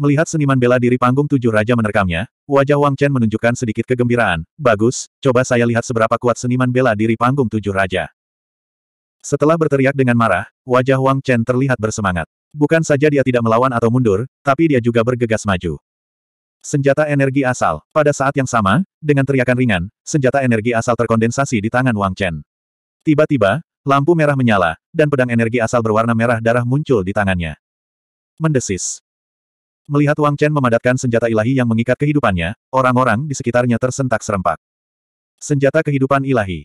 Melihat seniman bela diri panggung tujuh raja menerkamnya, wajah Wang Chen menunjukkan sedikit kegembiraan. Bagus, coba saya lihat seberapa kuat seniman bela diri panggung tujuh raja. Setelah berteriak dengan marah, wajah Wang Chen terlihat bersemangat. Bukan saja dia tidak melawan atau mundur, tapi dia juga bergegas maju. Senjata energi asal. Pada saat yang sama, dengan teriakan ringan, senjata energi asal terkondensasi di tangan Wang Chen. Tiba-tiba, lampu merah menyala, dan pedang energi asal berwarna merah darah muncul di tangannya. Mendesis. Melihat Wang Chen memadatkan senjata ilahi yang mengikat kehidupannya, orang-orang di sekitarnya tersentak serempak. Senjata kehidupan ilahi.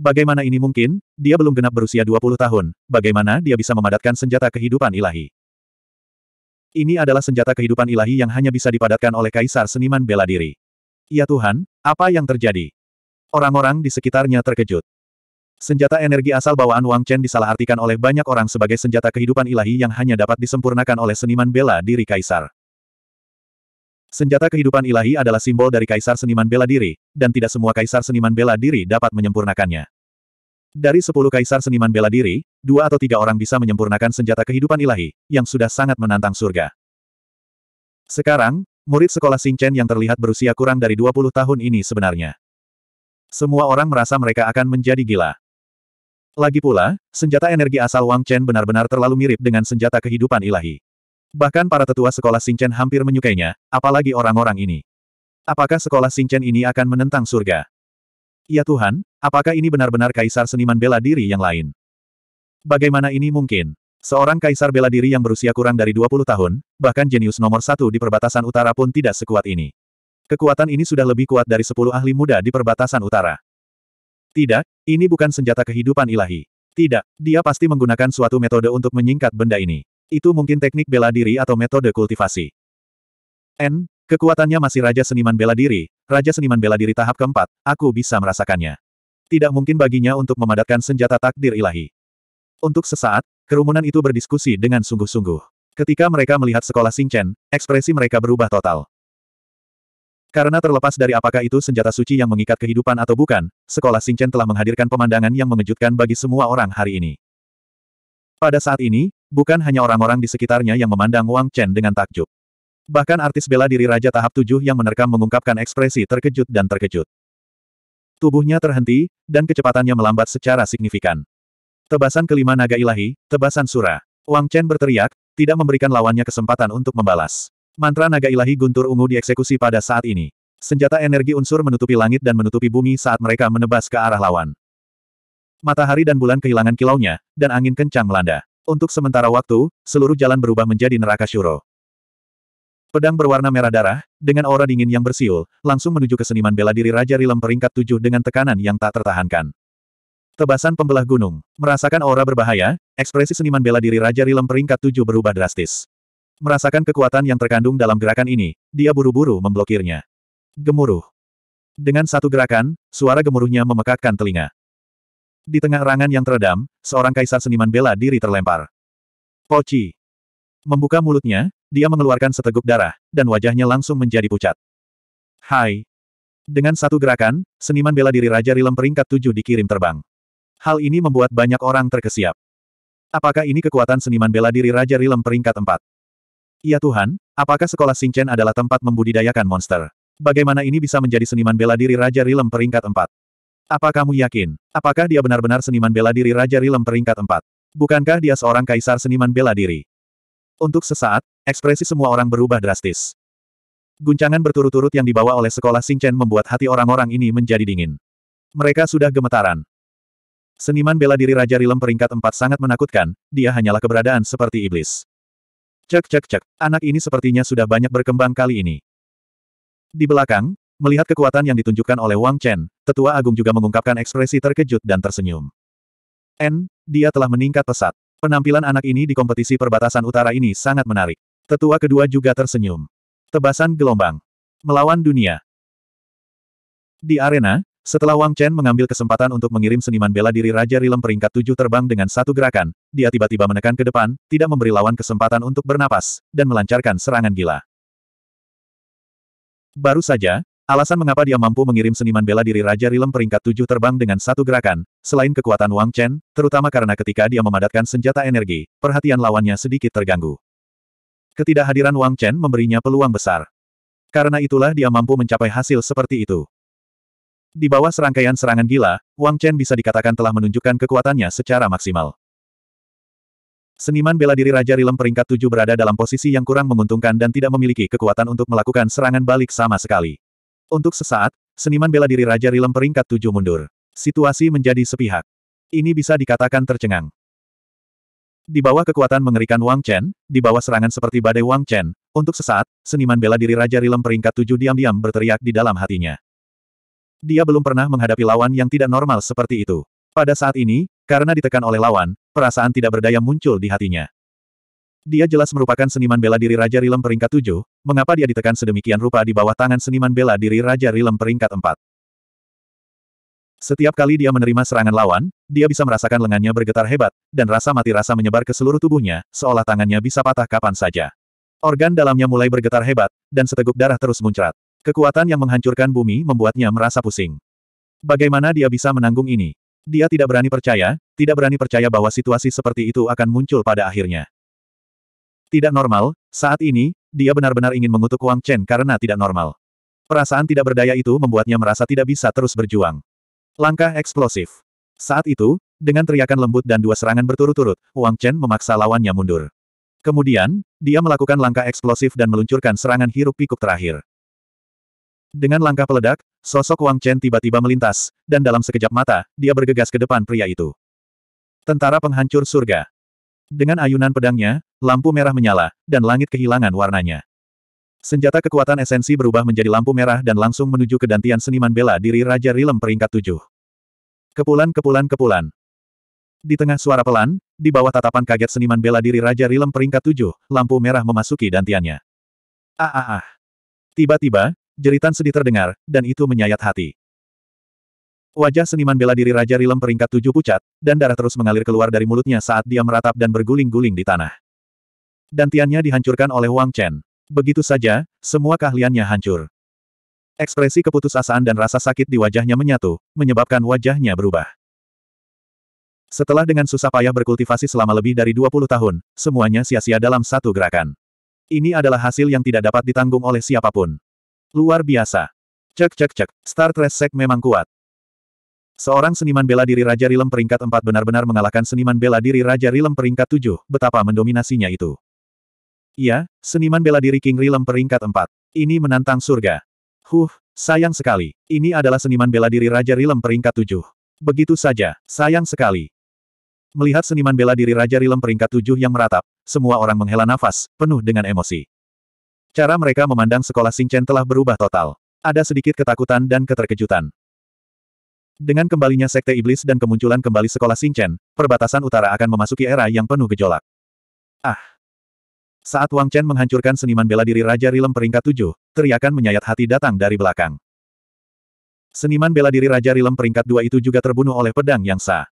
Bagaimana ini mungkin? Dia belum genap berusia 20 tahun. Bagaimana dia bisa memadatkan senjata kehidupan ilahi? Ini adalah senjata kehidupan ilahi yang hanya bisa dipadatkan oleh kaisar seniman bela diri. Ya Tuhan, apa yang terjadi? Orang-orang di sekitarnya terkejut. Senjata energi asal bawaan Wang Chen disalahartikan oleh banyak orang sebagai senjata kehidupan ilahi yang hanya dapat disempurnakan oleh seniman bela diri kaisar. Senjata kehidupan ilahi adalah simbol dari kaisar seniman bela diri, dan tidak semua kaisar seniman bela diri dapat menyempurnakannya. Dari sepuluh kaisar seniman bela diri, dua atau tiga orang bisa menyempurnakan senjata kehidupan ilahi, yang sudah sangat menantang surga. Sekarang, murid sekolah Sing Chen yang terlihat berusia kurang dari 20 tahun ini sebenarnya. Semua orang merasa mereka akan menjadi gila. Lagi pula, senjata energi asal Wang Chen benar-benar terlalu mirip dengan senjata kehidupan ilahi. Bahkan para tetua sekolah Chen hampir menyukainya, apalagi orang-orang ini. Apakah sekolah Chen ini akan menentang surga? Ya Tuhan, apakah ini benar-benar kaisar seniman bela diri yang lain? Bagaimana ini mungkin? Seorang kaisar bela diri yang berusia kurang dari 20 tahun, bahkan jenius nomor satu di perbatasan utara pun tidak sekuat ini. Kekuatan ini sudah lebih kuat dari 10 ahli muda di perbatasan utara. Tidak, ini bukan senjata kehidupan ilahi. Tidak, dia pasti menggunakan suatu metode untuk menyingkat benda ini. Itu mungkin teknik bela diri atau metode kultivasi. N, kekuatannya masih Raja Seniman Bela Diri, Raja Seniman Bela Diri tahap keempat, aku bisa merasakannya. Tidak mungkin baginya untuk memadatkan senjata takdir ilahi. Untuk sesaat, kerumunan itu berdiskusi dengan sungguh-sungguh. Ketika mereka melihat sekolah Singchen, ekspresi mereka berubah total. Karena terlepas dari apakah itu senjata suci yang mengikat kehidupan atau bukan, sekolah Singchen telah menghadirkan pemandangan yang mengejutkan bagi semua orang hari ini. Pada saat ini, bukan hanya orang-orang di sekitarnya yang memandang Wang Chen dengan takjub. Bahkan artis bela diri Raja Tahap 7 yang menerkam mengungkapkan ekspresi terkejut dan terkejut. Tubuhnya terhenti, dan kecepatannya melambat secara signifikan. Tebasan kelima naga ilahi, tebasan surah. Wang Chen berteriak, tidak memberikan lawannya kesempatan untuk membalas. Mantra naga ilahi guntur ungu dieksekusi pada saat ini. Senjata energi unsur menutupi langit dan menutupi bumi saat mereka menebas ke arah lawan. Matahari dan bulan kehilangan kilaunya, dan angin kencang melanda. Untuk sementara waktu, seluruh jalan berubah menjadi neraka syuro. Pedang berwarna merah darah, dengan aura dingin yang bersiul, langsung menuju ke seniman bela diri Raja Rilem peringkat tujuh dengan tekanan yang tak tertahankan. Tebasan pembelah gunung, merasakan aura berbahaya, ekspresi seniman bela diri Raja Rilem peringkat tujuh berubah drastis. Merasakan kekuatan yang terkandung dalam gerakan ini, dia buru-buru memblokirnya. Gemuruh. Dengan satu gerakan, suara gemuruhnya memekakkan telinga. Di tengah rangan yang teredam, seorang kaisar seniman bela diri terlempar. Poci. Membuka mulutnya, dia mengeluarkan seteguk darah, dan wajahnya langsung menjadi pucat. Hai. Dengan satu gerakan, seniman bela diri Raja Rilem peringkat tujuh dikirim terbang. Hal ini membuat banyak orang terkesiap. Apakah ini kekuatan seniman bela diri Raja Rilem peringkat empat? Ya Tuhan, apakah sekolah Xingchen adalah tempat membudidayakan monster? Bagaimana ini bisa menjadi seniman bela diri Raja Rilem peringkat 4? Apa kamu yakin? Apakah dia benar-benar seniman bela diri Raja Rilem peringkat 4? Bukankah dia seorang kaisar seniman bela diri? Untuk sesaat, ekspresi semua orang berubah drastis. Guncangan berturut-turut yang dibawa oleh sekolah Xingchen membuat hati orang-orang ini menjadi dingin. Mereka sudah gemetaran. Seniman bela diri Raja Rilem peringkat 4 sangat menakutkan, dia hanyalah keberadaan seperti iblis. Cek cek cek, anak ini sepertinya sudah banyak berkembang kali ini. Di belakang, melihat kekuatan yang ditunjukkan oleh Wang Chen, tetua agung juga mengungkapkan ekspresi terkejut dan tersenyum. N, dia telah meningkat pesat. Penampilan anak ini di kompetisi perbatasan utara ini sangat menarik. Tetua kedua juga tersenyum. Tebasan gelombang. Melawan dunia. Di arena, setelah Wang Chen mengambil kesempatan untuk mengirim seniman bela diri Raja Rilem peringkat tujuh terbang dengan satu gerakan, dia tiba-tiba menekan ke depan, tidak memberi lawan kesempatan untuk bernapas, dan melancarkan serangan gila. Baru saja, alasan mengapa dia mampu mengirim seniman bela diri Raja Rilem peringkat tujuh terbang dengan satu gerakan, selain kekuatan Wang Chen, terutama karena ketika dia memadatkan senjata energi, perhatian lawannya sedikit terganggu. Ketidakhadiran Wang Chen memberinya peluang besar. Karena itulah dia mampu mencapai hasil seperti itu. Di bawah serangkaian serangan gila, Wang Chen bisa dikatakan telah menunjukkan kekuatannya secara maksimal. Seniman bela diri Raja Rilem peringkat 7 berada dalam posisi yang kurang menguntungkan dan tidak memiliki kekuatan untuk melakukan serangan balik sama sekali. Untuk sesaat, seniman bela diri Raja Rilem peringkat 7 mundur. Situasi menjadi sepihak. Ini bisa dikatakan tercengang. Di bawah kekuatan mengerikan Wang Chen, di bawah serangan seperti badai Wang Chen, untuk sesaat, seniman bela diri Raja Rilem peringkat 7 diam-diam berteriak di dalam hatinya. Dia belum pernah menghadapi lawan yang tidak normal seperti itu. Pada saat ini, karena ditekan oleh lawan, perasaan tidak berdaya muncul di hatinya. Dia jelas merupakan seniman bela diri Raja Rilem peringkat 7, mengapa dia ditekan sedemikian rupa di bawah tangan seniman bela diri Raja Rilem peringkat 4. Setiap kali dia menerima serangan lawan, dia bisa merasakan lengannya bergetar hebat, dan rasa mati rasa menyebar ke seluruh tubuhnya, seolah tangannya bisa patah kapan saja. Organ dalamnya mulai bergetar hebat, dan seteguk darah terus muncrat. Kekuatan yang menghancurkan bumi membuatnya merasa pusing. Bagaimana dia bisa menanggung ini? Dia tidak berani percaya, tidak berani percaya bahwa situasi seperti itu akan muncul pada akhirnya. Tidak normal, saat ini, dia benar-benar ingin mengutuk Wang Chen karena tidak normal. Perasaan tidak berdaya itu membuatnya merasa tidak bisa terus berjuang. Langkah eksplosif. Saat itu, dengan teriakan lembut dan dua serangan berturut-turut, Wang Chen memaksa lawannya mundur. Kemudian, dia melakukan langkah eksplosif dan meluncurkan serangan hirup pikuk terakhir. Dengan langkah peledak, sosok Wang Chen tiba-tiba melintas, dan dalam sekejap mata, dia bergegas ke depan pria itu. Tentara penghancur surga. Dengan ayunan pedangnya, lampu merah menyala, dan langit kehilangan warnanya. Senjata kekuatan esensi berubah menjadi lampu merah dan langsung menuju ke dantian seniman bela diri Raja Rilem peringkat tujuh. Kepulan-kepulan-kepulan. Di tengah suara pelan, di bawah tatapan kaget seniman bela diri Raja Rilem peringkat tujuh, lampu merah memasuki dantiannya. Ah ah ah. Tiba-tiba, Jeritan sedih terdengar, dan itu menyayat hati. Wajah seniman bela diri Raja Rilem peringkat tujuh pucat, dan darah terus mengalir keluar dari mulutnya saat dia meratap dan berguling-guling di tanah. Dantiannya dihancurkan oleh Wang Chen. Begitu saja, semua keahliannya hancur. Ekspresi keputusasaan dan rasa sakit di wajahnya menyatu, menyebabkan wajahnya berubah. Setelah dengan susah payah berkultivasi selama lebih dari 20 tahun, semuanya sia-sia dalam satu gerakan. Ini adalah hasil yang tidak dapat ditanggung oleh siapapun. Luar biasa. Cek cek cek, Star Trek memang kuat. Seorang seniman bela diri Raja Rilem peringkat 4 benar-benar mengalahkan seniman bela diri Raja Rilem peringkat 7, betapa mendominasinya itu. Iya, seniman bela diri King Rilem peringkat 4. Ini menantang surga. Huh, sayang sekali. Ini adalah seniman bela diri Raja Rilem peringkat 7. Begitu saja, sayang sekali. Melihat seniman bela diri Raja Rilem peringkat 7 yang meratap, semua orang menghela nafas, penuh dengan emosi. Cara mereka memandang sekolah Chen telah berubah total. Ada sedikit ketakutan dan keterkejutan. Dengan kembalinya Sekte Iblis dan kemunculan kembali sekolah Chen, perbatasan utara akan memasuki era yang penuh gejolak. Ah! Saat Wang Chen menghancurkan seniman bela diri Raja Rilem peringkat tujuh, teriakan menyayat hati datang dari belakang. Seniman bela diri Raja Rilem peringkat dua itu juga terbunuh oleh pedang yang sah.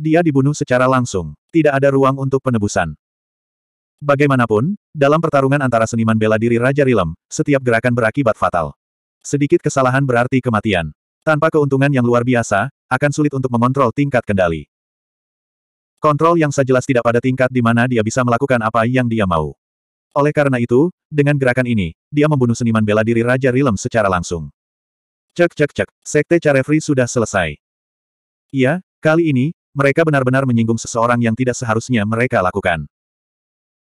Dia dibunuh secara langsung. Tidak ada ruang untuk penebusan. Bagaimanapun, dalam pertarungan antara seniman bela diri Raja Rilem, setiap gerakan berakibat fatal. Sedikit kesalahan berarti kematian. Tanpa keuntungan yang luar biasa, akan sulit untuk mengontrol tingkat kendali. Kontrol yang sejelas tidak pada tingkat di mana dia bisa melakukan apa yang dia mau. Oleh karena itu, dengan gerakan ini, dia membunuh seniman bela diri Raja Rilem secara langsung. Cek cek cek, sekte Carefree sudah selesai. Iya, kali ini, mereka benar-benar menyinggung seseorang yang tidak seharusnya mereka lakukan.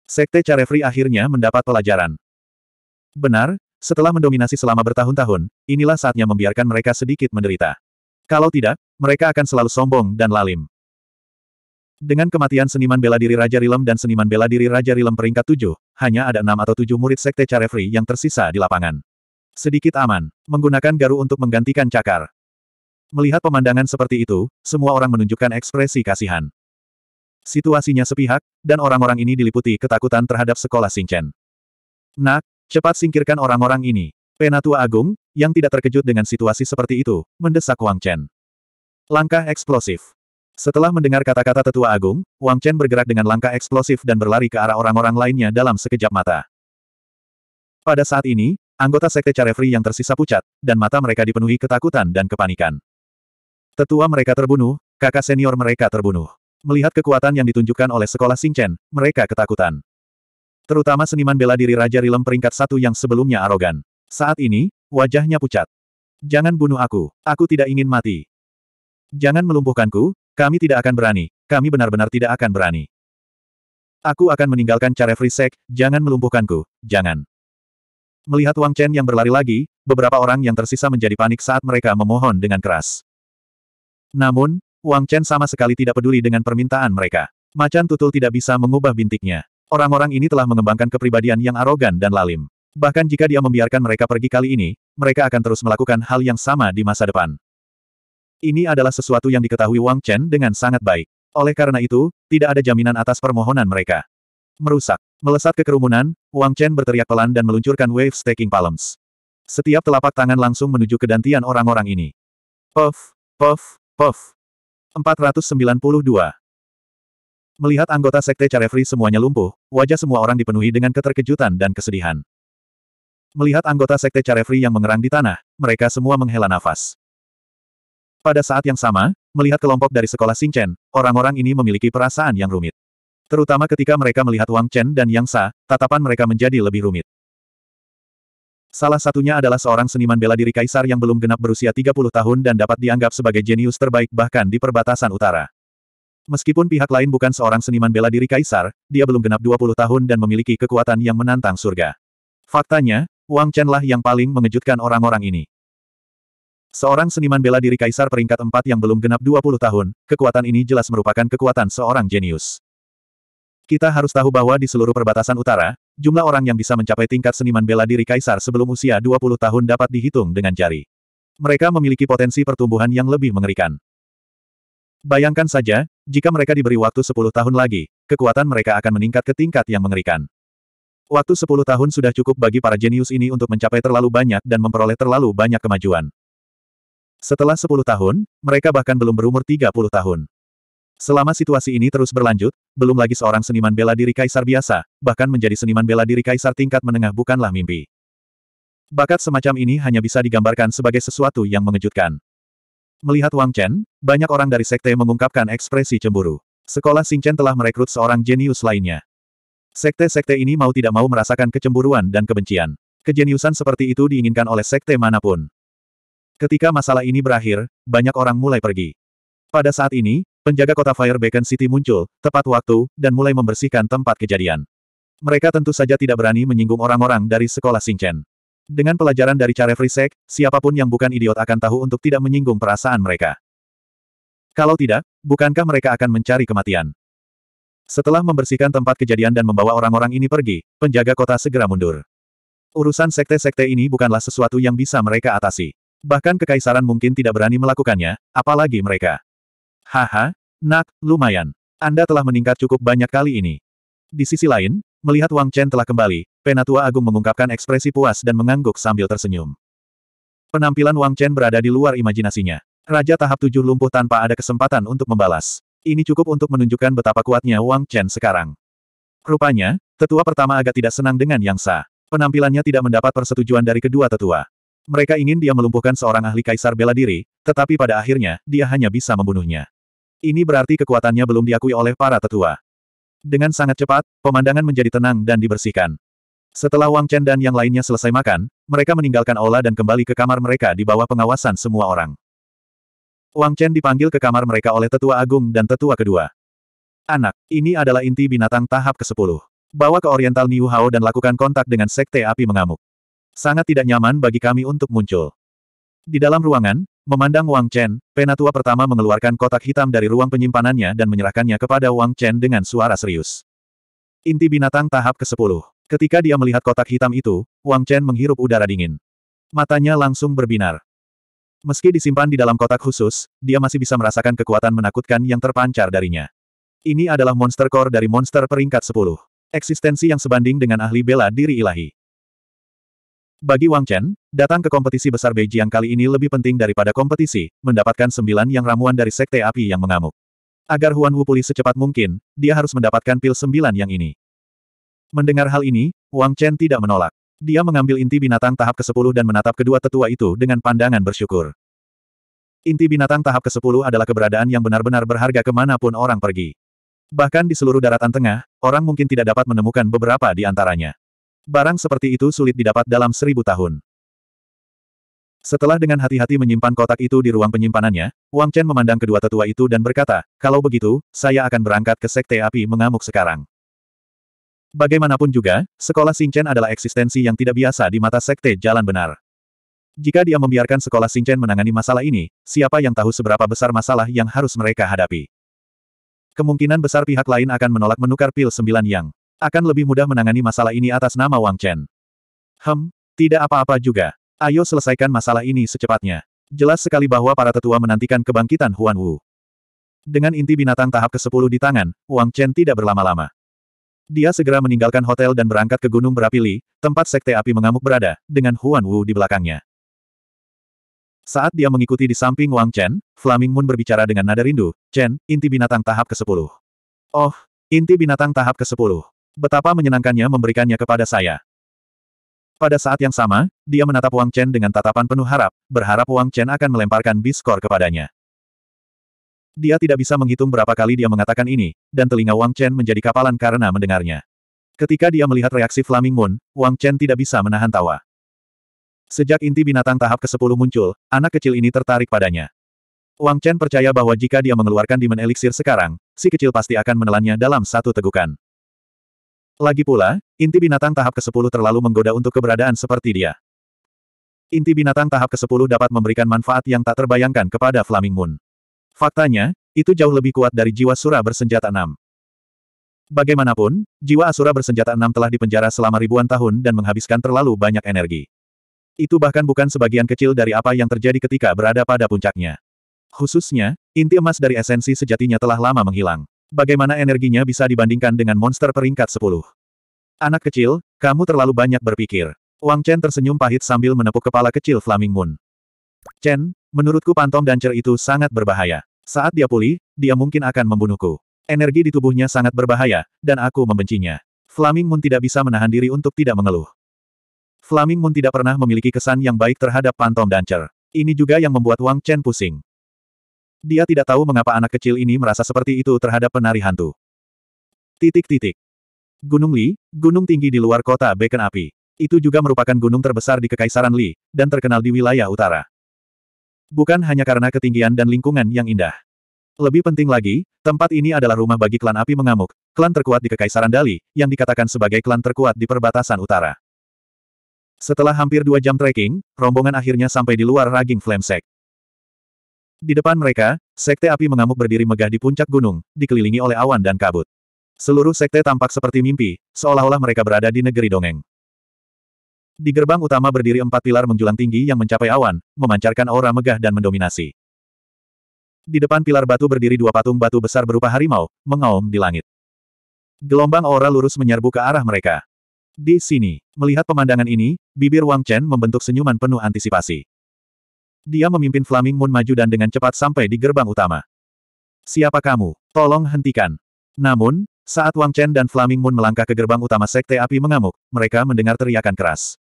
Sekte Carefree akhirnya mendapat pelajaran. Benar, setelah mendominasi selama bertahun-tahun, inilah saatnya membiarkan mereka sedikit menderita. Kalau tidak, mereka akan selalu sombong dan lalim. Dengan kematian seniman bela diri Raja Rilem dan seniman bela diri Raja Rilem peringkat tujuh, hanya ada enam atau tujuh murid Sekte Carefree yang tersisa di lapangan. Sedikit aman, menggunakan garu untuk menggantikan cakar. Melihat pemandangan seperti itu, semua orang menunjukkan ekspresi kasihan. Situasinya sepihak, dan orang-orang ini diliputi ketakutan terhadap sekolah Singchen. Nak, cepat singkirkan orang-orang ini. Penatua Agung, yang tidak terkejut dengan situasi seperti itu, mendesak Wang Chen. Langkah eksplosif. Setelah mendengar kata-kata tetua agung, Wang Chen bergerak dengan langkah eksplosif dan berlari ke arah orang-orang lainnya dalam sekejap mata. Pada saat ini, anggota sekte Carefree yang tersisa pucat, dan mata mereka dipenuhi ketakutan dan kepanikan. Tetua mereka terbunuh, kakak senior mereka terbunuh. Melihat kekuatan yang ditunjukkan oleh sekolah Singchen, mereka ketakutan. Terutama seniman bela diri Raja Rilem peringkat satu yang sebelumnya arogan. Saat ini, wajahnya pucat. Jangan bunuh aku, aku tidak ingin mati. Jangan melumpuhkanku, kami tidak akan berani, kami benar-benar tidak akan berani. Aku akan meninggalkan cara Frisek, jangan melumpuhkanku, jangan. Melihat Wang Chen yang berlari lagi, beberapa orang yang tersisa menjadi panik saat mereka memohon dengan keras. Namun, Wang Chen sama sekali tidak peduli dengan permintaan mereka. Macan tutul tidak bisa mengubah bintiknya. Orang-orang ini telah mengembangkan kepribadian yang arogan dan lalim. Bahkan jika dia membiarkan mereka pergi kali ini, mereka akan terus melakukan hal yang sama di masa depan. Ini adalah sesuatu yang diketahui Wang Chen dengan sangat baik. Oleh karena itu, tidak ada jaminan atas permohonan mereka. Merusak. Melesat ke kerumunan, Wang Chen berteriak pelan dan meluncurkan wave staking palms. Setiap telapak tangan langsung menuju ke dantian orang-orang ini. Puff, puff, puff. 492. Melihat anggota Sekte Carefree semuanya lumpuh, wajah semua orang dipenuhi dengan keterkejutan dan kesedihan. Melihat anggota Sekte Carefree yang mengerang di tanah, mereka semua menghela nafas. Pada saat yang sama, melihat kelompok dari sekolah Xingchen, orang-orang ini memiliki perasaan yang rumit. Terutama ketika mereka melihat Wang Chen dan Yang Sa, tatapan mereka menjadi lebih rumit. Salah satunya adalah seorang seniman bela diri kaisar yang belum genap berusia 30 tahun dan dapat dianggap sebagai jenius terbaik bahkan di perbatasan utara. Meskipun pihak lain bukan seorang seniman bela diri kaisar, dia belum genap 20 tahun dan memiliki kekuatan yang menantang surga. Faktanya, Wang Chen lah yang paling mengejutkan orang-orang ini. Seorang seniman bela diri kaisar peringkat 4 yang belum genap 20 tahun, kekuatan ini jelas merupakan kekuatan seorang jenius. Kita harus tahu bahwa di seluruh perbatasan utara, jumlah orang yang bisa mencapai tingkat seniman bela diri kaisar sebelum usia 20 tahun dapat dihitung dengan jari. Mereka memiliki potensi pertumbuhan yang lebih mengerikan. Bayangkan saja, jika mereka diberi waktu 10 tahun lagi, kekuatan mereka akan meningkat ke tingkat yang mengerikan. Waktu 10 tahun sudah cukup bagi para jenius ini untuk mencapai terlalu banyak dan memperoleh terlalu banyak kemajuan. Setelah 10 tahun, mereka bahkan belum berumur 30 tahun. Selama situasi ini terus berlanjut, belum lagi seorang seniman bela diri kaisar biasa, bahkan menjadi seniman bela diri kaisar tingkat menengah bukanlah mimpi. Bakat semacam ini hanya bisa digambarkan sebagai sesuatu yang mengejutkan. Melihat Wang Chen, banyak orang dari sekte mengungkapkan ekspresi cemburu. Sekolah Chen telah merekrut seorang jenius lainnya. Sekte-sekte ini mau tidak mau merasakan kecemburuan dan kebencian. Kejeniusan seperti itu diinginkan oleh sekte manapun. Ketika masalah ini berakhir, banyak orang mulai pergi. Pada saat ini, penjaga kota Fire Beacon City muncul, tepat waktu, dan mulai membersihkan tempat kejadian. Mereka tentu saja tidak berani menyinggung orang-orang dari sekolah Singchen. Dengan pelajaran dari cara Frisek, siapapun yang bukan idiot akan tahu untuk tidak menyinggung perasaan mereka. Kalau tidak, bukankah mereka akan mencari kematian? Setelah membersihkan tempat kejadian dan membawa orang-orang ini pergi, penjaga kota segera mundur. Urusan sekte-sekte ini bukanlah sesuatu yang bisa mereka atasi. Bahkan kekaisaran mungkin tidak berani melakukannya, apalagi mereka. Haha, nak, lumayan. Anda telah meningkat cukup banyak kali ini. Di sisi lain, melihat Wang Chen telah kembali, Penatua Agung mengungkapkan ekspresi puas dan mengangguk sambil tersenyum. Penampilan Wang Chen berada di luar imajinasinya. Raja tahap tujuh lumpuh tanpa ada kesempatan untuk membalas. Ini cukup untuk menunjukkan betapa kuatnya Wang Chen sekarang. Rupanya, tetua pertama agak tidak senang dengan Yang Sa. Penampilannya tidak mendapat persetujuan dari kedua tetua. Mereka ingin dia melumpuhkan seorang ahli kaisar bela diri, tetapi pada akhirnya, dia hanya bisa membunuhnya. Ini berarti kekuatannya belum diakui oleh para tetua. Dengan sangat cepat, pemandangan menjadi tenang dan dibersihkan. Setelah Wang Chen dan yang lainnya selesai makan, mereka meninggalkan aula dan kembali ke kamar mereka di bawah pengawasan semua orang. Wang Chen dipanggil ke kamar mereka oleh tetua agung dan tetua kedua. Anak, ini adalah inti binatang tahap ke-10. Bawa ke Oriental Niu Hao dan lakukan kontak dengan sekte api mengamuk. Sangat tidak nyaman bagi kami untuk muncul. Di dalam ruangan, Memandang Wang Chen, penatua pertama mengeluarkan kotak hitam dari ruang penyimpanannya dan menyerahkannya kepada Wang Chen dengan suara serius. Inti binatang tahap ke-10. Ketika dia melihat kotak hitam itu, Wang Chen menghirup udara dingin. Matanya langsung berbinar. Meski disimpan di dalam kotak khusus, dia masih bisa merasakan kekuatan menakutkan yang terpancar darinya. Ini adalah monster core dari monster peringkat 10. Eksistensi yang sebanding dengan ahli bela diri ilahi. Bagi Wang Chen, datang ke kompetisi besar Beijing kali ini lebih penting daripada kompetisi, mendapatkan sembilan yang ramuan dari Sekte Api yang mengamuk. Agar Huan Wu pulih secepat mungkin, dia harus mendapatkan pil sembilan yang ini. Mendengar hal ini, Wang Chen tidak menolak. Dia mengambil inti binatang tahap ke-10 dan menatap kedua tetua itu dengan pandangan bersyukur. Inti binatang tahap ke-10 adalah keberadaan yang benar-benar berharga kemanapun orang pergi. Bahkan di seluruh daratan tengah, orang mungkin tidak dapat menemukan beberapa di antaranya. Barang seperti itu sulit didapat dalam seribu tahun. Setelah dengan hati-hati menyimpan kotak itu di ruang penyimpanannya, Wang Chen memandang kedua tetua itu dan berkata, kalau begitu, saya akan berangkat ke Sekte Api mengamuk sekarang. Bagaimanapun juga, sekolah Chen adalah eksistensi yang tidak biasa di mata Sekte Jalan Benar. Jika dia membiarkan sekolah Chen menangani masalah ini, siapa yang tahu seberapa besar masalah yang harus mereka hadapi. Kemungkinan besar pihak lain akan menolak menukar pil sembilan yang. Akan lebih mudah menangani masalah ini atas nama Wang Chen. Hem, tidak apa-apa juga. Ayo selesaikan masalah ini secepatnya. Jelas sekali bahwa para tetua menantikan kebangkitan Huan Wu. Dengan inti binatang tahap ke-10 di tangan, Wang Chen tidak berlama-lama. Dia segera meninggalkan hotel dan berangkat ke Gunung Berapi Li, tempat sekte api mengamuk berada, dengan Huan Wu di belakangnya. Saat dia mengikuti di samping Wang Chen, Flaming Moon berbicara dengan nada rindu, Chen, inti binatang tahap ke-10. Oh, inti binatang tahap ke-10. Betapa menyenangkannya memberikannya kepada saya. Pada saat yang sama, dia menatap Wang Chen dengan tatapan penuh harap, berharap Wang Chen akan melemparkan biskor kepadanya. Dia tidak bisa menghitung berapa kali dia mengatakan ini, dan telinga Wang Chen menjadi kapalan karena mendengarnya. Ketika dia melihat reaksi Flaming Moon, Wang Chen tidak bisa menahan tawa. Sejak inti binatang tahap ke-10 muncul, anak kecil ini tertarik padanya. Wang Chen percaya bahwa jika dia mengeluarkan Demon Elixir sekarang, si kecil pasti akan menelannya dalam satu tegukan. Lagi pula, inti binatang tahap ke-10 terlalu menggoda untuk keberadaan seperti dia. Inti binatang tahap ke-10 dapat memberikan manfaat yang tak terbayangkan kepada Flaming Moon. Faktanya, itu jauh lebih kuat dari jiwa Sura bersenjata enam. Bagaimanapun, jiwa Asura bersenjata enam telah dipenjara selama ribuan tahun dan menghabiskan terlalu banyak energi. Itu bahkan bukan sebagian kecil dari apa yang terjadi ketika berada pada puncaknya. Khususnya, inti emas dari esensi sejatinya telah lama menghilang. Bagaimana energinya bisa dibandingkan dengan monster peringkat 10? Anak kecil, kamu terlalu banyak berpikir. Wang Chen tersenyum pahit sambil menepuk kepala kecil Flaming Moon. Chen, menurutku Pantom dancer itu sangat berbahaya. Saat dia pulih, dia mungkin akan membunuhku. Energi di tubuhnya sangat berbahaya, dan aku membencinya. Flaming Moon tidak bisa menahan diri untuk tidak mengeluh. Flaming Moon tidak pernah memiliki kesan yang baik terhadap Pantom dancer. Ini juga yang membuat Wang Chen pusing. Dia tidak tahu mengapa anak kecil ini merasa seperti itu terhadap penari hantu. Titik-titik. Gunung Li, gunung tinggi di luar kota Beken Api. Itu juga merupakan gunung terbesar di Kekaisaran Li, dan terkenal di wilayah utara. Bukan hanya karena ketinggian dan lingkungan yang indah. Lebih penting lagi, tempat ini adalah rumah bagi klan api mengamuk, klan terkuat di Kekaisaran Dali, yang dikatakan sebagai klan terkuat di perbatasan utara. Setelah hampir dua jam trekking, rombongan akhirnya sampai di luar Raging Flamesack. Di depan mereka, sekte api mengamuk berdiri megah di puncak gunung, dikelilingi oleh awan dan kabut. Seluruh sekte tampak seperti mimpi, seolah-olah mereka berada di negeri dongeng. Di gerbang utama berdiri empat pilar menjulang tinggi yang mencapai awan, memancarkan aura megah dan mendominasi. Di depan pilar batu berdiri dua patung batu besar berupa harimau, mengaum di langit. Gelombang aura lurus menyerbu ke arah mereka. Di sini, melihat pemandangan ini, bibir Wang Chen membentuk senyuman penuh antisipasi. Dia memimpin Flaming Moon maju dan dengan cepat sampai di gerbang utama. Siapa kamu? Tolong hentikan. Namun, saat Wang Chen dan Flaming Moon melangkah ke gerbang utama Sekte Api mengamuk, mereka mendengar teriakan keras.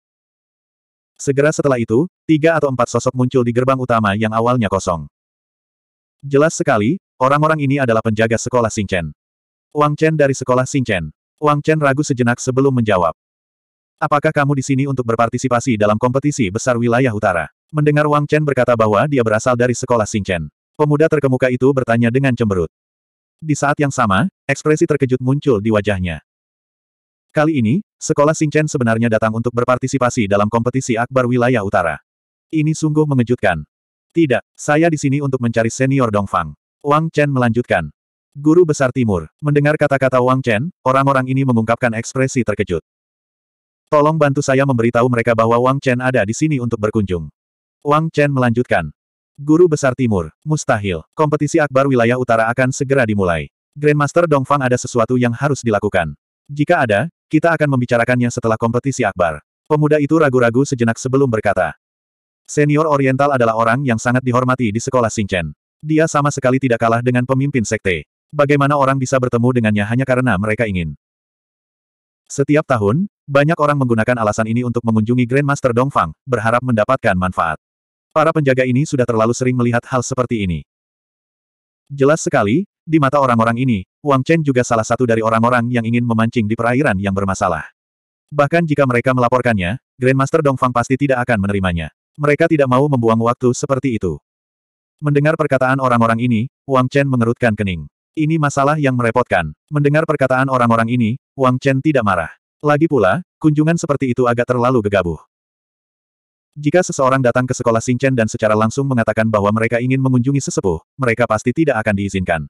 Segera setelah itu, tiga atau empat sosok muncul di gerbang utama yang awalnya kosong. Jelas sekali, orang-orang ini adalah penjaga sekolah Chen. Wang Chen dari sekolah Chen. Wang Chen ragu sejenak sebelum menjawab. Apakah kamu di sini untuk berpartisipasi dalam kompetisi besar wilayah utara? Mendengar Wang Chen berkata bahwa dia berasal dari sekolah Chen. Pemuda terkemuka itu bertanya dengan cemberut. Di saat yang sama, ekspresi terkejut muncul di wajahnya. Kali ini, sekolah Chen sebenarnya datang untuk berpartisipasi dalam kompetisi akbar wilayah utara. Ini sungguh mengejutkan. Tidak, saya di sini untuk mencari senior Dongfang. Wang Chen melanjutkan. Guru Besar Timur, mendengar kata-kata Wang Chen, orang-orang ini mengungkapkan ekspresi terkejut. Tolong bantu saya memberitahu mereka bahwa Wang Chen ada di sini untuk berkunjung. Wang Chen melanjutkan. Guru Besar Timur, mustahil. Kompetisi akbar wilayah utara akan segera dimulai. Grandmaster Dongfang ada sesuatu yang harus dilakukan. Jika ada, kita akan membicarakannya setelah kompetisi akbar. Pemuda itu ragu-ragu sejenak sebelum berkata. Senior Oriental adalah orang yang sangat dihormati di sekolah Xingchen. Dia sama sekali tidak kalah dengan pemimpin sekte. Bagaimana orang bisa bertemu dengannya hanya karena mereka ingin. Setiap tahun, banyak orang menggunakan alasan ini untuk mengunjungi Grandmaster Dongfang, berharap mendapatkan manfaat. Para penjaga ini sudah terlalu sering melihat hal seperti ini. Jelas sekali, di mata orang-orang ini, Wang Chen juga salah satu dari orang-orang yang ingin memancing di perairan yang bermasalah. Bahkan jika mereka melaporkannya, Grandmaster Dongfang pasti tidak akan menerimanya. Mereka tidak mau membuang waktu seperti itu. Mendengar perkataan orang-orang ini, Wang Chen mengerutkan kening. Ini masalah yang merepotkan. Mendengar perkataan orang-orang ini, Wang Chen tidak marah. Lagi pula, kunjungan seperti itu agak terlalu gegabah. Jika seseorang datang ke sekolah Chen dan secara langsung mengatakan bahwa mereka ingin mengunjungi sesepuh, mereka pasti tidak akan diizinkan.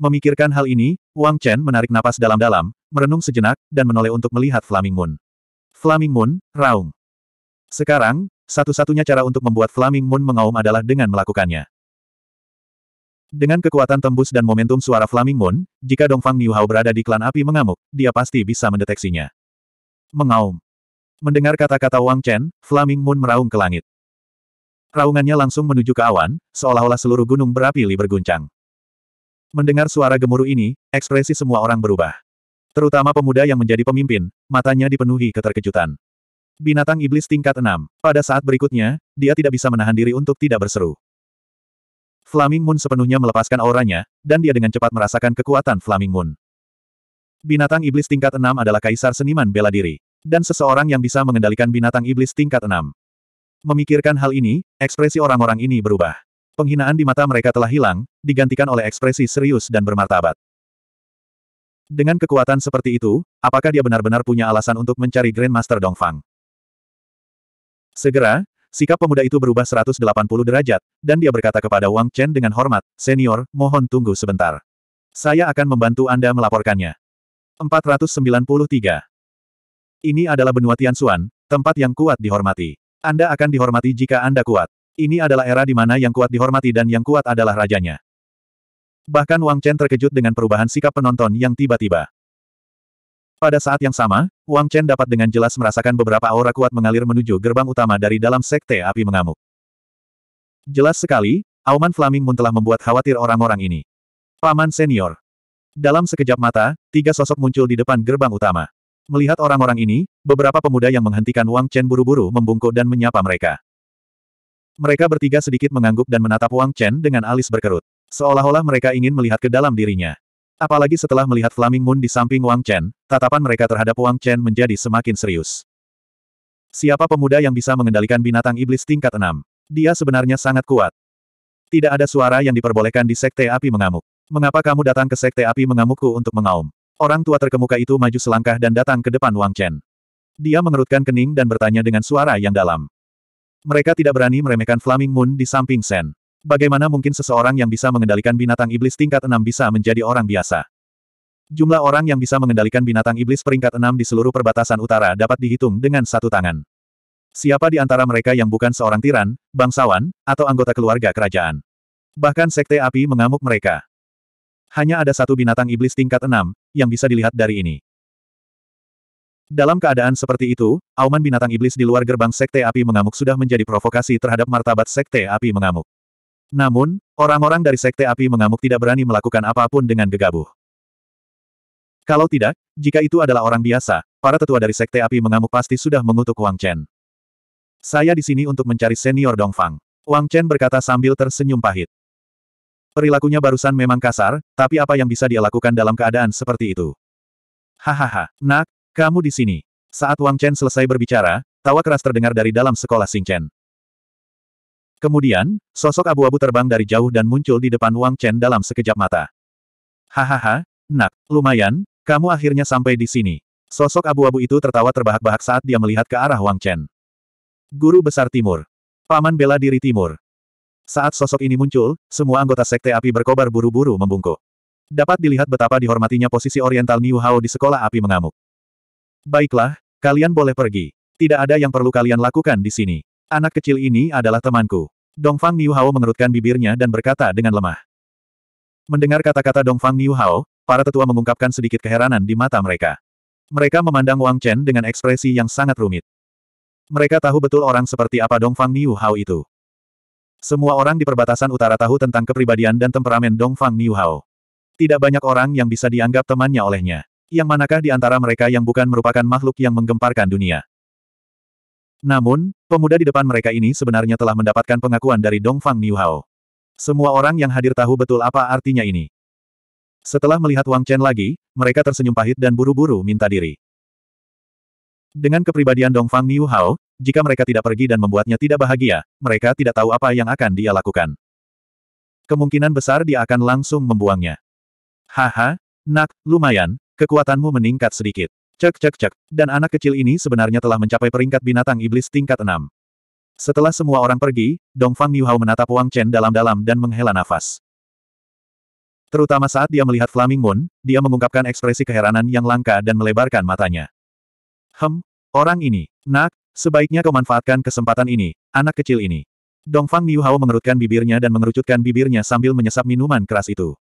Memikirkan hal ini, Wang Chen menarik napas dalam-dalam, merenung sejenak, dan menoleh untuk melihat Flaming Moon. Flaming Moon, Raung. Sekarang, satu-satunya cara untuk membuat Flaming Moon mengaum adalah dengan melakukannya. Dengan kekuatan tembus dan momentum suara Flaming Moon, jika Dongfang Niuhao berada di klan api mengamuk, dia pasti bisa mendeteksinya. Mengaum. Mendengar kata-kata Wang Chen, Flaming Moon meraung ke langit. Raungannya langsung menuju ke awan, seolah-olah seluruh gunung berapi-li berguncang. Mendengar suara gemuruh ini, ekspresi semua orang berubah. Terutama pemuda yang menjadi pemimpin, matanya dipenuhi keterkejutan. Binatang iblis tingkat 6. Pada saat berikutnya, dia tidak bisa menahan diri untuk tidak berseru. Flaming Moon sepenuhnya melepaskan auranya, dan dia dengan cepat merasakan kekuatan Flaming Moon. Binatang iblis tingkat 6 adalah kaisar seniman bela diri. Dan seseorang yang bisa mengendalikan binatang iblis tingkat 6. Memikirkan hal ini, ekspresi orang-orang ini berubah. Penghinaan di mata mereka telah hilang, digantikan oleh ekspresi serius dan bermartabat. Dengan kekuatan seperti itu, apakah dia benar-benar punya alasan untuk mencari Grandmaster Dongfang? Segera, sikap pemuda itu berubah 180 derajat, dan dia berkata kepada Wang Chen dengan hormat, Senior, mohon tunggu sebentar. Saya akan membantu Anda melaporkannya. 493. Ini adalah benua Tianxuan, tempat yang kuat dihormati. Anda akan dihormati jika Anda kuat. Ini adalah era di mana yang kuat dihormati dan yang kuat adalah rajanya. Bahkan Wang Chen terkejut dengan perubahan sikap penonton yang tiba-tiba. Pada saat yang sama, Wang Chen dapat dengan jelas merasakan beberapa aura kuat mengalir menuju gerbang utama dari dalam sekte api mengamuk. Jelas sekali, auman Flaming Moon telah membuat khawatir orang-orang ini. Paman senior. Dalam sekejap mata, tiga sosok muncul di depan gerbang utama. Melihat orang-orang ini, beberapa pemuda yang menghentikan Wang Chen buru-buru membungkuk dan menyapa mereka. Mereka bertiga sedikit mengangguk dan menatap Wang Chen dengan alis berkerut. Seolah-olah mereka ingin melihat ke dalam dirinya. Apalagi setelah melihat Flaming Moon di samping Wang Chen, tatapan mereka terhadap Wang Chen menjadi semakin serius. Siapa pemuda yang bisa mengendalikan binatang iblis tingkat 6? Dia sebenarnya sangat kuat. Tidak ada suara yang diperbolehkan di Sekte Api Mengamuk. Mengapa kamu datang ke Sekte Api Mengamukku untuk mengaum? Orang tua terkemuka itu maju selangkah dan datang ke depan Wang Chen. Dia mengerutkan kening dan bertanya dengan suara yang dalam. Mereka tidak berani meremehkan Flaming Moon di samping Sen. Bagaimana mungkin seseorang yang bisa mengendalikan binatang iblis tingkat 6 bisa menjadi orang biasa? Jumlah orang yang bisa mengendalikan binatang iblis peringkat 6 di seluruh perbatasan utara dapat dihitung dengan satu tangan. Siapa di antara mereka yang bukan seorang tiran, bangsawan, atau anggota keluarga kerajaan? Bahkan sekte api mengamuk mereka. Hanya ada satu binatang iblis tingkat enam, yang bisa dilihat dari ini. Dalam keadaan seperti itu, auman binatang iblis di luar gerbang Sekte Api Mengamuk sudah menjadi provokasi terhadap martabat Sekte Api Mengamuk. Namun, orang-orang dari Sekte Api Mengamuk tidak berani melakukan apapun dengan gegabah. Kalau tidak, jika itu adalah orang biasa, para tetua dari Sekte Api Mengamuk pasti sudah mengutuk Wang Chen. Saya di sini untuk mencari senior Dongfang. Wang Chen berkata sambil tersenyum pahit. Perilakunya barusan memang kasar, tapi apa yang bisa dia lakukan dalam keadaan seperti itu? Hahaha, nak, kamu di sini. Saat Wang Chen selesai berbicara, tawa keras terdengar dari dalam sekolah Xing Chen. Kemudian, sosok abu-abu terbang dari jauh dan muncul di depan Wang Chen dalam sekejap mata. Hahaha, nak, lumayan, kamu akhirnya sampai di sini. Sosok abu-abu itu tertawa terbahak-bahak saat dia melihat ke arah Wang Chen. Guru Besar Timur. Paman Bela Diri Timur. Saat sosok ini muncul, semua anggota sekte api berkobar buru-buru membungkuk. Dapat dilihat betapa dihormatinya posisi Oriental Niu Hao di sekolah api mengamuk. Baiklah, kalian boleh pergi. Tidak ada yang perlu kalian lakukan di sini. Anak kecil ini adalah temanku. Dongfang Niu Hao mengerutkan bibirnya dan berkata dengan lemah. Mendengar kata-kata Dongfang Niu Hao, para tetua mengungkapkan sedikit keheranan di mata mereka. Mereka memandang Wang Chen dengan ekspresi yang sangat rumit. Mereka tahu betul orang seperti apa Dongfang Niu Hao itu. Semua orang di perbatasan utara tahu tentang kepribadian dan temperamen Dongfang Niuhao. Tidak banyak orang yang bisa dianggap temannya olehnya. Yang manakah di antara mereka yang bukan merupakan makhluk yang menggemparkan dunia? Namun, pemuda di depan mereka ini sebenarnya telah mendapatkan pengakuan dari Dongfang Niuhao. Semua orang yang hadir tahu betul apa artinya ini. Setelah melihat Wang Chen lagi, mereka tersenyum pahit dan buru-buru minta diri. Dengan kepribadian Dongfang Niuhao. Jika mereka tidak pergi dan membuatnya tidak bahagia, mereka tidak tahu apa yang akan dia lakukan. Kemungkinan besar dia akan langsung membuangnya. Haha, nak, lumayan, kekuatanmu meningkat sedikit. Cek cek cek, dan anak kecil ini sebenarnya telah mencapai peringkat binatang iblis tingkat 6. Setelah semua orang pergi, Dongfang Hao menatap Wang Chen dalam-dalam dan menghela nafas. Terutama saat dia melihat Flaming Moon, dia mengungkapkan ekspresi keheranan yang langka dan melebarkan matanya. Hem, orang ini, nak, Sebaiknya kau manfaatkan kesempatan ini, anak kecil ini. Dongfang Miuhao mengerutkan bibirnya dan mengerucutkan bibirnya sambil menyesap minuman keras itu.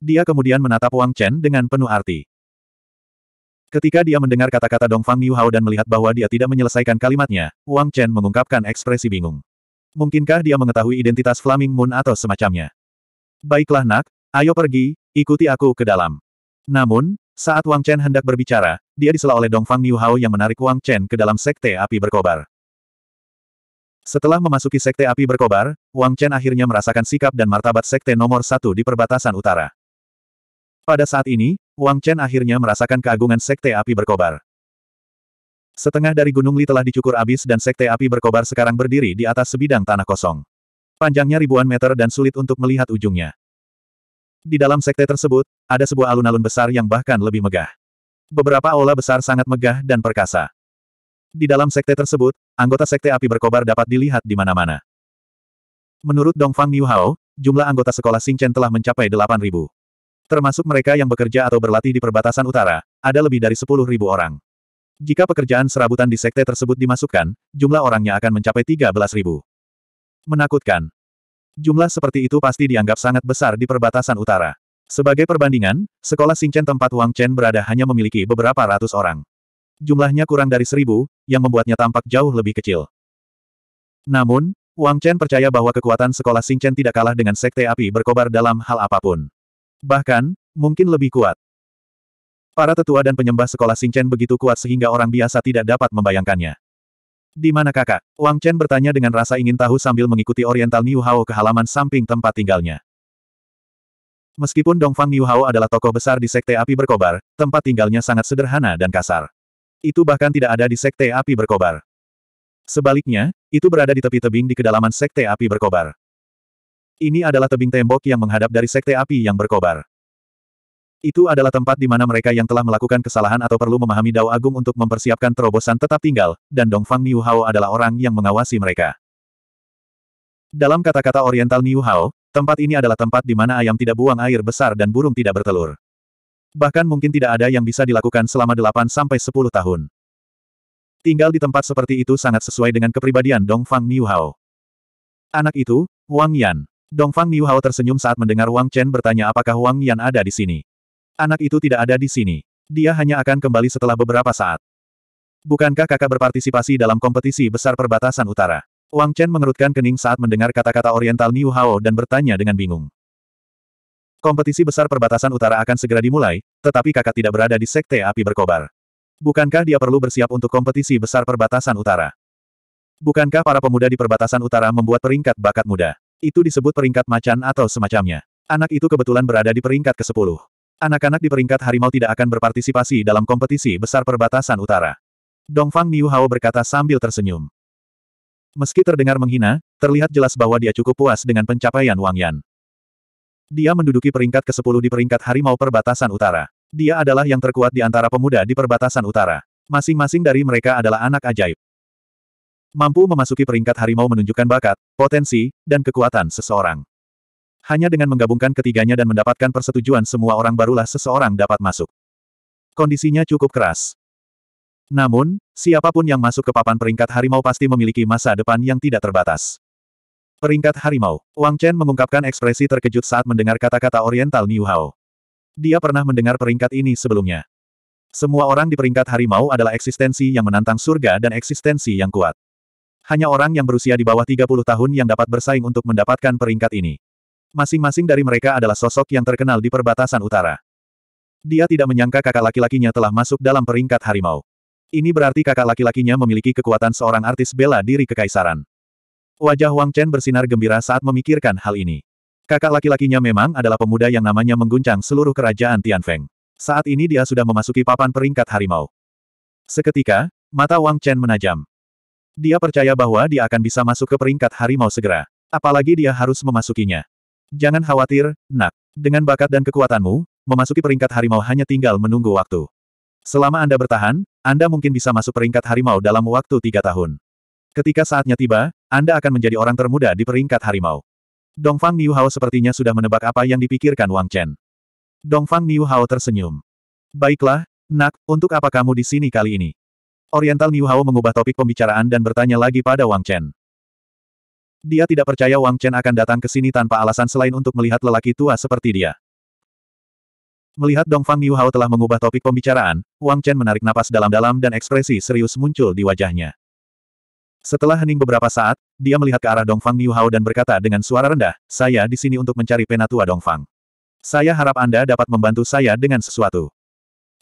Dia kemudian menatap Wang Chen dengan penuh arti. Ketika dia mendengar kata-kata Dongfang Miuhao dan melihat bahwa dia tidak menyelesaikan kalimatnya, Wang Chen mengungkapkan ekspresi bingung. Mungkinkah dia mengetahui identitas Flaming Moon atau semacamnya? Baiklah nak, ayo pergi, ikuti aku ke dalam. Namun, saat Wang Chen hendak berbicara, dia disela oleh Dongfang Niuhao yang menarik Wang Chen ke dalam sekte api berkobar. Setelah memasuki sekte api berkobar, Wang Chen akhirnya merasakan sikap dan martabat sekte nomor satu di perbatasan utara. Pada saat ini, Wang Chen akhirnya merasakan keagungan sekte api berkobar. Setengah dari Gunung Li telah dicukur abis dan sekte api berkobar sekarang berdiri di atas sebidang tanah kosong. Panjangnya ribuan meter dan sulit untuk melihat ujungnya. Di dalam sekte tersebut, ada sebuah alun-alun besar yang bahkan lebih megah. Beberapa aula besar sangat megah dan perkasa. Di dalam sekte tersebut, anggota sekte api berkobar dapat dilihat di mana-mana. Menurut Dongfang Niuhao, jumlah anggota sekolah Chen telah mencapai 8.000. Termasuk mereka yang bekerja atau berlatih di perbatasan utara, ada lebih dari 10.000 orang. Jika pekerjaan serabutan di sekte tersebut dimasukkan, jumlah orangnya akan mencapai 13.000. Menakutkan. Jumlah seperti itu pasti dianggap sangat besar di perbatasan utara. Sebagai perbandingan, sekolah Singchen tempat Wang Chen berada hanya memiliki beberapa ratus orang. Jumlahnya kurang dari seribu, yang membuatnya tampak jauh lebih kecil. Namun, Wang Chen percaya bahwa kekuatan sekolah Singchen tidak kalah dengan sekte api berkobar dalam hal apapun. Bahkan, mungkin lebih kuat. Para tetua dan penyembah sekolah Singchen begitu kuat sehingga orang biasa tidak dapat membayangkannya. Di mana kakak? Wang Chen bertanya dengan rasa ingin tahu sambil mengikuti Oriental New Hao ke halaman samping tempat tinggalnya. Meskipun Dongfang Niuhao adalah tokoh besar di Sekte Api Berkobar, tempat tinggalnya sangat sederhana dan kasar. Itu bahkan tidak ada di Sekte Api Berkobar. Sebaliknya, itu berada di tepi tebing di kedalaman Sekte Api Berkobar. Ini adalah tebing tembok yang menghadap dari Sekte Api yang berkobar. Itu adalah tempat di mana mereka yang telah melakukan kesalahan atau perlu memahami Dao Agung untuk mempersiapkan terobosan tetap tinggal, dan Dongfang Niuhao adalah orang yang mengawasi mereka. Dalam kata-kata Oriental Niuhao. Tempat ini adalah tempat di mana ayam tidak buang air besar dan burung tidak bertelur. Bahkan mungkin tidak ada yang bisa dilakukan selama 8-10 tahun. Tinggal di tempat seperti itu sangat sesuai dengan kepribadian Dongfang Niuhao. Anak itu, Wang Yan. Dongfang Niuhao tersenyum saat mendengar Wang Chen bertanya apakah Wang Yan ada di sini. Anak itu tidak ada di sini. Dia hanya akan kembali setelah beberapa saat. Bukankah kakak berpartisipasi dalam kompetisi besar perbatasan utara? Wang Chen mengerutkan kening saat mendengar kata-kata Oriental Niu Hao dan bertanya dengan bingung. Kompetisi besar perbatasan utara akan segera dimulai, tetapi kakak tidak berada di sekte api berkobar. Bukankah dia perlu bersiap untuk kompetisi besar perbatasan utara? Bukankah para pemuda di perbatasan utara membuat peringkat bakat muda? Itu disebut peringkat macan atau semacamnya. Anak itu kebetulan berada di peringkat ke-10. Anak-anak di peringkat harimau tidak akan berpartisipasi dalam kompetisi besar perbatasan utara. Dongfang Niu Hao berkata sambil tersenyum. Meski terdengar menghina, terlihat jelas bahwa dia cukup puas dengan pencapaian Wang Yan. Dia menduduki peringkat ke-10 di peringkat harimau perbatasan utara. Dia adalah yang terkuat di antara pemuda di perbatasan utara. Masing-masing dari mereka adalah anak ajaib. Mampu memasuki peringkat harimau menunjukkan bakat, potensi, dan kekuatan seseorang. Hanya dengan menggabungkan ketiganya dan mendapatkan persetujuan semua orang barulah seseorang dapat masuk. Kondisinya cukup keras. Namun, siapapun yang masuk ke papan peringkat harimau pasti memiliki masa depan yang tidak terbatas. Peringkat harimau, Wang Chen mengungkapkan ekspresi terkejut saat mendengar kata-kata Oriental Niu Hao. Dia pernah mendengar peringkat ini sebelumnya. Semua orang di peringkat harimau adalah eksistensi yang menantang surga dan eksistensi yang kuat. Hanya orang yang berusia di bawah 30 tahun yang dapat bersaing untuk mendapatkan peringkat ini. Masing-masing dari mereka adalah sosok yang terkenal di perbatasan utara. Dia tidak menyangka kakak laki-lakinya telah masuk dalam peringkat harimau. Ini berarti kakak laki-lakinya memiliki kekuatan seorang artis bela diri kekaisaran. Wajah Wang Chen bersinar gembira saat memikirkan hal ini. Kakak laki-lakinya memang adalah pemuda yang namanya mengguncang seluruh kerajaan Tianfeng. Saat ini dia sudah memasuki papan peringkat harimau. Seketika, mata Wang Chen menajam. Dia percaya bahwa dia akan bisa masuk ke peringkat harimau segera. Apalagi dia harus memasukinya. Jangan khawatir, nak. Dengan bakat dan kekuatanmu, memasuki peringkat harimau hanya tinggal menunggu waktu. Selama Anda bertahan, Anda mungkin bisa masuk peringkat harimau dalam waktu tiga tahun. Ketika saatnya tiba, Anda akan menjadi orang termuda di peringkat harimau. Dongfang Niuhao sepertinya sudah menebak apa yang dipikirkan Wang Chen. Dongfang Niuhao tersenyum. Baiklah, Nak, untuk apa kamu di sini kali ini? Oriental Niuhao mengubah topik pembicaraan dan bertanya lagi pada Wang Chen. Dia tidak percaya Wang Chen akan datang ke sini tanpa alasan selain untuk melihat lelaki tua seperti dia. Melihat Dong Fang Niu Hao telah mengubah topik pembicaraan, Wang Chen menarik napas dalam-dalam dan ekspresi serius muncul di wajahnya. Setelah hening beberapa saat, dia melihat ke arah Dong Fang Niu Hao dan berkata dengan suara rendah, saya di sini untuk mencari penatua Dong Fang. Saya harap Anda dapat membantu saya dengan sesuatu.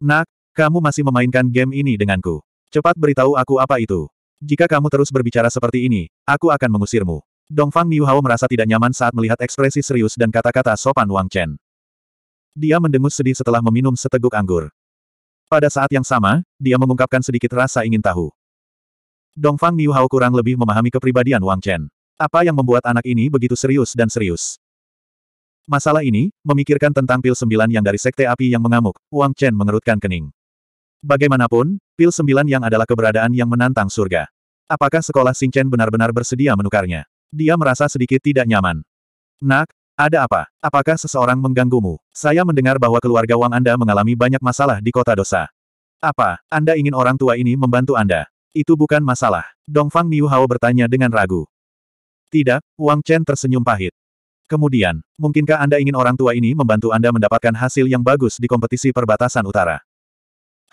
Nak, kamu masih memainkan game ini denganku. Cepat beritahu aku apa itu. Jika kamu terus berbicara seperti ini, aku akan mengusirmu. Dong Fang Niu Hao merasa tidak nyaman saat melihat ekspresi serius dan kata-kata sopan Wang Chen. Dia mendengus sedih setelah meminum seteguk anggur. Pada saat yang sama, dia mengungkapkan sedikit rasa ingin tahu. Dongfang Niuhao kurang lebih memahami kepribadian Wang Chen. Apa yang membuat anak ini begitu serius dan serius? Masalah ini, memikirkan tentang pil sembilan yang dari sekte api yang mengamuk, Wang Chen mengerutkan kening. Bagaimanapun, pil sembilan yang adalah keberadaan yang menantang surga. Apakah sekolah Chen benar-benar bersedia menukarnya? Dia merasa sedikit tidak nyaman. Nak, ada apa? Apakah seseorang mengganggumu? Saya mendengar bahwa keluarga Wang Anda mengalami banyak masalah di kota dosa. Apa? Anda ingin orang tua ini membantu Anda? Itu bukan masalah. Dongfang Niu Hao bertanya dengan ragu. Tidak, Wang Chen tersenyum pahit. Kemudian, mungkinkah Anda ingin orang tua ini membantu Anda mendapatkan hasil yang bagus di kompetisi perbatasan utara?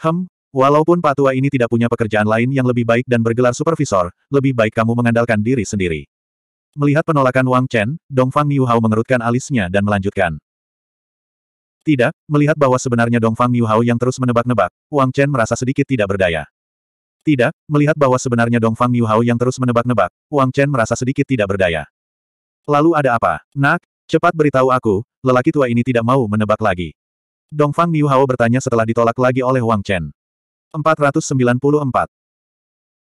Hem, walaupun patua ini tidak punya pekerjaan lain yang lebih baik dan bergelar supervisor, lebih baik kamu mengandalkan diri sendiri. Melihat penolakan Wang Chen, Dongfang Miuhao mengerutkan alisnya dan melanjutkan. Tidak, melihat bahwa sebenarnya Dongfang Miuhao yang terus menebak-nebak, Wang Chen merasa sedikit tidak berdaya. Tidak, melihat bahwa sebenarnya Dongfang Miuhao yang terus menebak-nebak, Wang Chen merasa sedikit tidak berdaya. Lalu ada apa? Nak, cepat beritahu aku, lelaki tua ini tidak mau menebak lagi. Dongfang Miuhao bertanya setelah ditolak lagi oleh Wang Chen. 494.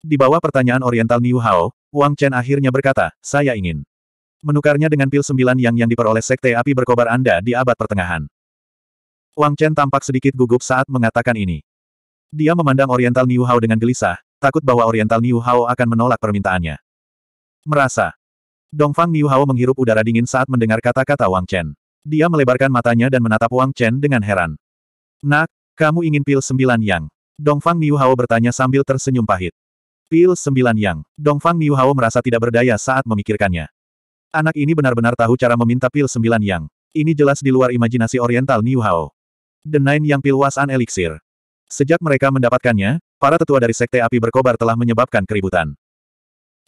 Di bawah pertanyaan Oriental Niu Hao, Wang Chen akhirnya berkata, saya ingin menukarnya dengan pil sembilan yang yang diperoleh Sekte Api Berkobar Anda di abad pertengahan. Wang Chen tampak sedikit gugup saat mengatakan ini. Dia memandang Oriental Niu Hao dengan gelisah, takut bahwa Oriental Niu Hao akan menolak permintaannya. Merasa. Dongfang Niu Hao menghirup udara dingin saat mendengar kata-kata Wang Chen. Dia melebarkan matanya dan menatap Wang Chen dengan heran. Nak, kamu ingin pil sembilan yang? Dongfang Niu Hao bertanya sambil tersenyum pahit. Pil 9 Yang. Dongfang Niuhao merasa tidak berdaya saat memikirkannya. Anak ini benar-benar tahu cara meminta pil 9 Yang. Ini jelas di luar imajinasi oriental Niuhao. The Nine Yang Pil an Elixir. Sejak mereka mendapatkannya, para tetua dari Sekte Api Berkobar telah menyebabkan keributan.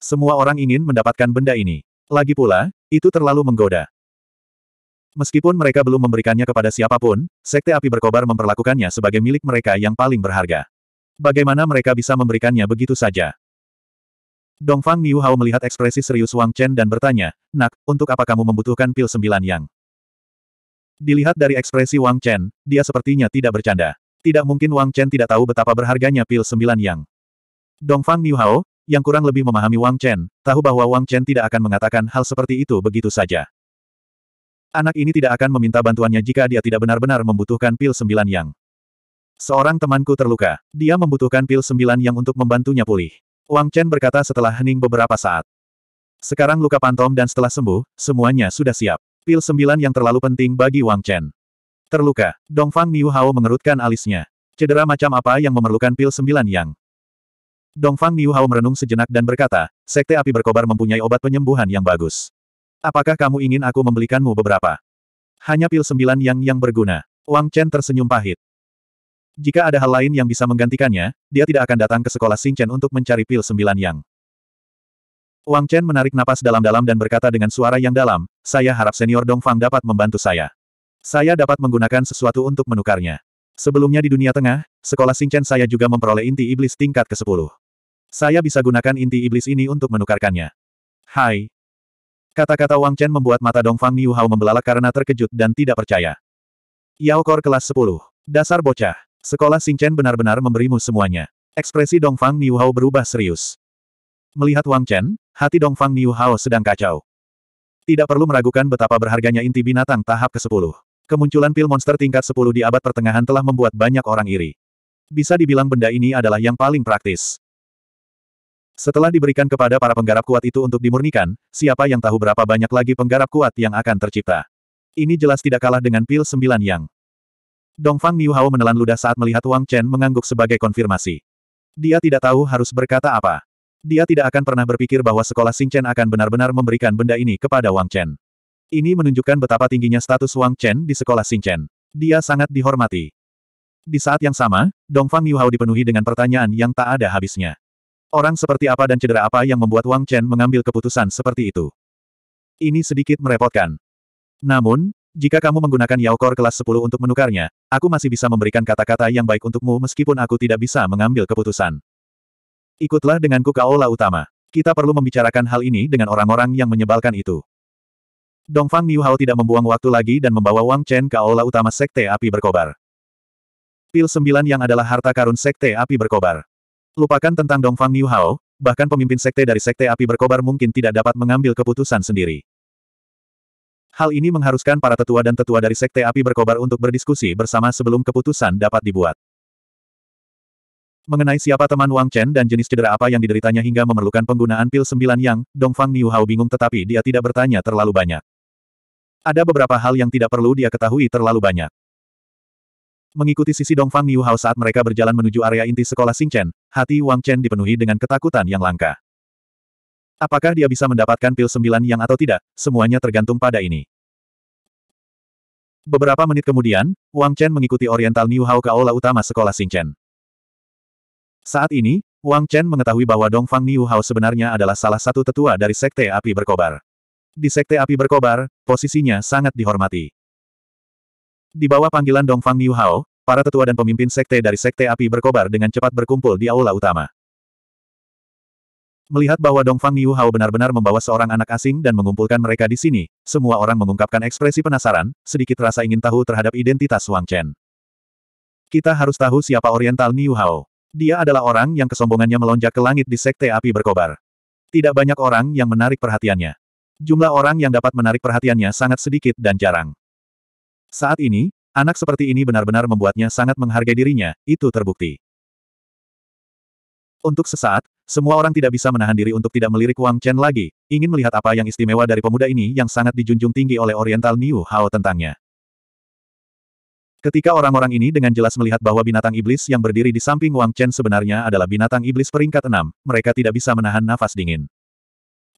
Semua orang ingin mendapatkan benda ini. Lagi pula, itu terlalu menggoda. Meskipun mereka belum memberikannya kepada siapapun, Sekte Api Berkobar memperlakukannya sebagai milik mereka yang paling berharga. Bagaimana mereka bisa memberikannya begitu saja? Dongfang Niu Hao melihat ekspresi serius Wang Chen dan bertanya, Nak, untuk apa kamu membutuhkan pil sembilan yang? Dilihat dari ekspresi Wang Chen, dia sepertinya tidak bercanda. Tidak mungkin Wang Chen tidak tahu betapa berharganya pil sembilan yang. Dongfang Niu Hao, yang kurang lebih memahami Wang Chen, tahu bahwa Wang Chen tidak akan mengatakan hal seperti itu begitu saja. Anak ini tidak akan meminta bantuannya jika dia tidak benar-benar membutuhkan pil sembilan yang. Seorang temanku terluka. Dia membutuhkan pil sembilan yang untuk membantunya pulih. Wang Chen berkata setelah hening beberapa saat. Sekarang luka pantom dan setelah sembuh, semuanya sudah siap. Pil sembilan yang terlalu penting bagi Wang Chen. Terluka, Dongfang Niu Hao mengerutkan alisnya. Cedera macam apa yang memerlukan pil sembilan yang? Dongfang Niu Hao merenung sejenak dan berkata, Sekte Api Berkobar mempunyai obat penyembuhan yang bagus. Apakah kamu ingin aku membelikanmu beberapa? Hanya pil sembilan yang yang berguna. Wang Chen tersenyum pahit. Jika ada hal lain yang bisa menggantikannya, dia tidak akan datang ke sekolah Chen untuk mencari pil sembilan yang. Wang Chen menarik napas dalam-dalam dan berkata dengan suara yang dalam, saya harap senior Dongfang dapat membantu saya. Saya dapat menggunakan sesuatu untuk menukarnya. Sebelumnya di dunia tengah, sekolah Chen saya juga memperoleh inti iblis tingkat ke-10. Saya bisa gunakan inti iblis ini untuk menukarkannya. Hai. Kata-kata Wang Chen membuat mata Dongfang Niu Hao membelalak karena terkejut dan tidak percaya. Yao Kor kelas 10. Dasar bocah. Sekolah Chen benar-benar memberimu semuanya. Ekspresi Dongfang Niuhao berubah serius. Melihat Wang Chen, hati Dongfang Niuhao sedang kacau. Tidak perlu meragukan betapa berharganya inti binatang tahap ke-10. Kemunculan pil monster tingkat 10 di abad pertengahan telah membuat banyak orang iri. Bisa dibilang benda ini adalah yang paling praktis. Setelah diberikan kepada para penggarap kuat itu untuk dimurnikan, siapa yang tahu berapa banyak lagi penggarap kuat yang akan tercipta. Ini jelas tidak kalah dengan pil sembilan yang. Dongfang Miuhao menelan ludah saat melihat Wang Chen mengangguk sebagai konfirmasi. Dia tidak tahu harus berkata apa. Dia tidak akan pernah berpikir bahwa sekolah Chen akan benar-benar memberikan benda ini kepada Wang Chen. Ini menunjukkan betapa tingginya status Wang Chen di sekolah Chen. Dia sangat dihormati. Di saat yang sama, Dongfang Niuhao dipenuhi dengan pertanyaan yang tak ada habisnya. Orang seperti apa dan cedera apa yang membuat Wang Chen mengambil keputusan seperti itu? Ini sedikit merepotkan. Namun, jika kamu menggunakan Yao Yaokor kelas 10 untuk menukarnya, aku masih bisa memberikan kata-kata yang baik untukmu meskipun aku tidak bisa mengambil keputusan. Ikutlah denganku ke aula utama. Kita perlu membicarakan hal ini dengan orang-orang yang menyebalkan itu. Dongfang Miuhao tidak membuang waktu lagi dan membawa Wang Chen ke aula utama Sekte Api Berkobar. Pil 9 yang adalah harta karun Sekte Api Berkobar. Lupakan tentang Dongfang Miuhao, bahkan pemimpin sekte dari Sekte Api Berkobar mungkin tidak dapat mengambil keputusan sendiri. Hal ini mengharuskan para tetua dan tetua dari Sekte Api Berkobar untuk berdiskusi bersama sebelum keputusan dapat dibuat. Mengenai siapa teman Wang Chen dan jenis cedera apa yang dideritanya hingga memerlukan penggunaan pil sembilan yang, Dongfang Niuhao bingung tetapi dia tidak bertanya terlalu banyak. Ada beberapa hal yang tidak perlu dia ketahui terlalu banyak. Mengikuti sisi Dongfang Niuhao saat mereka berjalan menuju area inti sekolah Chen, hati Wang Chen dipenuhi dengan ketakutan yang langka. Apakah dia bisa mendapatkan pil sembilan yang atau tidak, semuanya tergantung pada ini. Beberapa menit kemudian, Wang Chen mengikuti Oriental New Hao ke aula utama sekolah Xingchen. Saat ini, Wang Chen mengetahui bahwa Dongfang New Hao sebenarnya adalah salah satu tetua dari Sekte Api Berkobar. Di Sekte Api Berkobar, posisinya sangat dihormati. Di bawah panggilan Dongfang New Hao, para tetua dan pemimpin sekte dari Sekte Api Berkobar dengan cepat berkumpul di aula utama. Melihat bahwa Dongfang Niu Hao benar-benar membawa seorang anak asing dan mengumpulkan mereka di sini, semua orang mengungkapkan ekspresi penasaran, sedikit rasa ingin tahu terhadap identitas Wang Chen. Kita harus tahu siapa Oriental Niu Hao. Dia adalah orang yang kesombongannya melonjak ke langit di Sekte Api Berkobar. Tidak banyak orang yang menarik perhatiannya. Jumlah orang yang dapat menarik perhatiannya sangat sedikit dan jarang. Saat ini, anak seperti ini benar-benar membuatnya sangat menghargai dirinya, itu terbukti. Untuk sesaat, semua orang tidak bisa menahan diri untuk tidak melirik Wang Chen lagi, ingin melihat apa yang istimewa dari pemuda ini yang sangat dijunjung tinggi oleh Oriental Niu Hao tentangnya. Ketika orang-orang ini dengan jelas melihat bahwa binatang iblis yang berdiri di samping Wang Chen sebenarnya adalah binatang iblis peringkat enam, mereka tidak bisa menahan nafas dingin.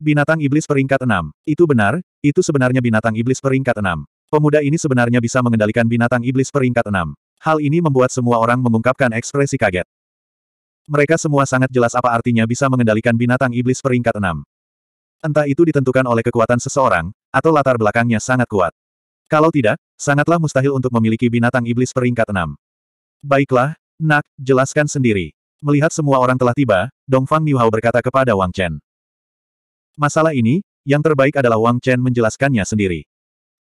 Binatang iblis peringkat enam, Itu benar, itu sebenarnya binatang iblis peringkat enam. Pemuda ini sebenarnya bisa mengendalikan binatang iblis peringkat enam. Hal ini membuat semua orang mengungkapkan ekspresi kaget. Mereka semua sangat jelas apa artinya bisa mengendalikan binatang iblis peringkat enam. Entah itu ditentukan oleh kekuatan seseorang, atau latar belakangnya sangat kuat. Kalau tidak, sangatlah mustahil untuk memiliki binatang iblis peringkat enam. Baiklah, nak, jelaskan sendiri. Melihat semua orang telah tiba, Dongfang Niuhao berkata kepada Wang Chen. Masalah ini, yang terbaik adalah Wang Chen menjelaskannya sendiri.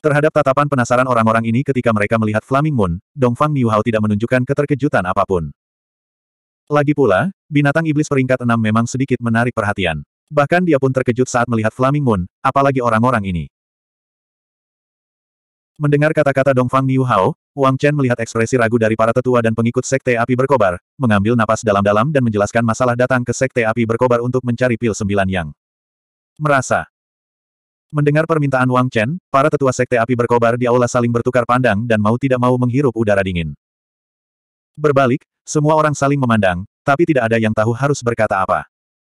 Terhadap tatapan penasaran orang-orang ini ketika mereka melihat Flaming Moon, Dongfang Niuhao tidak menunjukkan keterkejutan apapun. Lagi pula, binatang iblis peringkat enam memang sedikit menarik perhatian. Bahkan dia pun terkejut saat melihat Flaming Moon, apalagi orang-orang ini. Mendengar kata-kata Dongfang Niu Hao, Wang Chen melihat ekspresi ragu dari para tetua dan pengikut Sekte Api Berkobar, mengambil napas dalam-dalam dan menjelaskan masalah datang ke Sekte Api Berkobar untuk mencari pil sembilan yang merasa. Mendengar permintaan Wang Chen, para tetua Sekte Api Berkobar di aula saling bertukar pandang dan mau tidak mau menghirup udara dingin. Berbalik, semua orang saling memandang, tapi tidak ada yang tahu harus berkata apa.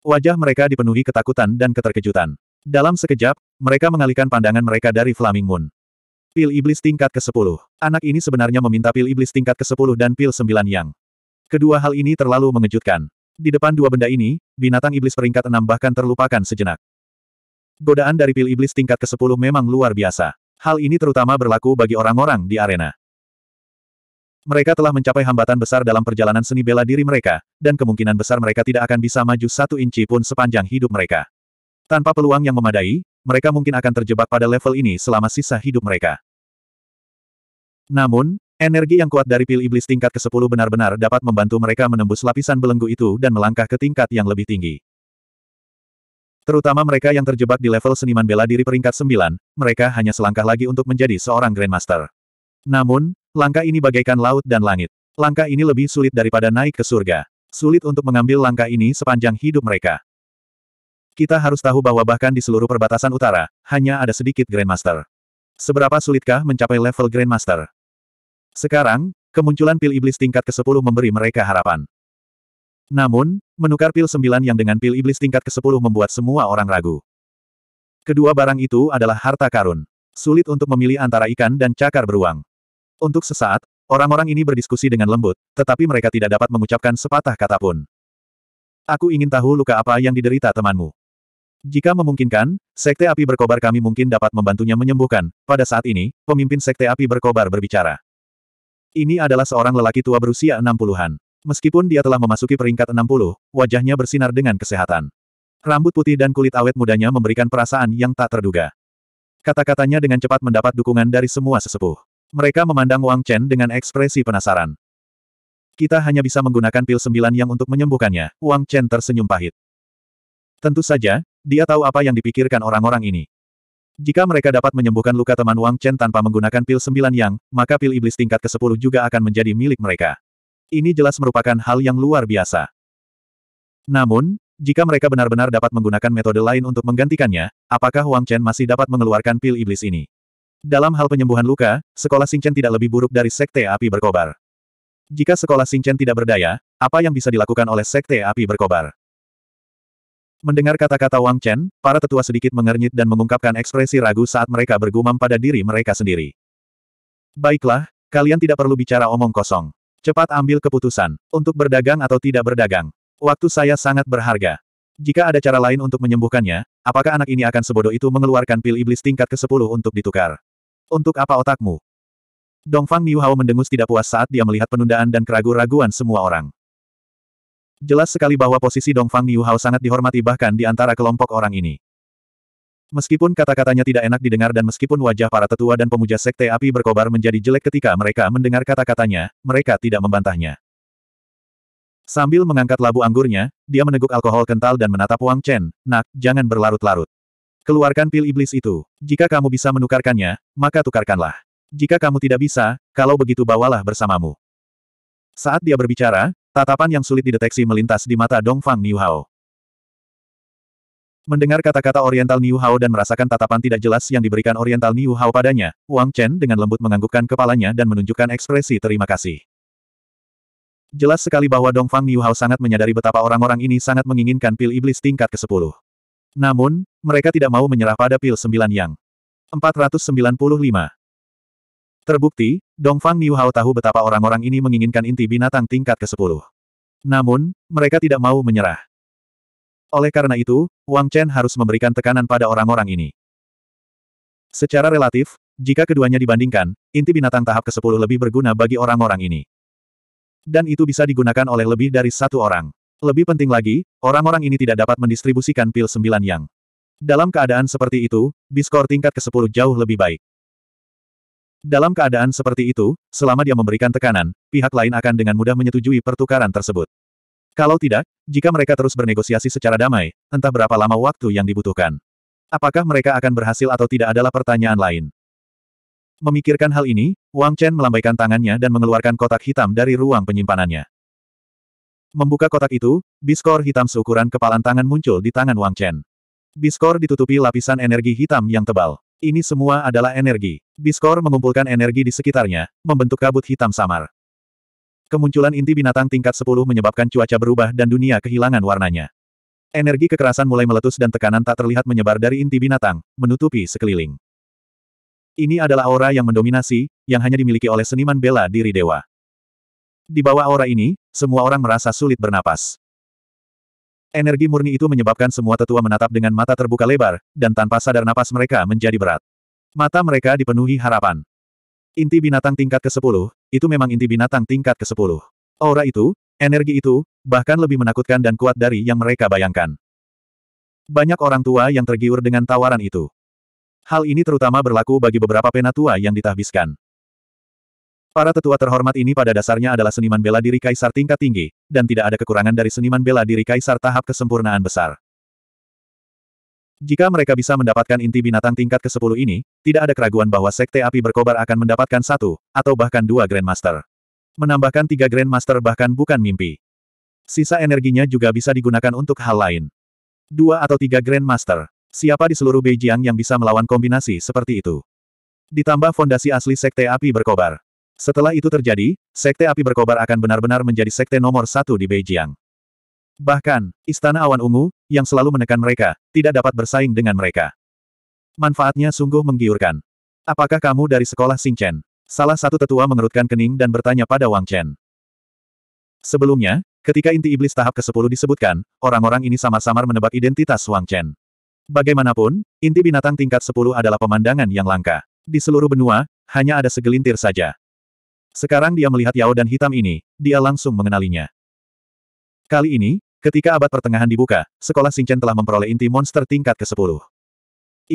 Wajah mereka dipenuhi ketakutan dan keterkejutan. Dalam sekejap, mereka mengalihkan pandangan mereka dari Flaming Moon. Pil Iblis tingkat ke-10. Anak ini sebenarnya meminta pil Iblis tingkat ke-10 dan pil 9 yang. Kedua hal ini terlalu mengejutkan. Di depan dua benda ini, binatang iblis peringkat 6 bahkan terlupakan sejenak. Godaan dari pil iblis tingkat ke-10 memang luar biasa. Hal ini terutama berlaku bagi orang-orang di arena. Mereka telah mencapai hambatan besar dalam perjalanan seni bela diri mereka, dan kemungkinan besar mereka tidak akan bisa maju satu inci pun sepanjang hidup mereka. Tanpa peluang yang memadai, mereka mungkin akan terjebak pada level ini selama sisa hidup mereka. Namun, energi yang kuat dari pil iblis tingkat ke-10 benar-benar dapat membantu mereka menembus lapisan belenggu itu dan melangkah ke tingkat yang lebih tinggi. Terutama mereka yang terjebak di level seniman bela diri peringkat 9, mereka hanya selangkah lagi untuk menjadi seorang Grandmaster. Namun, Langkah ini bagaikan laut dan langit. Langkah ini lebih sulit daripada naik ke surga. Sulit untuk mengambil langkah ini sepanjang hidup mereka. Kita harus tahu bahwa bahkan di seluruh perbatasan utara, hanya ada sedikit Grandmaster. Seberapa sulitkah mencapai level Grandmaster? Sekarang, kemunculan pil iblis tingkat ke-10 memberi mereka harapan. Namun, menukar pil 9 yang dengan pil iblis tingkat ke-10 membuat semua orang ragu. Kedua barang itu adalah harta karun. Sulit untuk memilih antara ikan dan cakar beruang. Untuk sesaat, orang-orang ini berdiskusi dengan lembut, tetapi mereka tidak dapat mengucapkan sepatah kata pun. Aku ingin tahu luka apa yang diderita temanmu. Jika memungkinkan, Sekte Api Berkobar kami mungkin dapat membantunya menyembuhkan. Pada saat ini, pemimpin Sekte Api Berkobar berbicara. Ini adalah seorang lelaki tua berusia 60-an. Meskipun dia telah memasuki peringkat 60, wajahnya bersinar dengan kesehatan. Rambut putih dan kulit awet mudanya memberikan perasaan yang tak terduga. Kata-katanya dengan cepat mendapat dukungan dari semua sesepuh. Mereka memandang Wang Chen dengan ekspresi penasaran. Kita hanya bisa menggunakan pil sembilan yang untuk menyembuhkannya, Wang Chen tersenyum pahit. Tentu saja, dia tahu apa yang dipikirkan orang-orang ini. Jika mereka dapat menyembuhkan luka teman Wang Chen tanpa menggunakan pil sembilan yang, maka pil iblis tingkat ke-10 juga akan menjadi milik mereka. Ini jelas merupakan hal yang luar biasa. Namun, jika mereka benar-benar dapat menggunakan metode lain untuk menggantikannya, apakah Wang Chen masih dapat mengeluarkan pil iblis ini? Dalam hal penyembuhan luka, sekolah Singchen tidak lebih buruk dari sekte api berkobar. Jika sekolah Singchen tidak berdaya, apa yang bisa dilakukan oleh sekte api berkobar? Mendengar kata-kata Wang Chen, para tetua sedikit mengernyit dan mengungkapkan ekspresi ragu saat mereka bergumam pada diri mereka sendiri. Baiklah, kalian tidak perlu bicara omong kosong. Cepat ambil keputusan, untuk berdagang atau tidak berdagang. Waktu saya sangat berharga. Jika ada cara lain untuk menyembuhkannya, apakah anak ini akan sebodoh itu mengeluarkan pil iblis tingkat ke-10 untuk ditukar? Untuk apa otakmu? Dongfang Niuhao mendengus tidak puas saat dia melihat penundaan dan keraguan-raguan semua orang. Jelas sekali bahwa posisi Dongfang Niuhao sangat dihormati bahkan di antara kelompok orang ini. Meskipun kata-katanya tidak enak didengar dan meskipun wajah para tetua dan pemuja sekte api berkobar menjadi jelek ketika mereka mendengar kata-katanya, mereka tidak membantahnya. Sambil mengangkat labu anggurnya, dia meneguk alkohol kental dan menatap Wang Chen, nak, jangan berlarut-larut. Keluarkan pil iblis itu. Jika kamu bisa menukarkannya, maka tukarkanlah. Jika kamu tidak bisa, kalau begitu bawalah bersamamu. Saat dia berbicara, tatapan yang sulit dideteksi melintas di mata Dongfang Niuhao. Mendengar kata-kata Oriental Niuhao dan merasakan tatapan tidak jelas yang diberikan Oriental Niuhao padanya, Wang Chen dengan lembut menganggukkan kepalanya dan menunjukkan ekspresi terima kasih. Jelas sekali bahwa Dongfang Niuhao sangat menyadari betapa orang-orang ini sangat menginginkan pil iblis tingkat ke-10. Namun, mereka tidak mau menyerah pada pil sembilan yang. 495. Terbukti, Dongfang Niu Hao tahu betapa orang-orang ini menginginkan inti binatang tingkat ke-10. Namun, mereka tidak mau menyerah. Oleh karena itu, Wang Chen harus memberikan tekanan pada orang-orang ini. Secara relatif, jika keduanya dibandingkan, inti binatang tahap ke-10 lebih berguna bagi orang-orang ini. Dan itu bisa digunakan oleh lebih dari satu orang. Lebih penting lagi, orang-orang ini tidak dapat mendistribusikan pil sembilan yang. Dalam keadaan seperti itu, diskor tingkat ke-10 jauh lebih baik. Dalam keadaan seperti itu, selama dia memberikan tekanan, pihak lain akan dengan mudah menyetujui pertukaran tersebut. Kalau tidak, jika mereka terus bernegosiasi secara damai, entah berapa lama waktu yang dibutuhkan. Apakah mereka akan berhasil atau tidak adalah pertanyaan lain. Memikirkan hal ini, Wang Chen melambaikan tangannya dan mengeluarkan kotak hitam dari ruang penyimpanannya. Membuka kotak itu, biskor hitam seukuran kepalan tangan muncul di tangan Wang Chen. Biskor ditutupi lapisan energi hitam yang tebal. Ini semua adalah energi. Biskor mengumpulkan energi di sekitarnya, membentuk kabut hitam samar. Kemunculan inti binatang tingkat 10 menyebabkan cuaca berubah dan dunia kehilangan warnanya. Energi kekerasan mulai meletus dan tekanan tak terlihat menyebar dari inti binatang, menutupi sekeliling. Ini adalah aura yang mendominasi, yang hanya dimiliki oleh seniman bela diri dewa. Di bawah aura ini, semua orang merasa sulit bernapas. Energi murni itu menyebabkan semua tetua menatap dengan mata terbuka lebar, dan tanpa sadar napas mereka menjadi berat. Mata mereka dipenuhi harapan. Inti binatang tingkat ke-10, itu memang inti binatang tingkat ke-10. Aura itu, energi itu, bahkan lebih menakutkan dan kuat dari yang mereka bayangkan. Banyak orang tua yang tergiur dengan tawaran itu. Hal ini terutama berlaku bagi beberapa penatua yang ditahbiskan. Para tetua terhormat ini pada dasarnya adalah seniman bela diri kaisar tingkat tinggi, dan tidak ada kekurangan dari seniman bela diri kaisar tahap kesempurnaan besar. Jika mereka bisa mendapatkan inti binatang tingkat ke-10 ini, tidak ada keraguan bahwa Sekte Api Berkobar akan mendapatkan satu, atau bahkan dua Grandmaster. Menambahkan tiga Grandmaster bahkan bukan mimpi. Sisa energinya juga bisa digunakan untuk hal lain. Dua atau tiga Grandmaster. Siapa di seluruh Beijing yang bisa melawan kombinasi seperti itu? Ditambah fondasi asli Sekte Api Berkobar. Setelah itu terjadi, Sekte Api Berkobar akan benar-benar menjadi sekte nomor satu di Beijing. Bahkan, Istana Awan Ungu, yang selalu menekan mereka, tidak dapat bersaing dengan mereka. Manfaatnya sungguh menggiurkan. Apakah kamu dari sekolah Xingchen? Salah satu tetua mengerutkan kening dan bertanya pada Wang Chen. Sebelumnya, ketika inti iblis tahap ke-10 disebutkan, orang-orang ini samar-samar menebak identitas Wang Chen. Bagaimanapun, inti binatang tingkat 10 adalah pemandangan yang langka. Di seluruh benua, hanya ada segelintir saja. Sekarang dia melihat Yao dan hitam ini, dia langsung mengenalinya. Kali ini, ketika abad pertengahan dibuka, sekolah Xingchen telah memperoleh inti monster tingkat ke-10.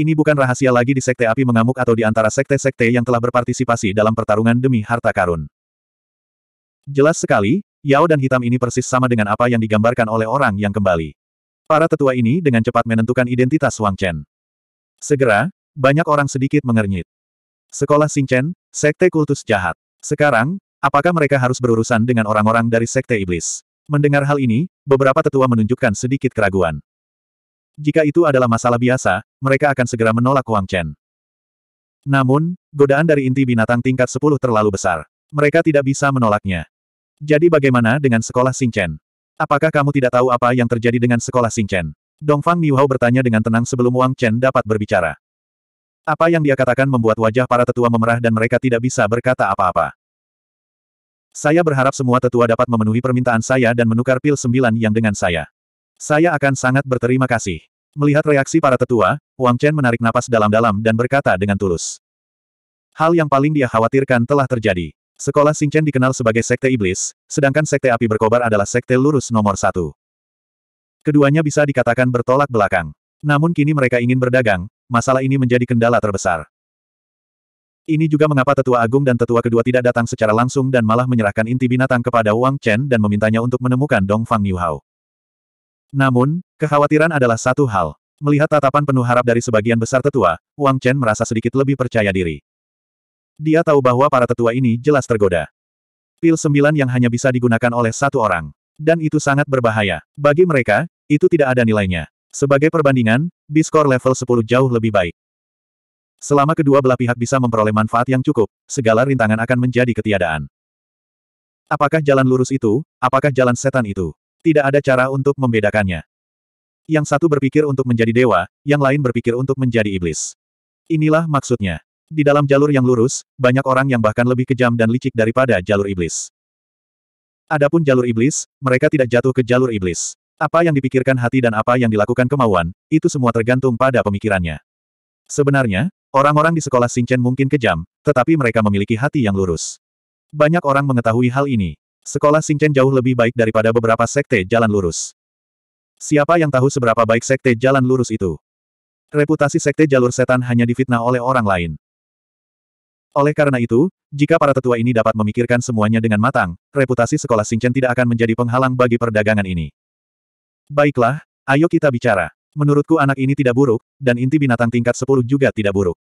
Ini bukan rahasia lagi di sekte api mengamuk atau di antara sekte-sekte yang telah berpartisipasi dalam pertarungan demi harta karun. Jelas sekali, Yao dan hitam ini persis sama dengan apa yang digambarkan oleh orang yang kembali. Para tetua ini dengan cepat menentukan identitas Wang Chen. Segera, banyak orang sedikit mengernyit. Sekolah Xingchen, Sekte Kultus Jahat. Sekarang, apakah mereka harus berurusan dengan orang-orang dari Sekte Iblis? Mendengar hal ini, beberapa tetua menunjukkan sedikit keraguan. Jika itu adalah masalah biasa, mereka akan segera menolak Wang Chen. Namun, godaan dari inti binatang tingkat 10 terlalu besar. Mereka tidak bisa menolaknya. Jadi bagaimana dengan sekolah Xingchen? Apakah kamu tidak tahu apa yang terjadi dengan sekolah Xingchen? Dongfang Niuhao bertanya dengan tenang sebelum Wang Chen dapat berbicara. Apa yang dia katakan membuat wajah para tetua memerah dan mereka tidak bisa berkata apa-apa. Saya berharap semua tetua dapat memenuhi permintaan saya dan menukar pil sembilan yang dengan saya. Saya akan sangat berterima kasih. Melihat reaksi para tetua, Wang Chen menarik napas dalam-dalam dan berkata dengan tulus. Hal yang paling dia khawatirkan telah terjadi. Sekolah Chen dikenal sebagai sekte iblis, sedangkan sekte api berkobar adalah sekte lurus nomor satu. Keduanya bisa dikatakan bertolak belakang. Namun kini mereka ingin berdagang, masalah ini menjadi kendala terbesar. Ini juga mengapa tetua agung dan tetua kedua tidak datang secara langsung dan malah menyerahkan inti binatang kepada Wang Chen dan memintanya untuk menemukan Dong Fang Niuhao. Namun, kekhawatiran adalah satu hal. Melihat tatapan penuh harap dari sebagian besar tetua, Wang Chen merasa sedikit lebih percaya diri. Dia tahu bahwa para tetua ini jelas tergoda. Pil sembilan yang hanya bisa digunakan oleh satu orang. Dan itu sangat berbahaya. Bagi mereka, itu tidak ada nilainya. Sebagai perbandingan, diskor level 10 jauh lebih baik. Selama kedua belah pihak bisa memperoleh manfaat yang cukup, segala rintangan akan menjadi ketiadaan. Apakah jalan lurus itu, apakah jalan setan itu? Tidak ada cara untuk membedakannya. Yang satu berpikir untuk menjadi dewa, yang lain berpikir untuk menjadi iblis. Inilah maksudnya. Di dalam jalur yang lurus, banyak orang yang bahkan lebih kejam dan licik daripada jalur iblis. Adapun jalur iblis, mereka tidak jatuh ke jalur iblis. Apa yang dipikirkan hati dan apa yang dilakukan kemauan, itu semua tergantung pada pemikirannya. Sebenarnya, orang-orang di sekolah Sinchen mungkin kejam, tetapi mereka memiliki hati yang lurus. Banyak orang mengetahui hal ini. Sekolah Sinchen jauh lebih baik daripada beberapa sekte jalan lurus. Siapa yang tahu seberapa baik sekte jalan lurus itu? Reputasi sekte jalur setan hanya difitnah oleh orang lain. Oleh karena itu, jika para tetua ini dapat memikirkan semuanya dengan matang, reputasi sekolah Sinchen tidak akan menjadi penghalang bagi perdagangan ini. Baiklah, ayo kita bicara. Menurutku anak ini tidak buruk, dan inti binatang tingkat 10 juga tidak buruk.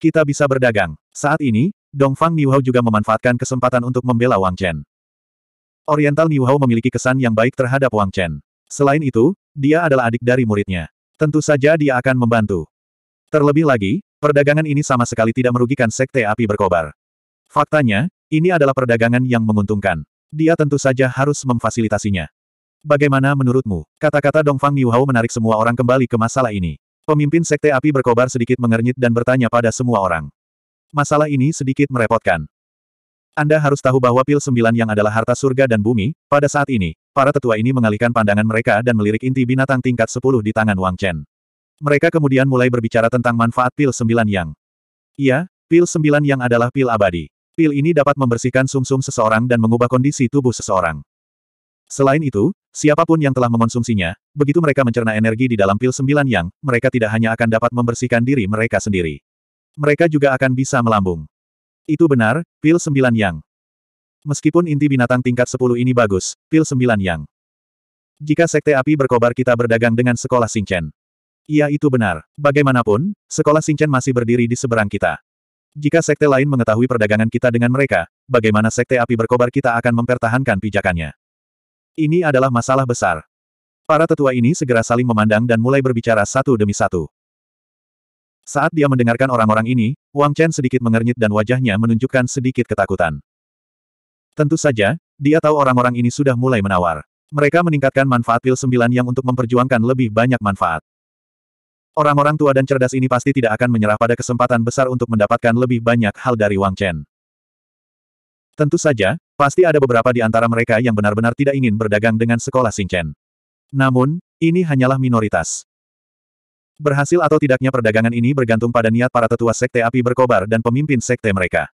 Kita bisa berdagang. Saat ini, Dongfang Niuhao juga memanfaatkan kesempatan untuk membela Wang Chen. Oriental Niuhao memiliki kesan yang baik terhadap Wang Chen. Selain itu, dia adalah adik dari muridnya. Tentu saja dia akan membantu. Terlebih lagi, perdagangan ini sama sekali tidak merugikan Sekte Api Berkobar. Faktanya, ini adalah perdagangan yang menguntungkan. Dia tentu saja harus memfasilitasinya. Bagaimana menurutmu? Kata-kata Dongfang Niuhao menarik semua orang kembali ke masalah ini. Pemimpin Sekte Api berkobar sedikit mengernyit dan bertanya pada semua orang. Masalah ini sedikit merepotkan. Anda harus tahu bahwa pil sembilan yang adalah harta surga dan bumi, pada saat ini, para tetua ini mengalihkan pandangan mereka dan melirik inti binatang tingkat sepuluh di tangan Wang Chen. Mereka kemudian mulai berbicara tentang manfaat pil sembilan yang. Iya, pil sembilan yang adalah pil abadi. Pil ini dapat membersihkan sumsum -sum seseorang dan mengubah kondisi tubuh seseorang. Selain itu, siapapun yang telah mengonsumsinya, begitu mereka mencerna energi di dalam pil sembilan yang, mereka tidak hanya akan dapat membersihkan diri mereka sendiri. Mereka juga akan bisa melambung. Itu benar, pil sembilan yang. Meskipun inti binatang tingkat sepuluh ini bagus, pil sembilan yang. Jika sekte api berkobar kita berdagang dengan sekolah Singchen. Iya itu benar. Bagaimanapun, sekolah Singchen masih berdiri di seberang kita. Jika sekte lain mengetahui perdagangan kita dengan mereka, bagaimana sekte api berkobar kita akan mempertahankan pijakannya? Ini adalah masalah besar. Para tetua ini segera saling memandang dan mulai berbicara satu demi satu. Saat dia mendengarkan orang-orang ini, Wang Chen sedikit mengernyit dan wajahnya menunjukkan sedikit ketakutan. Tentu saja, dia tahu orang-orang ini sudah mulai menawar. Mereka meningkatkan manfaat pil sembilan yang untuk memperjuangkan lebih banyak manfaat. Orang-orang tua dan cerdas ini pasti tidak akan menyerah pada kesempatan besar untuk mendapatkan lebih banyak hal dari Wang Chen. Tentu saja, Pasti ada beberapa di antara mereka yang benar-benar tidak ingin berdagang dengan sekolah Singchen. Namun, ini hanyalah minoritas. Berhasil atau tidaknya perdagangan ini bergantung pada niat para tetua sekte api berkobar dan pemimpin sekte mereka.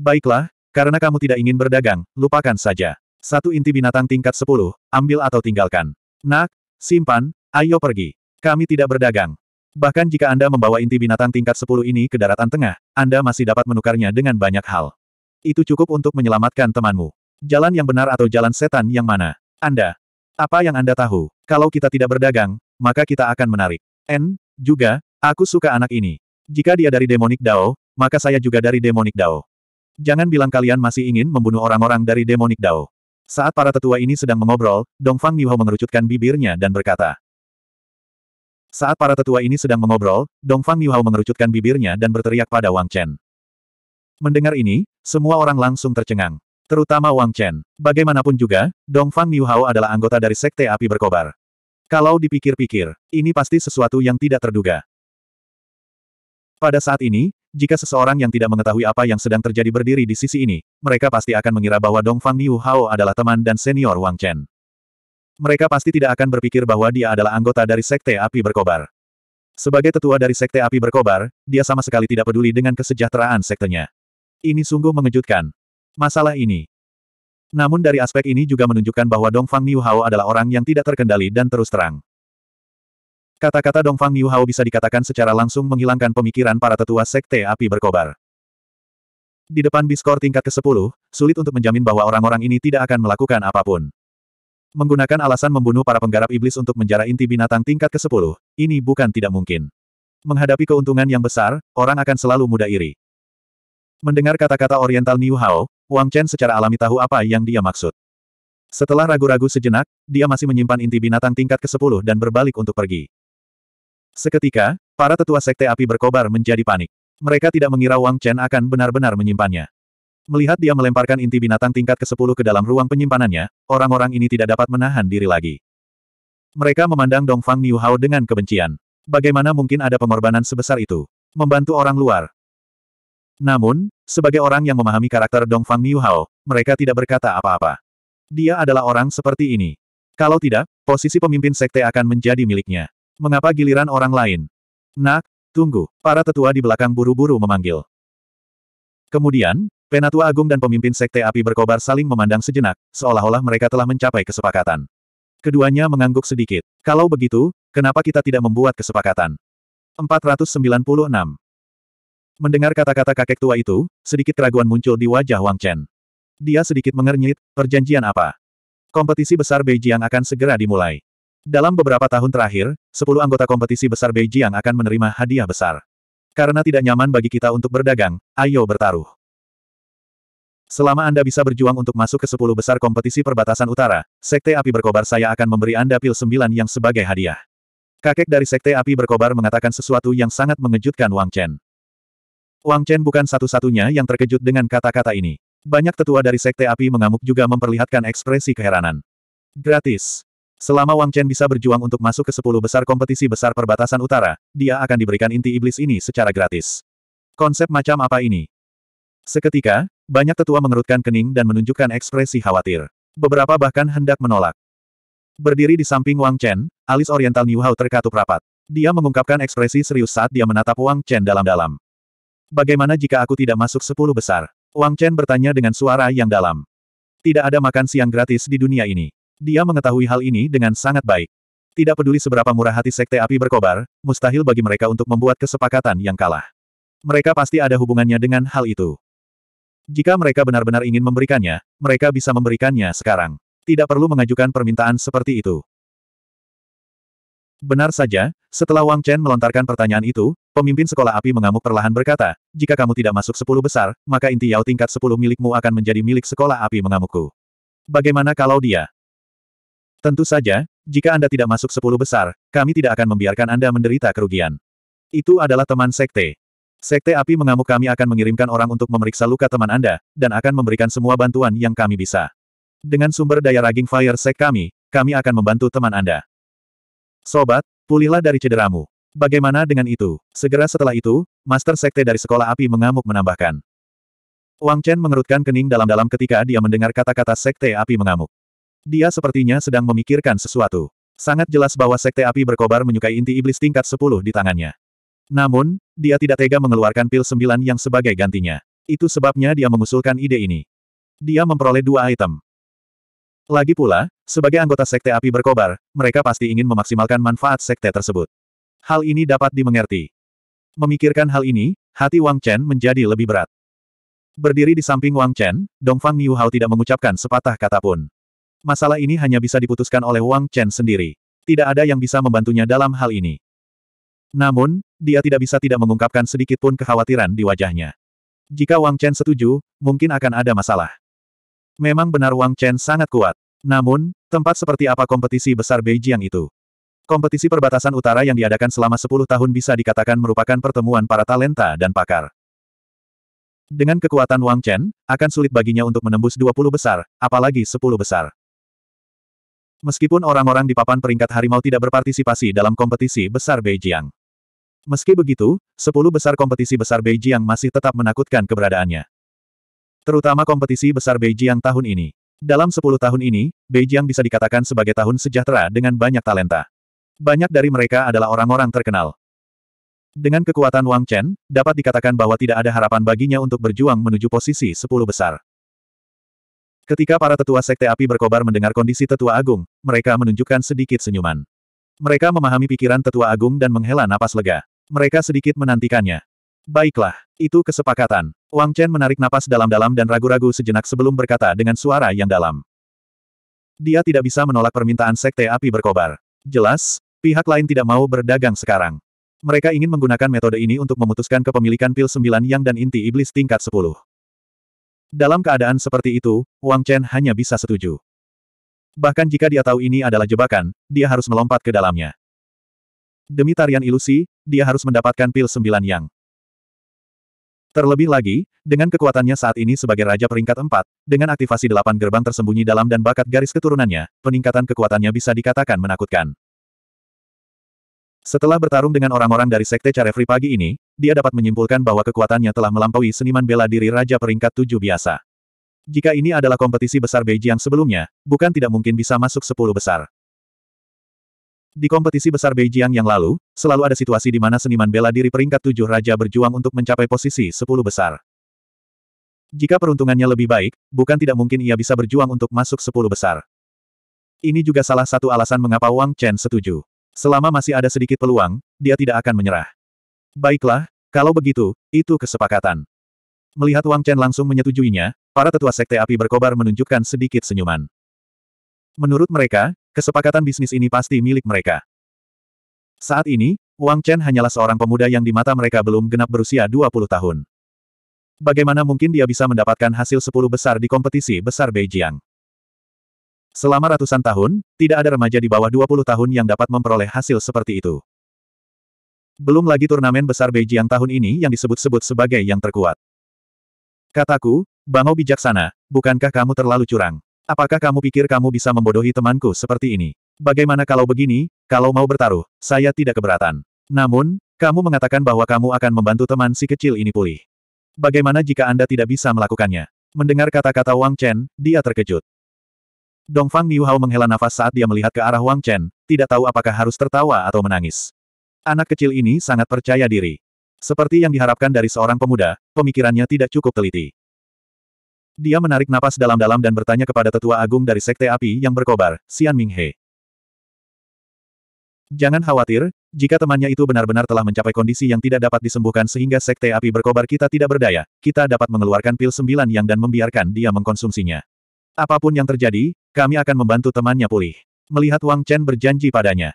Baiklah, karena kamu tidak ingin berdagang, lupakan saja. Satu inti binatang tingkat 10, ambil atau tinggalkan. Nak, simpan, ayo pergi. Kami tidak berdagang. Bahkan jika Anda membawa inti binatang tingkat 10 ini ke daratan tengah, Anda masih dapat menukarnya dengan banyak hal. Itu cukup untuk menyelamatkan temanmu. Jalan yang benar atau jalan setan yang mana? Anda. Apa yang Anda tahu? Kalau kita tidak berdagang, maka kita akan menarik. N, juga, aku suka anak ini. Jika dia dari Demonic Dao, maka saya juga dari Demonic Dao. Jangan bilang kalian masih ingin membunuh orang-orang dari Demonic Dao. Saat para tetua ini sedang mengobrol, Dongfang Miho mengerucutkan bibirnya dan berkata. Saat para tetua ini sedang mengobrol, Dongfang Miho mengerucutkan bibirnya dan berteriak pada Wang Chen. Mendengar ini, semua orang langsung tercengang. Terutama Wang Chen. Bagaimanapun juga, Dongfang Miuhao adalah anggota dari Sekte Api Berkobar. Kalau dipikir-pikir, ini pasti sesuatu yang tidak terduga. Pada saat ini, jika seseorang yang tidak mengetahui apa yang sedang terjadi berdiri di sisi ini, mereka pasti akan mengira bahwa Dongfang Niu Hao adalah teman dan senior Wang Chen. Mereka pasti tidak akan berpikir bahwa dia adalah anggota dari Sekte Api Berkobar. Sebagai tetua dari Sekte Api Berkobar, dia sama sekali tidak peduli dengan kesejahteraan sektenya. Ini sungguh mengejutkan. Masalah ini. Namun dari aspek ini juga menunjukkan bahwa Dongfang Niu adalah orang yang tidak terkendali dan terus terang. Kata-kata Dongfang Niu bisa dikatakan secara langsung menghilangkan pemikiran para tetua sekte api berkobar. Di depan biskor tingkat ke-10, sulit untuk menjamin bahwa orang-orang ini tidak akan melakukan apapun. Menggunakan alasan membunuh para penggarap iblis untuk menjara inti binatang tingkat ke-10, ini bukan tidak mungkin. Menghadapi keuntungan yang besar, orang akan selalu mudah iri. Mendengar kata-kata Oriental New Hao, Wang Chen secara alami tahu apa yang dia maksud. Setelah ragu-ragu sejenak, dia masih menyimpan inti binatang tingkat ke-10 dan berbalik untuk pergi. Seketika, para tetua sekte api berkobar menjadi panik. Mereka tidak mengira Wang Chen akan benar-benar menyimpannya. Melihat dia melemparkan inti binatang tingkat ke-10 ke dalam ruang penyimpanannya, orang-orang ini tidak dapat menahan diri lagi. Mereka memandang Dongfang Niu Hao dengan kebencian. Bagaimana mungkin ada pengorbanan sebesar itu? Membantu orang luar, namun, sebagai orang yang memahami karakter Dongfang Niuhao, mereka tidak berkata apa-apa. Dia adalah orang seperti ini. Kalau tidak, posisi pemimpin sekte akan menjadi miliknya. Mengapa giliran orang lain? Nak, tunggu, para tetua di belakang buru-buru memanggil. Kemudian, Penatua Agung dan pemimpin Sekte Api Berkobar saling memandang sejenak, seolah-olah mereka telah mencapai kesepakatan. Keduanya mengangguk sedikit. Kalau begitu, kenapa kita tidak membuat kesepakatan? 496. Mendengar kata-kata kakek tua itu, sedikit keraguan muncul di wajah Wang Chen. Dia sedikit mengernyit, perjanjian apa? Kompetisi besar Beijing akan segera dimulai. Dalam beberapa tahun terakhir, 10 anggota kompetisi besar Beijing akan menerima hadiah besar. Karena tidak nyaman bagi kita untuk berdagang, ayo bertaruh. Selama Anda bisa berjuang untuk masuk ke 10 besar kompetisi perbatasan utara, Sekte Api Berkobar saya akan memberi Anda pil 9 yang sebagai hadiah. Kakek dari Sekte Api Berkobar mengatakan sesuatu yang sangat mengejutkan Wang Chen. Wang Chen bukan satu-satunya yang terkejut dengan kata-kata ini. Banyak tetua dari Sekte Api mengamuk juga memperlihatkan ekspresi keheranan. Gratis. Selama Wang Chen bisa berjuang untuk masuk ke sepuluh besar kompetisi besar perbatasan utara, dia akan diberikan inti iblis ini secara gratis. Konsep macam apa ini? Seketika, banyak tetua mengerutkan kening dan menunjukkan ekspresi khawatir. Beberapa bahkan hendak menolak. Berdiri di samping Wang Chen, alis Oriental Niu Hao terkatup rapat. Dia mengungkapkan ekspresi serius saat dia menatap Wang Chen dalam-dalam. Bagaimana jika aku tidak masuk sepuluh besar? Wang Chen bertanya dengan suara yang dalam. Tidak ada makan siang gratis di dunia ini. Dia mengetahui hal ini dengan sangat baik. Tidak peduli seberapa murah hati sekte api berkobar, mustahil bagi mereka untuk membuat kesepakatan yang kalah. Mereka pasti ada hubungannya dengan hal itu. Jika mereka benar-benar ingin memberikannya, mereka bisa memberikannya sekarang. Tidak perlu mengajukan permintaan seperti itu. Benar saja, setelah Wang Chen melontarkan pertanyaan itu, pemimpin sekolah api mengamuk perlahan berkata, jika kamu tidak masuk sepuluh besar, maka inti Yao tingkat sepuluh milikmu akan menjadi milik sekolah api mengamukku. Bagaimana kalau dia? Tentu saja, jika Anda tidak masuk sepuluh besar, kami tidak akan membiarkan Anda menderita kerugian. Itu adalah teman sekte. Sekte api mengamuk kami akan mengirimkan orang untuk memeriksa luka teman Anda, dan akan memberikan semua bantuan yang kami bisa. Dengan sumber daya raging fire sek kami, kami akan membantu teman Anda. Sobat, pulihlah dari cederamu. Bagaimana dengan itu? Segera setelah itu, Master Sekte dari Sekolah Api mengamuk menambahkan. Wang Chen mengerutkan kening dalam-dalam ketika dia mendengar kata-kata Sekte Api mengamuk. Dia sepertinya sedang memikirkan sesuatu. Sangat jelas bahwa Sekte Api berkobar menyukai inti iblis tingkat 10 di tangannya. Namun, dia tidak tega mengeluarkan pil 9 yang sebagai gantinya. Itu sebabnya dia mengusulkan ide ini. Dia memperoleh dua item. Lagi pula, sebagai anggota sekte api berkobar, mereka pasti ingin memaksimalkan manfaat sekte tersebut. Hal ini dapat dimengerti. Memikirkan hal ini, hati Wang Chen menjadi lebih berat. Berdiri di samping Wang Chen, Dongfang Niuhao tidak mengucapkan sepatah kata pun. Masalah ini hanya bisa diputuskan oleh Wang Chen sendiri. Tidak ada yang bisa membantunya dalam hal ini. Namun, dia tidak bisa tidak mengungkapkan sedikit pun kekhawatiran di wajahnya. Jika Wang Chen setuju, mungkin akan ada masalah. Memang benar Wang Chen sangat kuat. Namun, tempat seperti apa kompetisi besar Beijing itu? Kompetisi perbatasan utara yang diadakan selama 10 tahun bisa dikatakan merupakan pertemuan para talenta dan pakar. Dengan kekuatan Wang Chen, akan sulit baginya untuk menembus 20 besar, apalagi 10 besar. Meskipun orang-orang di papan peringkat harimau tidak berpartisipasi dalam kompetisi besar Beijing. Meski begitu, 10 besar kompetisi besar Beijing masih tetap menakutkan keberadaannya. Terutama kompetisi besar Beijing tahun ini. Dalam 10 tahun ini, Beijing bisa dikatakan sebagai tahun sejahtera dengan banyak talenta. Banyak dari mereka adalah orang-orang terkenal. Dengan kekuatan Wang Chen, dapat dikatakan bahwa tidak ada harapan baginya untuk berjuang menuju posisi 10 besar. Ketika para tetua Sekte Api berkobar mendengar kondisi Tetua Agung, mereka menunjukkan sedikit senyuman. Mereka memahami pikiran Tetua Agung dan menghela napas lega. Mereka sedikit menantikannya. Baiklah, itu kesepakatan. Wang Chen menarik napas dalam-dalam dan ragu-ragu sejenak sebelum berkata dengan suara yang dalam. Dia tidak bisa menolak permintaan Sekte Api Berkobar. Jelas, pihak lain tidak mau berdagang sekarang. Mereka ingin menggunakan metode ini untuk memutuskan kepemilikan pil sembilan yang dan inti iblis tingkat sepuluh. Dalam keadaan seperti itu, Wang Chen hanya bisa setuju. Bahkan jika dia tahu ini adalah jebakan, dia harus melompat ke dalamnya. Demi tarian ilusi, dia harus mendapatkan pil sembilan yang. Terlebih lagi, dengan kekuatannya saat ini sebagai Raja Peringkat 4, dengan aktivasi delapan gerbang tersembunyi dalam dan bakat garis keturunannya, peningkatan kekuatannya bisa dikatakan menakutkan. Setelah bertarung dengan orang-orang dari Sekte Carefree pagi ini, dia dapat menyimpulkan bahwa kekuatannya telah melampaui seniman bela diri Raja Peringkat 7 biasa. Jika ini adalah kompetisi besar Beijing sebelumnya, bukan tidak mungkin bisa masuk 10 besar. Di kompetisi besar Beijing yang lalu, selalu ada situasi di mana seniman bela diri peringkat tujuh raja berjuang untuk mencapai posisi sepuluh besar. Jika peruntungannya lebih baik, bukan tidak mungkin ia bisa berjuang untuk masuk sepuluh besar. Ini juga salah satu alasan mengapa Wang Chen setuju. Selama masih ada sedikit peluang, dia tidak akan menyerah. Baiklah, kalau begitu, itu kesepakatan. Melihat Wang Chen langsung menyetujuinya, para tetua sekte api berkobar menunjukkan sedikit senyuman. Menurut mereka, Kesepakatan bisnis ini pasti milik mereka. Saat ini, Wang Chen hanyalah seorang pemuda yang di mata mereka belum genap berusia 20 tahun. Bagaimana mungkin dia bisa mendapatkan hasil 10 besar di kompetisi besar Beijing? Selama ratusan tahun, tidak ada remaja di bawah 20 tahun yang dapat memperoleh hasil seperti itu. Belum lagi turnamen besar Beijing tahun ini yang disebut-sebut sebagai yang terkuat. Kataku, Bangau bijaksana, bukankah kamu terlalu curang? Apakah kamu pikir kamu bisa membodohi temanku seperti ini? Bagaimana kalau begini, kalau mau bertaruh, saya tidak keberatan. Namun, kamu mengatakan bahwa kamu akan membantu teman si kecil ini pulih. Bagaimana jika Anda tidak bisa melakukannya? Mendengar kata-kata Wang Chen, dia terkejut. Dongfang Niuhao menghela nafas saat dia melihat ke arah Wang Chen, tidak tahu apakah harus tertawa atau menangis. Anak kecil ini sangat percaya diri. Seperti yang diharapkan dari seorang pemuda, pemikirannya tidak cukup teliti. Dia menarik napas dalam-dalam dan bertanya kepada tetua agung dari Sekte Api yang berkobar, Xian Minghe. Jangan khawatir, jika temannya itu benar-benar telah mencapai kondisi yang tidak dapat disembuhkan sehingga Sekte Api berkobar kita tidak berdaya, kita dapat mengeluarkan pil sembilan yang dan membiarkan dia mengkonsumsinya. Apapun yang terjadi, kami akan membantu temannya pulih. Melihat Wang Chen berjanji padanya.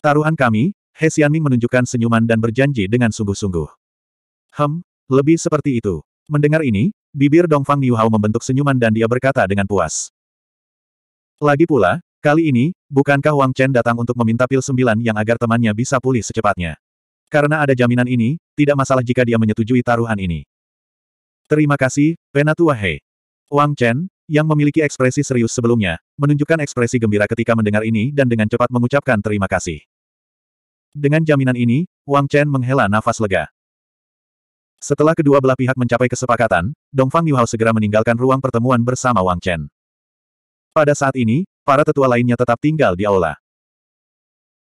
Taruhan kami, He Xianming menunjukkan senyuman dan berjanji dengan sungguh-sungguh. Hem, lebih seperti itu. Mendengar ini, Bibir Dongfang Niuhao membentuk senyuman dan dia berkata dengan puas. Lagi pula, kali ini, bukankah Wang Chen datang untuk meminta pil sembilan yang agar temannya bisa pulih secepatnya? Karena ada jaminan ini, tidak masalah jika dia menyetujui taruhan ini. Terima kasih, Penatua He. Wang Chen, yang memiliki ekspresi serius sebelumnya, menunjukkan ekspresi gembira ketika mendengar ini dan dengan cepat mengucapkan terima kasih. Dengan jaminan ini, Wang Chen menghela nafas lega. Setelah kedua belah pihak mencapai kesepakatan, Dongfang Yuhao segera meninggalkan ruang pertemuan bersama Wang Chen. Pada saat ini, para tetua lainnya tetap tinggal di aula.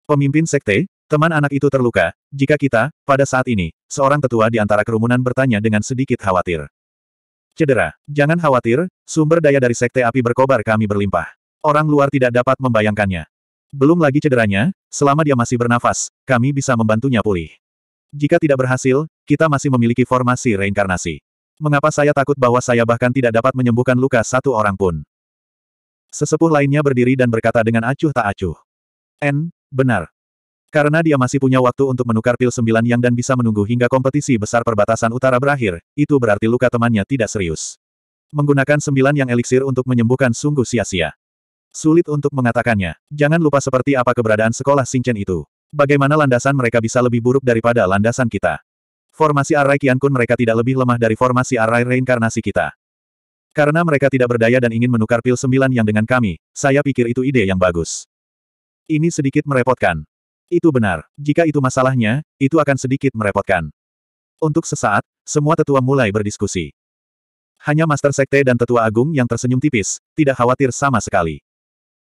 Pemimpin sekte, teman anak itu terluka, jika kita, pada saat ini, seorang tetua di antara kerumunan bertanya dengan sedikit khawatir. Cedera, jangan khawatir, sumber daya dari sekte api berkobar kami berlimpah. Orang luar tidak dapat membayangkannya. Belum lagi cederanya, selama dia masih bernafas, kami bisa membantunya pulih. Jika tidak berhasil, kita masih memiliki formasi reinkarnasi. Mengapa saya takut bahwa saya bahkan tidak dapat menyembuhkan luka satu orang pun? Sesepuh lainnya berdiri dan berkata dengan acuh tak acuh. N, benar. Karena dia masih punya waktu untuk menukar pil sembilan yang dan bisa menunggu hingga kompetisi besar perbatasan utara berakhir, itu berarti luka temannya tidak serius. Menggunakan sembilan yang eliksir untuk menyembuhkan sungguh sia-sia. Sulit untuk mengatakannya. Jangan lupa seperti apa keberadaan sekolah Singchen itu. Bagaimana landasan mereka bisa lebih buruk daripada landasan kita. Formasi Arai Kun mereka tidak lebih lemah dari formasi Arai reinkarnasi kita. Karena mereka tidak berdaya dan ingin menukar pil sembilan yang dengan kami, saya pikir itu ide yang bagus. Ini sedikit merepotkan. Itu benar. Jika itu masalahnya, itu akan sedikit merepotkan. Untuk sesaat, semua tetua mulai berdiskusi. Hanya Master Sekte dan Tetua Agung yang tersenyum tipis, tidak khawatir sama sekali.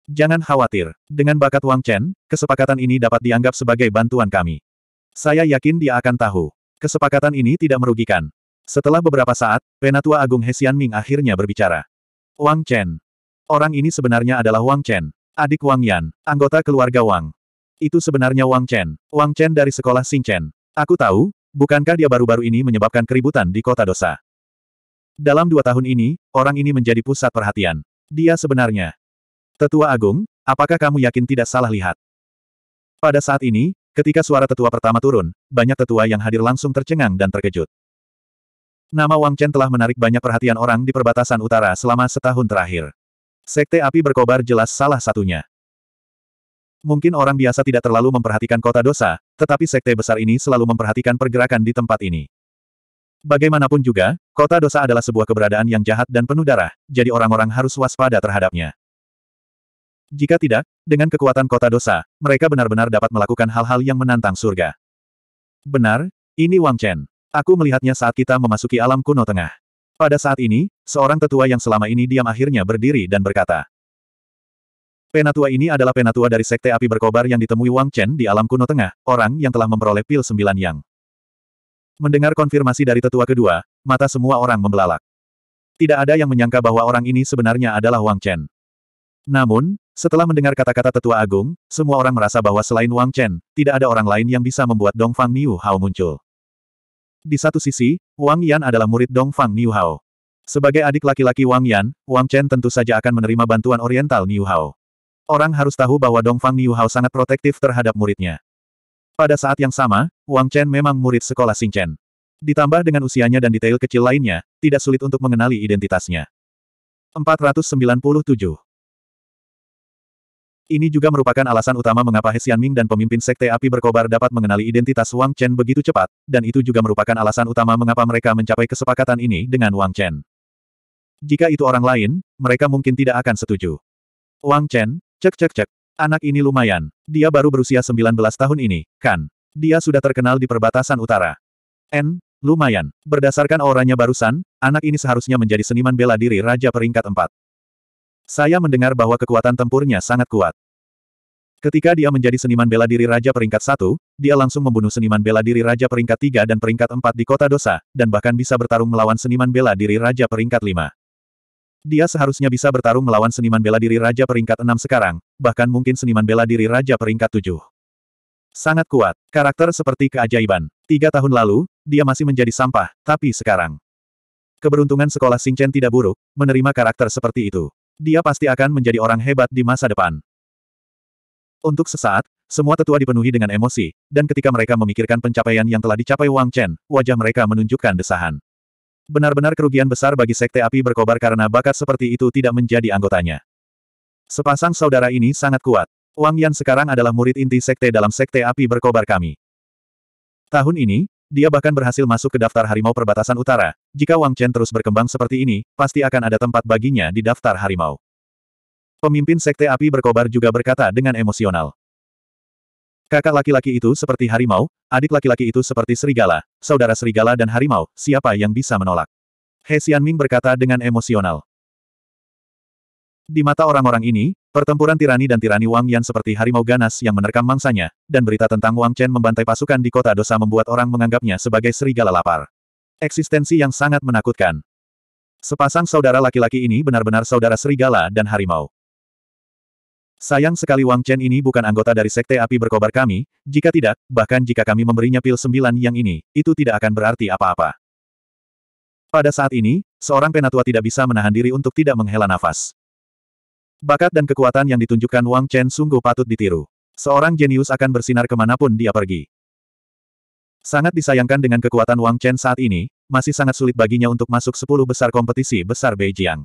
Jangan khawatir. Dengan bakat Wang Chen, kesepakatan ini dapat dianggap sebagai bantuan kami. Saya yakin dia akan tahu. Kesepakatan ini tidak merugikan. Setelah beberapa saat, Penatua Agung Hesian Ming akhirnya berbicara. Wang Chen. Orang ini sebenarnya adalah Wang Chen, adik Wang Yan, anggota keluarga Wang. Itu sebenarnya Wang Chen, Wang Chen dari sekolah Xing Chen. Aku tahu, bukankah dia baru-baru ini menyebabkan keributan di kota dosa? Dalam dua tahun ini, orang ini menjadi pusat perhatian. Dia sebenarnya. Tetua Agung, apakah kamu yakin tidak salah lihat? Pada saat ini, Ketika suara tetua pertama turun, banyak tetua yang hadir langsung tercengang dan terkejut. Nama Wang Chen telah menarik banyak perhatian orang di perbatasan utara selama setahun terakhir. Sekte api berkobar jelas salah satunya. Mungkin orang biasa tidak terlalu memperhatikan kota dosa, tetapi sekte besar ini selalu memperhatikan pergerakan di tempat ini. Bagaimanapun juga, kota dosa adalah sebuah keberadaan yang jahat dan penuh darah, jadi orang-orang harus waspada terhadapnya. Jika tidak, dengan kekuatan kota dosa, mereka benar-benar dapat melakukan hal-hal yang menantang surga. Benar, ini Wang Chen. Aku melihatnya saat kita memasuki alam kuno tengah. Pada saat ini, seorang tetua yang selama ini diam akhirnya berdiri dan berkata. Penatua ini adalah penatua dari sekte api berkobar yang ditemui Wang Chen di alam kuno tengah, orang yang telah memperoleh pil sembilan yang. Mendengar konfirmasi dari tetua kedua, mata semua orang membelalak. Tidak ada yang menyangka bahwa orang ini sebenarnya adalah Wang Chen. Namun, setelah mendengar kata-kata tetua agung, semua orang merasa bahwa selain Wang Chen, tidak ada orang lain yang bisa membuat Dong Dongfang Niu Hao muncul. Di satu sisi, Wang Yan adalah murid Dong Dongfang Niu Hao. Sebagai adik laki-laki Wang Yan, Wang Chen tentu saja akan menerima bantuan Oriental Niu Hao. Orang harus tahu bahwa Dong Dongfang Niu Hao sangat protektif terhadap muridnya. Pada saat yang sama, Wang Chen memang murid sekolah Xing Chen. Ditambah dengan usianya dan detail kecil lainnya, tidak sulit untuk mengenali identitasnya. 497 ini juga merupakan alasan utama mengapa He Xianming dan pemimpin Sekte Api Berkobar dapat mengenali identitas Wang Chen begitu cepat, dan itu juga merupakan alasan utama mengapa mereka mencapai kesepakatan ini dengan Wang Chen. Jika itu orang lain, mereka mungkin tidak akan setuju. Wang Chen, cek cek cek, anak ini lumayan. Dia baru berusia 19 tahun ini, kan? Dia sudah terkenal di perbatasan utara. N, lumayan. Berdasarkan auranya barusan, anak ini seharusnya menjadi seniman bela diri Raja Peringkat 4. Saya mendengar bahwa kekuatan tempurnya sangat kuat. Ketika dia menjadi seniman bela diri Raja peringkat satu, dia langsung membunuh seniman bela diri Raja peringkat tiga dan peringkat empat di kota dosa, dan bahkan bisa bertarung melawan seniman bela diri Raja peringkat lima. Dia seharusnya bisa bertarung melawan seniman bela diri Raja peringkat enam sekarang, bahkan mungkin seniman bela diri Raja peringkat tujuh. Sangat kuat, karakter seperti keajaiban. Tiga tahun lalu, dia masih menjadi sampah, tapi sekarang. Keberuntungan sekolah Singchen tidak buruk, menerima karakter seperti itu. Dia pasti akan menjadi orang hebat di masa depan. Untuk sesaat, semua tetua dipenuhi dengan emosi, dan ketika mereka memikirkan pencapaian yang telah dicapai Wang Chen, wajah mereka menunjukkan desahan. Benar-benar kerugian besar bagi Sekte Api Berkobar karena bakat seperti itu tidak menjadi anggotanya. Sepasang saudara ini sangat kuat. Wang Yan sekarang adalah murid inti Sekte dalam Sekte Api Berkobar kami. Tahun ini, dia bahkan berhasil masuk ke daftar harimau perbatasan utara. Jika Wang Chen terus berkembang seperti ini, pasti akan ada tempat baginya di daftar harimau. Pemimpin Sekte Api Berkobar juga berkata dengan emosional. Kakak laki-laki itu seperti harimau, adik laki-laki itu seperti serigala, saudara serigala dan harimau, siapa yang bisa menolak? He Xianming berkata dengan emosional. Di mata orang-orang ini, Pertempuran tirani dan tirani Wang Yan seperti harimau ganas yang menerkam mangsanya, dan berita tentang Wang Chen membantai pasukan di kota dosa membuat orang menganggapnya sebagai serigala lapar. Eksistensi yang sangat menakutkan. Sepasang saudara laki-laki ini benar-benar saudara serigala dan harimau. Sayang sekali Wang Chen ini bukan anggota dari Sekte Api Berkobar kami, jika tidak, bahkan jika kami memberinya pil sembilan yang ini, itu tidak akan berarti apa-apa. Pada saat ini, seorang penatua tidak bisa menahan diri untuk tidak menghela nafas. Bakat dan kekuatan yang ditunjukkan Wang Chen sungguh patut ditiru. Seorang jenius akan bersinar kemanapun dia pergi. Sangat disayangkan dengan kekuatan Wang Chen saat ini, masih sangat sulit baginya untuk masuk 10 besar kompetisi besar Beijing.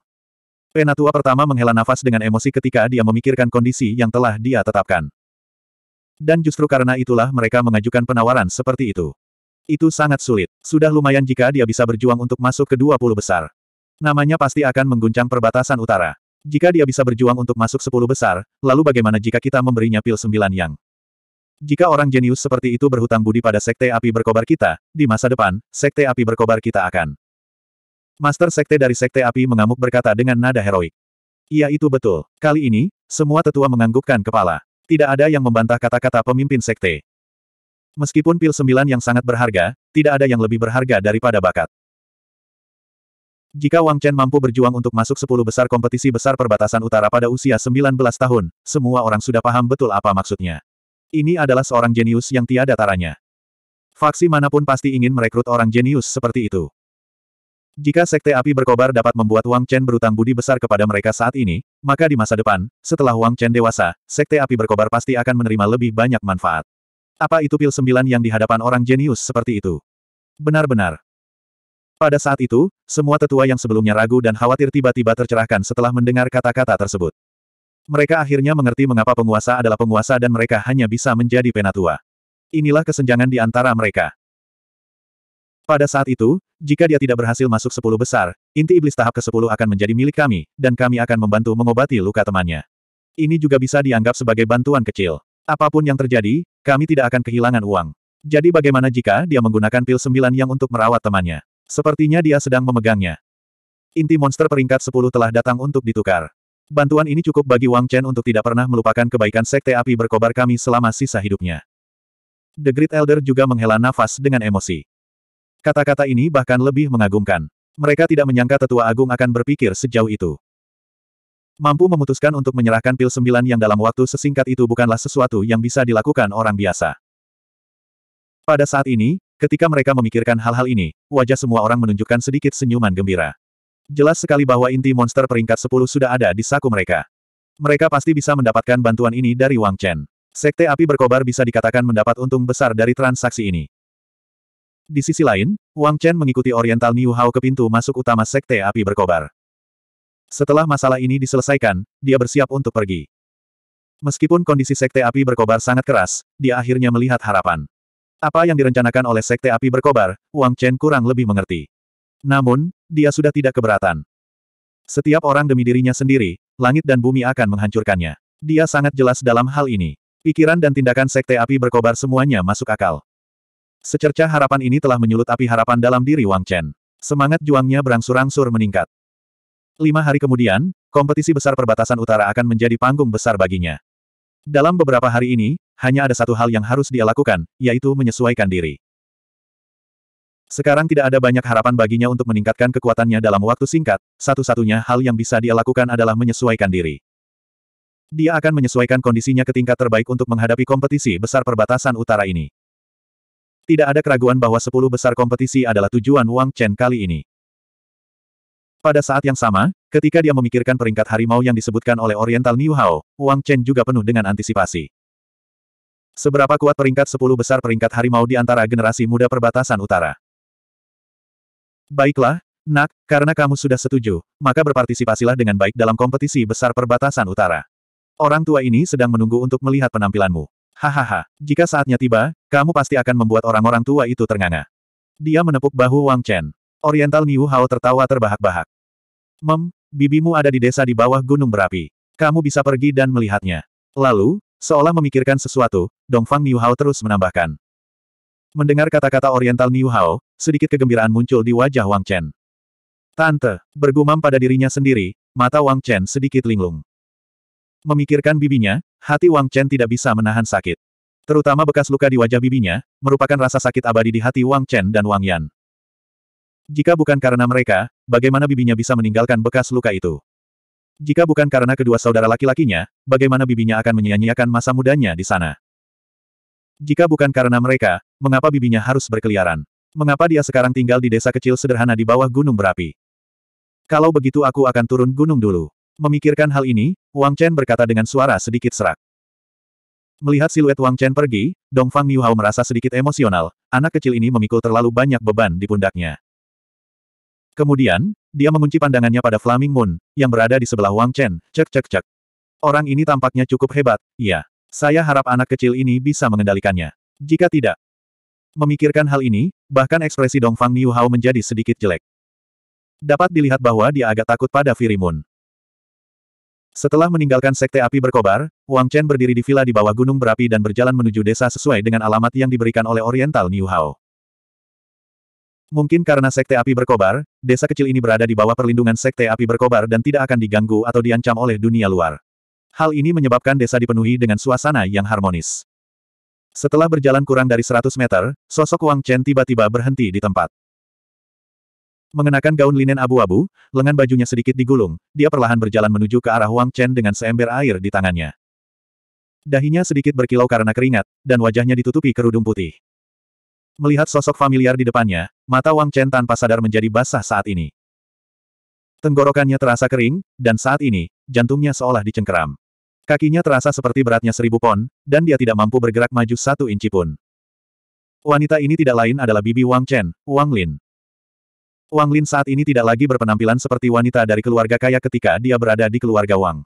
Penatua pertama menghela nafas dengan emosi ketika dia memikirkan kondisi yang telah dia tetapkan. Dan justru karena itulah mereka mengajukan penawaran seperti itu. Itu sangat sulit. Sudah lumayan jika dia bisa berjuang untuk masuk ke 20 besar. Namanya pasti akan mengguncang perbatasan utara. Jika dia bisa berjuang untuk masuk sepuluh besar, lalu bagaimana jika kita memberinya pil sembilan yang? Jika orang jenius seperti itu berhutang budi pada Sekte Api Berkobar kita, di masa depan, Sekte Api Berkobar kita akan. Master Sekte dari Sekte Api mengamuk berkata dengan nada heroik. Iya itu betul. Kali ini, semua tetua menganggukkan kepala. Tidak ada yang membantah kata-kata pemimpin Sekte. Meskipun pil sembilan yang sangat berharga, tidak ada yang lebih berharga daripada bakat. Jika Wang Chen mampu berjuang untuk masuk 10 besar kompetisi besar perbatasan utara pada usia 19 tahun, semua orang sudah paham betul apa maksudnya. Ini adalah seorang jenius yang tiada taranya. Faksi manapun pasti ingin merekrut orang jenius seperti itu. Jika Sekte Api Berkobar dapat membuat Wang Chen berutang budi besar kepada mereka saat ini, maka di masa depan, setelah Wang Chen dewasa, Sekte Api Berkobar pasti akan menerima lebih banyak manfaat. Apa itu pil sembilan yang dihadapan orang jenius seperti itu? Benar-benar, pada saat itu, semua tetua yang sebelumnya ragu dan khawatir tiba-tiba tercerahkan setelah mendengar kata-kata tersebut. Mereka akhirnya mengerti mengapa penguasa adalah penguasa dan mereka hanya bisa menjadi penatua. Inilah kesenjangan di antara mereka. Pada saat itu, jika dia tidak berhasil masuk sepuluh besar, inti iblis tahap ke sepuluh akan menjadi milik kami, dan kami akan membantu mengobati luka temannya. Ini juga bisa dianggap sebagai bantuan kecil. Apapun yang terjadi, kami tidak akan kehilangan uang. Jadi bagaimana jika dia menggunakan pil sembilan yang untuk merawat temannya? Sepertinya dia sedang memegangnya. Inti monster peringkat 10 telah datang untuk ditukar. Bantuan ini cukup bagi Wang Chen untuk tidak pernah melupakan kebaikan sekte api berkobar kami selama sisa hidupnya. The Great Elder juga menghela nafas dengan emosi. Kata-kata ini bahkan lebih mengagumkan. Mereka tidak menyangka tetua agung akan berpikir sejauh itu. Mampu memutuskan untuk menyerahkan pil sembilan yang dalam waktu sesingkat itu bukanlah sesuatu yang bisa dilakukan orang biasa. Pada saat ini, Ketika mereka memikirkan hal-hal ini, wajah semua orang menunjukkan sedikit senyuman gembira. Jelas sekali bahwa inti monster peringkat 10 sudah ada di saku mereka. Mereka pasti bisa mendapatkan bantuan ini dari Wang Chen. Sekte api berkobar bisa dikatakan mendapat untung besar dari transaksi ini. Di sisi lain, Wang Chen mengikuti Oriental Niu Hao ke pintu masuk utama sekte api berkobar. Setelah masalah ini diselesaikan, dia bersiap untuk pergi. Meskipun kondisi sekte api berkobar sangat keras, dia akhirnya melihat harapan. Apa yang direncanakan oleh Sekte Api Berkobar, Wang Chen kurang lebih mengerti. Namun, dia sudah tidak keberatan. Setiap orang demi dirinya sendiri, langit dan bumi akan menghancurkannya. Dia sangat jelas dalam hal ini. Pikiran dan tindakan Sekte Api Berkobar semuanya masuk akal. Secerca harapan ini telah menyulut api harapan dalam diri Wang Chen. Semangat juangnya berangsur-angsur meningkat. Lima hari kemudian, kompetisi besar perbatasan utara akan menjadi panggung besar baginya. Dalam beberapa hari ini, hanya ada satu hal yang harus dia lakukan, yaitu menyesuaikan diri. Sekarang tidak ada banyak harapan baginya untuk meningkatkan kekuatannya dalam waktu singkat, satu-satunya hal yang bisa dia lakukan adalah menyesuaikan diri. Dia akan menyesuaikan kondisinya ke tingkat terbaik untuk menghadapi kompetisi besar perbatasan utara ini. Tidak ada keraguan bahwa sepuluh besar kompetisi adalah tujuan Wang Chen kali ini. Pada saat yang sama, ketika dia memikirkan peringkat harimau yang disebutkan oleh Oriental New Hao, Wang Chen juga penuh dengan antisipasi. Seberapa kuat peringkat 10 besar peringkat harimau di antara generasi muda perbatasan utara? Baiklah, Nak, karena kamu sudah setuju, maka berpartisipasilah dengan baik dalam kompetisi besar perbatasan utara. Orang tua ini sedang menunggu untuk melihat penampilanmu. Hahaha, jika saatnya tiba, kamu pasti akan membuat orang-orang tua itu ternganga. Dia menepuk bahu Wang Chen. Oriental Niu Hao tertawa terbahak-bahak. Mem, bibimu ada di desa di bawah gunung berapi. Kamu bisa pergi dan melihatnya. Lalu, seolah memikirkan sesuatu, Dongfang Niuhao terus menambahkan. Mendengar kata-kata Oriental Niuhao, sedikit kegembiraan muncul di wajah Wang Chen. Tante, bergumam pada dirinya sendiri, mata Wang Chen sedikit linglung. Memikirkan bibinya, hati Wang Chen tidak bisa menahan sakit. Terutama bekas luka di wajah bibinya, merupakan rasa sakit abadi di hati Wang Chen dan Wang Yan. Jika bukan karena mereka, bagaimana bibinya bisa meninggalkan bekas luka itu? Jika bukan karena kedua saudara laki-lakinya, bagaimana bibinya akan menyia-nyiakan masa mudanya di sana? Jika bukan karena mereka, mengapa bibinya harus berkeliaran? Mengapa dia sekarang tinggal di desa kecil sederhana di bawah gunung berapi? Kalau begitu aku akan turun gunung dulu. Memikirkan hal ini, Wang Chen berkata dengan suara sedikit serak. Melihat siluet Wang Chen pergi, Dongfang Niuhao merasa sedikit emosional, anak kecil ini memikul terlalu banyak beban di pundaknya. Kemudian, dia mengunci pandangannya pada Flaming Moon, yang berada di sebelah Wang Chen, cek cek cek. Orang ini tampaknya cukup hebat, iya. Saya harap anak kecil ini bisa mengendalikannya. Jika tidak, memikirkan hal ini, bahkan ekspresi Dongfang Niu Hao menjadi sedikit jelek. Dapat dilihat bahwa dia agak takut pada Firimun. Setelah meninggalkan Sekte Api Berkobar, Wang Chen berdiri di villa di bawah gunung berapi dan berjalan menuju desa sesuai dengan alamat yang diberikan oleh Oriental Niu Hao. Mungkin karena Sekte Api Berkobar, desa kecil ini berada di bawah perlindungan Sekte Api Berkobar dan tidak akan diganggu atau diancam oleh dunia luar. Hal ini menyebabkan desa dipenuhi dengan suasana yang harmonis. Setelah berjalan kurang dari 100 meter, sosok Wang Chen tiba-tiba berhenti di tempat. Mengenakan gaun linen abu-abu, lengan bajunya sedikit digulung, dia perlahan berjalan menuju ke arah Wang Chen dengan seember air di tangannya. Dahinya sedikit berkilau karena keringat, dan wajahnya ditutupi kerudung putih. Melihat sosok familiar di depannya, mata Wang Chen tanpa sadar menjadi basah saat ini. Tenggorokannya terasa kering, dan saat ini, jantungnya seolah dicengkeram. Kakinya terasa seperti beratnya seribu pon, dan dia tidak mampu bergerak maju satu inci pun. Wanita ini tidak lain adalah Bibi Wang Chen, Wang Lin. Wang Lin saat ini tidak lagi berpenampilan seperti wanita dari keluarga kaya ketika dia berada di keluarga Wang.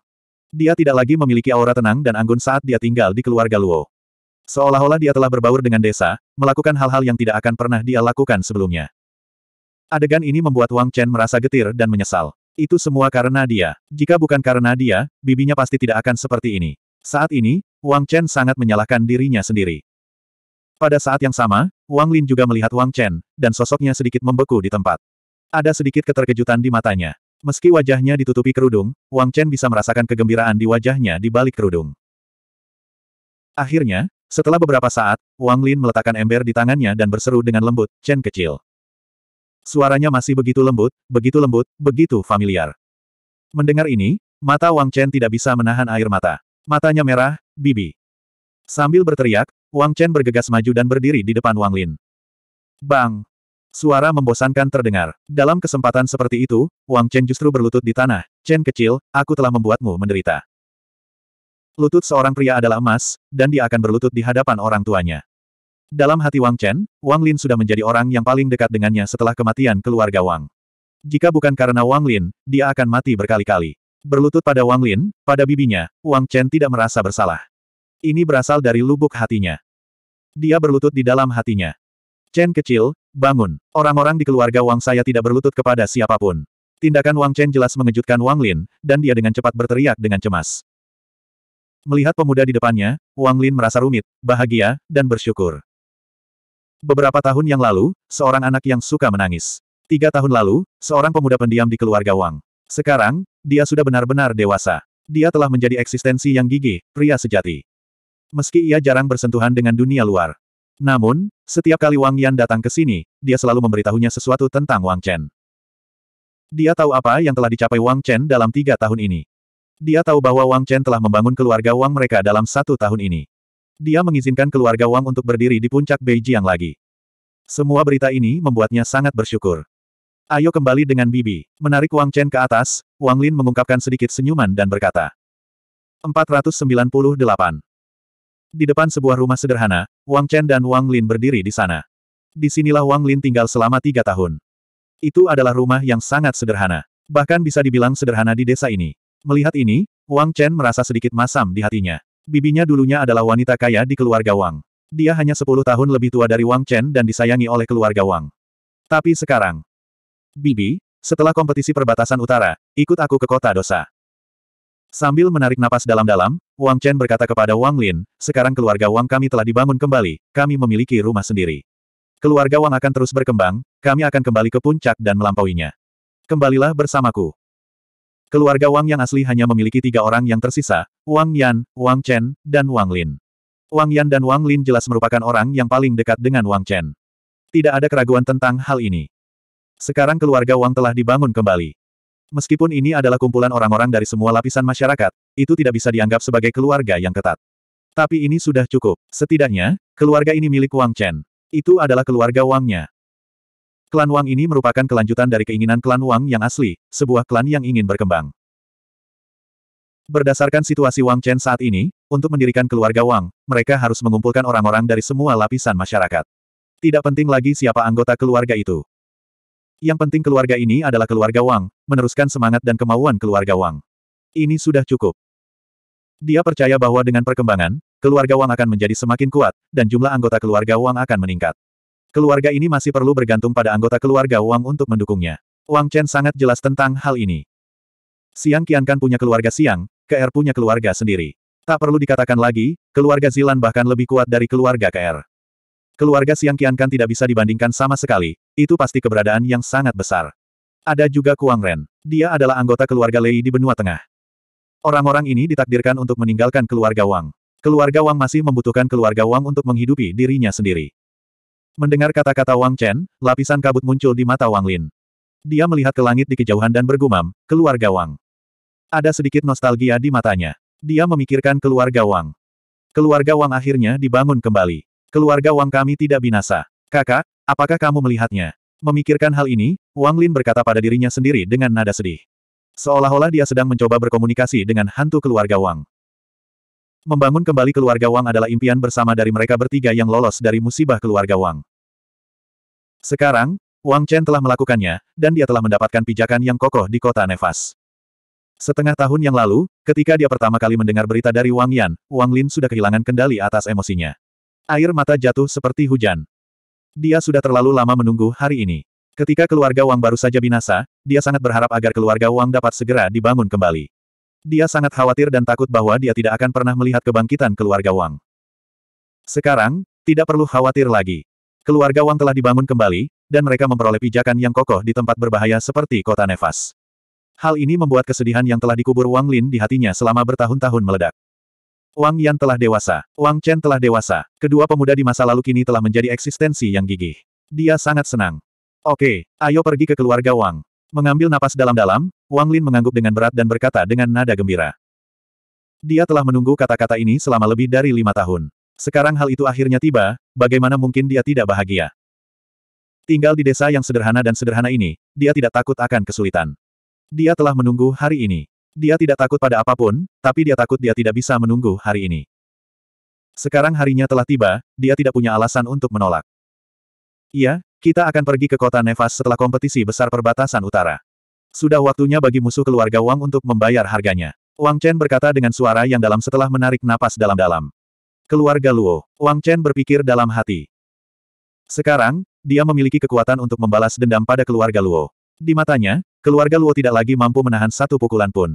Dia tidak lagi memiliki aura tenang dan anggun saat dia tinggal di keluarga Luo. Seolah-olah dia telah berbaur dengan desa, melakukan hal-hal yang tidak akan pernah dia lakukan sebelumnya. Adegan ini membuat Wang Chen merasa getir dan menyesal. Itu semua karena dia. Jika bukan karena dia, bibinya pasti tidak akan seperti ini. Saat ini, Wang Chen sangat menyalahkan dirinya sendiri. Pada saat yang sama, Wang Lin juga melihat Wang Chen, dan sosoknya sedikit membeku di tempat. Ada sedikit keterkejutan di matanya. Meski wajahnya ditutupi kerudung, Wang Chen bisa merasakan kegembiraan di wajahnya di balik kerudung. Akhirnya, setelah beberapa saat, Wang Lin meletakkan ember di tangannya dan berseru dengan lembut, Chen kecil. Suaranya masih begitu lembut, begitu lembut, begitu familiar. Mendengar ini, mata Wang Chen tidak bisa menahan air mata. Matanya merah, bibi. Sambil berteriak, Wang Chen bergegas maju dan berdiri di depan Wang Lin. Bang! Suara membosankan terdengar. Dalam kesempatan seperti itu, Wang Chen justru berlutut di tanah. Chen kecil, aku telah membuatmu menderita. Lutut seorang pria adalah emas, dan dia akan berlutut di hadapan orang tuanya. Dalam hati Wang Chen, Wang Lin sudah menjadi orang yang paling dekat dengannya setelah kematian keluarga Wang. Jika bukan karena Wang Lin, dia akan mati berkali-kali. Berlutut pada Wang Lin, pada bibinya, Wang Chen tidak merasa bersalah. Ini berasal dari lubuk hatinya. Dia berlutut di dalam hatinya. Chen kecil, bangun. Orang-orang di keluarga Wang saya tidak berlutut kepada siapapun. Tindakan Wang Chen jelas mengejutkan Wang Lin, dan dia dengan cepat berteriak dengan cemas. Melihat pemuda di depannya, Wang Lin merasa rumit, bahagia, dan bersyukur. Beberapa tahun yang lalu, seorang anak yang suka menangis. Tiga tahun lalu, seorang pemuda pendiam di keluarga Wang. Sekarang, dia sudah benar-benar dewasa. Dia telah menjadi eksistensi yang gigih, pria sejati. Meski ia jarang bersentuhan dengan dunia luar. Namun, setiap kali Wang Yan datang ke sini, dia selalu memberitahunya sesuatu tentang Wang Chen. Dia tahu apa yang telah dicapai Wang Chen dalam tiga tahun ini. Dia tahu bahwa Wang Chen telah membangun keluarga Wang mereka dalam satu tahun ini. Dia mengizinkan keluarga Wang untuk berdiri di puncak Beijing lagi. Semua berita ini membuatnya sangat bersyukur. Ayo kembali dengan Bibi. Menarik Wang Chen ke atas, Wang Lin mengungkapkan sedikit senyuman dan berkata. 498. Di depan sebuah rumah sederhana, Wang Chen dan Wang Lin berdiri di sana. Di sinilah Wang Lin tinggal selama tiga tahun. Itu adalah rumah yang sangat sederhana. Bahkan bisa dibilang sederhana di desa ini. Melihat ini, Wang Chen merasa sedikit masam di hatinya. Bibinya dulunya adalah wanita kaya di keluarga Wang. Dia hanya 10 tahun lebih tua dari Wang Chen dan disayangi oleh keluarga Wang. Tapi sekarang, Bibi, setelah kompetisi perbatasan utara, ikut aku ke kota dosa. Sambil menarik napas dalam-dalam, Wang Chen berkata kepada Wang Lin, sekarang keluarga Wang kami telah dibangun kembali, kami memiliki rumah sendiri. Keluarga Wang akan terus berkembang, kami akan kembali ke puncak dan melampauinya. Kembalilah bersamaku. Keluarga Wang yang asli hanya memiliki tiga orang yang tersisa, Wang Yan, Wang Chen, dan Wang Lin. Wang Yan dan Wang Lin jelas merupakan orang yang paling dekat dengan Wang Chen. Tidak ada keraguan tentang hal ini. Sekarang keluarga Wang telah dibangun kembali. Meskipun ini adalah kumpulan orang-orang dari semua lapisan masyarakat, itu tidak bisa dianggap sebagai keluarga yang ketat. Tapi ini sudah cukup. Setidaknya, keluarga ini milik Wang Chen. Itu adalah keluarga Wangnya. Klan Wang ini merupakan kelanjutan dari keinginan klan Wang yang asli, sebuah klan yang ingin berkembang. Berdasarkan situasi Wang Chen saat ini, untuk mendirikan keluarga Wang, mereka harus mengumpulkan orang-orang dari semua lapisan masyarakat. Tidak penting lagi siapa anggota keluarga itu. Yang penting keluarga ini adalah keluarga Wang, meneruskan semangat dan kemauan keluarga Wang. Ini sudah cukup. Dia percaya bahwa dengan perkembangan, keluarga Wang akan menjadi semakin kuat, dan jumlah anggota keluarga Wang akan meningkat. Keluarga ini masih perlu bergantung pada anggota keluarga Wang untuk mendukungnya. Wang Chen sangat jelas tentang hal ini. Siang Qiankan punya keluarga Siang, KR er punya keluarga sendiri. Tak perlu dikatakan lagi, keluarga Zilan bahkan lebih kuat dari keluarga KR. Er. Keluarga Siang Qiankan tidak bisa dibandingkan sama sekali, itu pasti keberadaan yang sangat besar. Ada juga Kuang Ren. Dia adalah anggota keluarga Lei di benua tengah. Orang-orang ini ditakdirkan untuk meninggalkan keluarga Wang. Keluarga Wang masih membutuhkan keluarga Wang untuk menghidupi dirinya sendiri. Mendengar kata-kata Wang Chen, lapisan kabut muncul di mata Wang Lin. Dia melihat ke langit di kejauhan dan bergumam, keluarga Wang. Ada sedikit nostalgia di matanya. Dia memikirkan keluarga Wang. Keluarga Wang akhirnya dibangun kembali. Keluarga Wang kami tidak binasa. Kakak, apakah kamu melihatnya? Memikirkan hal ini, Wang Lin berkata pada dirinya sendiri dengan nada sedih. Seolah-olah dia sedang mencoba berkomunikasi dengan hantu keluarga Wang. Membangun kembali keluarga Wang adalah impian bersama dari mereka bertiga yang lolos dari musibah keluarga Wang. Sekarang, Wang Chen telah melakukannya, dan dia telah mendapatkan pijakan yang kokoh di kota Nevas. Setengah tahun yang lalu, ketika dia pertama kali mendengar berita dari Wang Yan, Wang Lin sudah kehilangan kendali atas emosinya. Air mata jatuh seperti hujan. Dia sudah terlalu lama menunggu hari ini. Ketika keluarga Wang baru saja binasa, dia sangat berharap agar keluarga Wang dapat segera dibangun kembali. Dia sangat khawatir dan takut bahwa dia tidak akan pernah melihat kebangkitan keluarga Wang. Sekarang, tidak perlu khawatir lagi. Keluarga Wang telah dibangun kembali, dan mereka memperoleh pijakan yang kokoh di tempat berbahaya seperti kota nefas. Hal ini membuat kesedihan yang telah dikubur Wang Lin di hatinya selama bertahun-tahun meledak. Wang Yan telah dewasa, Wang Chen telah dewasa, kedua pemuda di masa lalu kini telah menjadi eksistensi yang gigih. Dia sangat senang. Oke, ayo pergi ke keluarga Wang. Mengambil napas dalam-dalam, Wang Lin mengangguk dengan berat dan berkata dengan nada gembira. Dia telah menunggu kata-kata ini selama lebih dari lima tahun. Sekarang hal itu akhirnya tiba, bagaimana mungkin dia tidak bahagia? Tinggal di desa yang sederhana dan sederhana ini, dia tidak takut akan kesulitan. Dia telah menunggu hari ini. Dia tidak takut pada apapun, tapi dia takut dia tidak bisa menunggu hari ini. Sekarang harinya telah tiba, dia tidak punya alasan untuk menolak. Iya, kita akan pergi ke kota Nevas setelah kompetisi besar perbatasan utara. Sudah waktunya bagi musuh keluarga Wang untuk membayar harganya. Wang Chen berkata dengan suara yang dalam setelah menarik napas dalam-dalam. Keluarga Luo, Wang Chen berpikir dalam hati. Sekarang, dia memiliki kekuatan untuk membalas dendam pada keluarga Luo. Di matanya, keluarga Luo tidak lagi mampu menahan satu pukulan pun.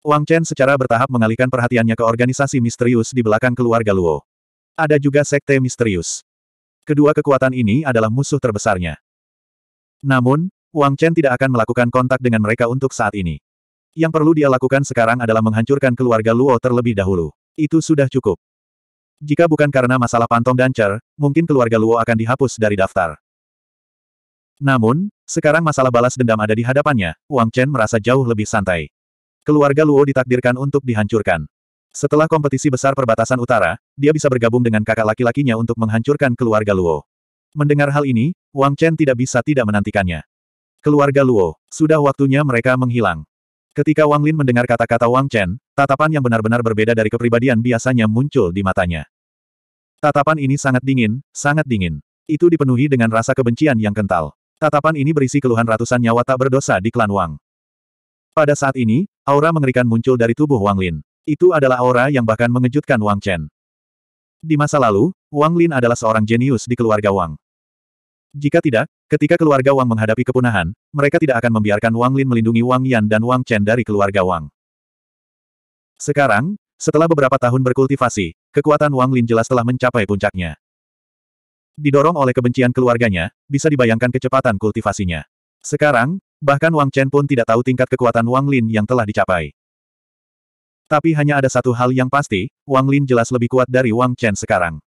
Wang Chen secara bertahap mengalihkan perhatiannya ke organisasi misterius di belakang keluarga Luo. Ada juga sekte misterius. Kedua kekuatan ini adalah musuh terbesarnya. Namun, Wang Chen tidak akan melakukan kontak dengan mereka untuk saat ini. Yang perlu dia lakukan sekarang adalah menghancurkan keluarga Luo terlebih dahulu. Itu sudah cukup. Jika bukan karena masalah pantom dan cer, mungkin keluarga Luo akan dihapus dari daftar. Namun, sekarang masalah balas dendam ada di hadapannya, Wang Chen merasa jauh lebih santai. Keluarga Luo ditakdirkan untuk dihancurkan. Setelah kompetisi besar perbatasan utara, dia bisa bergabung dengan kakak laki-lakinya untuk menghancurkan keluarga Luo. Mendengar hal ini, Wang Chen tidak bisa tidak menantikannya. Keluarga Luo, sudah waktunya mereka menghilang. Ketika Wang Lin mendengar kata-kata Wang Chen, tatapan yang benar-benar berbeda dari kepribadian biasanya muncul di matanya. Tatapan ini sangat dingin, sangat dingin. Itu dipenuhi dengan rasa kebencian yang kental. Tatapan ini berisi keluhan ratusan nyawa tak berdosa di klan Wang. Pada saat ini, aura mengerikan muncul dari tubuh Wang Lin. Itu adalah aura yang bahkan mengejutkan Wang Chen. Di masa lalu, Wang Lin adalah seorang jenius di keluarga Wang. Jika tidak, ketika keluarga Wang menghadapi kepunahan, mereka tidak akan membiarkan Wang Lin melindungi Wang Yan dan Wang Chen dari keluarga Wang. Sekarang, setelah beberapa tahun berkultivasi, kekuatan Wang Lin jelas telah mencapai puncaknya. Didorong oleh kebencian keluarganya, bisa dibayangkan kecepatan kultivasinya. Sekarang, bahkan Wang Chen pun tidak tahu tingkat kekuatan Wang Lin yang telah dicapai. Tapi hanya ada satu hal yang pasti, Wang Lin jelas lebih kuat dari Wang Chen sekarang.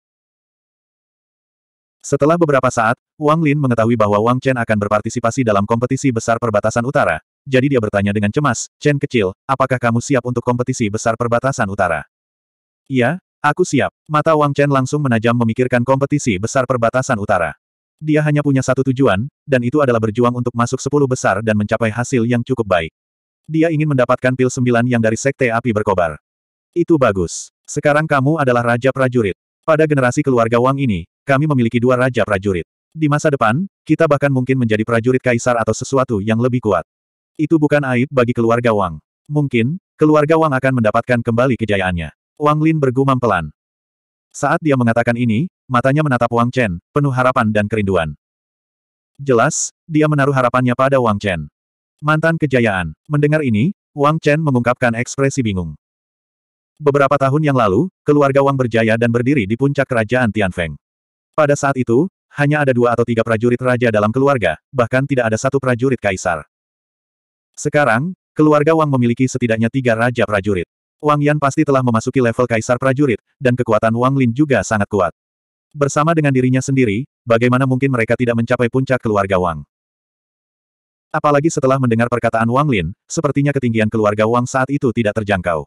Setelah beberapa saat, Wang Lin mengetahui bahwa Wang Chen akan berpartisipasi dalam kompetisi besar perbatasan utara, jadi dia bertanya dengan cemas, Chen kecil, apakah kamu siap untuk kompetisi besar perbatasan utara? Iya, aku siap. Mata Wang Chen langsung menajam memikirkan kompetisi besar perbatasan utara. Dia hanya punya satu tujuan, dan itu adalah berjuang untuk masuk sepuluh besar dan mencapai hasil yang cukup baik. Dia ingin mendapatkan pil sembilan yang dari Sekte Api Berkobar. Itu bagus. Sekarang kamu adalah Raja Prajurit. Pada generasi keluarga Wang ini, kami memiliki dua Raja Prajurit. Di masa depan, kita bahkan mungkin menjadi prajurit kaisar atau sesuatu yang lebih kuat. Itu bukan aib bagi keluarga Wang. Mungkin, keluarga Wang akan mendapatkan kembali kejayaannya. Wang Lin bergumam pelan. Saat dia mengatakan ini, matanya menatap Wang Chen, penuh harapan dan kerinduan. Jelas, dia menaruh harapannya pada Wang Chen. Mantan kejayaan. Mendengar ini, Wang Chen mengungkapkan ekspresi bingung. Beberapa tahun yang lalu, keluarga Wang berjaya dan berdiri di puncak kerajaan Tianfeng. Pada saat itu, hanya ada dua atau tiga prajurit raja dalam keluarga, bahkan tidak ada satu prajurit kaisar. Sekarang, keluarga Wang memiliki setidaknya tiga raja prajurit. Wang Yan pasti telah memasuki level kaisar prajurit, dan kekuatan Wang Lin juga sangat kuat. Bersama dengan dirinya sendiri, bagaimana mungkin mereka tidak mencapai puncak keluarga Wang? Apalagi setelah mendengar perkataan Wang Lin, sepertinya ketinggian keluarga Wang saat itu tidak terjangkau.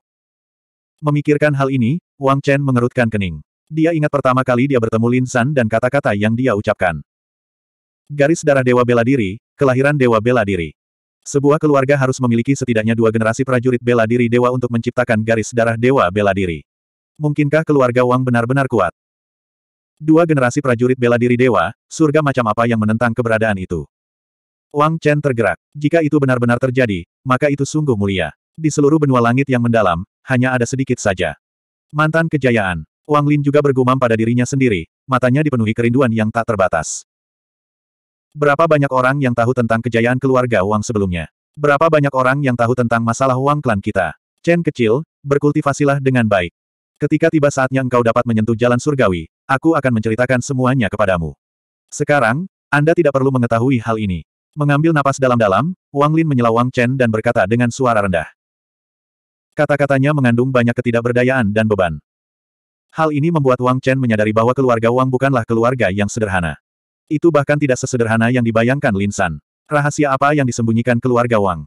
Memikirkan hal ini, Wang Chen mengerutkan kening. Dia ingat pertama kali dia bertemu Lin San dan kata-kata yang dia ucapkan. Garis darah Dewa Bela Diri, kelahiran Dewa Bela Diri. Sebuah keluarga harus memiliki setidaknya dua generasi prajurit bela diri dewa untuk menciptakan garis darah Dewa Bela Diri. Mungkinkah keluarga Wang benar-benar kuat? Dua generasi prajurit bela diri dewa, surga macam apa yang menentang keberadaan itu? Wang Chen tergerak. Jika itu benar-benar terjadi, maka itu sungguh mulia. Di seluruh benua langit yang mendalam, hanya ada sedikit saja. Mantan kejayaan. Wang Lin juga bergumam pada dirinya sendiri, matanya dipenuhi kerinduan yang tak terbatas. Berapa banyak orang yang tahu tentang kejayaan keluarga Wang sebelumnya? Berapa banyak orang yang tahu tentang masalah Wang klan kita? Chen kecil, berkultivasilah dengan baik. Ketika tiba saatnya engkau dapat menyentuh jalan surgawi, aku akan menceritakan semuanya kepadamu. Sekarang, Anda tidak perlu mengetahui hal ini. Mengambil napas dalam-dalam, Wang Lin menyela Wang Chen dan berkata dengan suara rendah. Kata-katanya mengandung banyak ketidakberdayaan dan beban. Hal ini membuat Wang Chen menyadari bahwa keluarga Wang bukanlah keluarga yang sederhana. Itu bahkan tidak sesederhana yang dibayangkan Lin San. Rahasia apa yang disembunyikan keluarga Wang?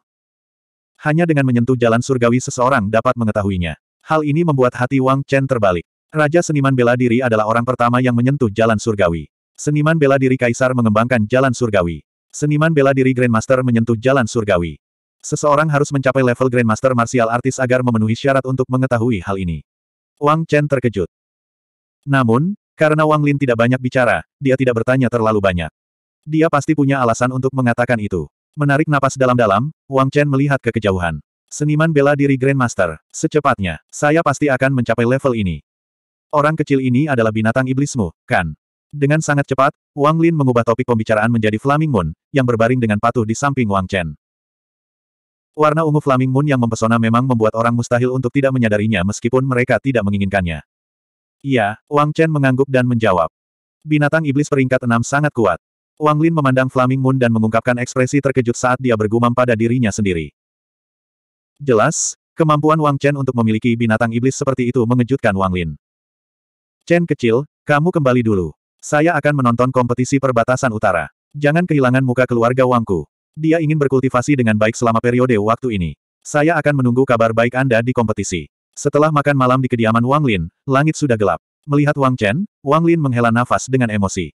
Hanya dengan menyentuh jalan surgawi seseorang dapat mengetahuinya. Hal ini membuat hati Wang Chen terbalik. Raja seniman bela diri adalah orang pertama yang menyentuh jalan surgawi. Seniman bela diri kaisar mengembangkan jalan surgawi. Seniman bela diri Grandmaster menyentuh jalan surgawi. Seseorang harus mencapai level Grandmaster Martial Artis agar memenuhi syarat untuk mengetahui hal ini. Wang Chen terkejut. Namun, karena Wang Lin tidak banyak bicara, dia tidak bertanya terlalu banyak. Dia pasti punya alasan untuk mengatakan itu. Menarik napas dalam-dalam, Wang Chen melihat ke kejauhan. Seniman bela diri Grandmaster, secepatnya, saya pasti akan mencapai level ini. Orang kecil ini adalah binatang iblismu, kan? Dengan sangat cepat, Wang Lin mengubah topik pembicaraan menjadi Flaming Moon, yang berbaring dengan patuh di samping Wang Chen. Warna ungu Flaming Moon yang mempesona memang membuat orang mustahil untuk tidak menyadarinya meskipun mereka tidak menginginkannya. Iya, Wang Chen mengangguk dan menjawab. Binatang iblis peringkat enam sangat kuat. Wang Lin memandang Flaming Moon dan mengungkapkan ekspresi terkejut saat dia bergumam pada dirinya sendiri. Jelas, kemampuan Wang Chen untuk memiliki binatang iblis seperti itu mengejutkan Wang Lin. Chen kecil, kamu kembali dulu. Saya akan menonton kompetisi perbatasan utara. Jangan kehilangan muka keluarga Wangku. Dia ingin berkultivasi dengan baik selama periode waktu ini. Saya akan menunggu kabar baik Anda di kompetisi. Setelah makan malam di kediaman Wang Lin, langit sudah gelap. Melihat Wang Chen, Wang Lin menghela nafas dengan emosi.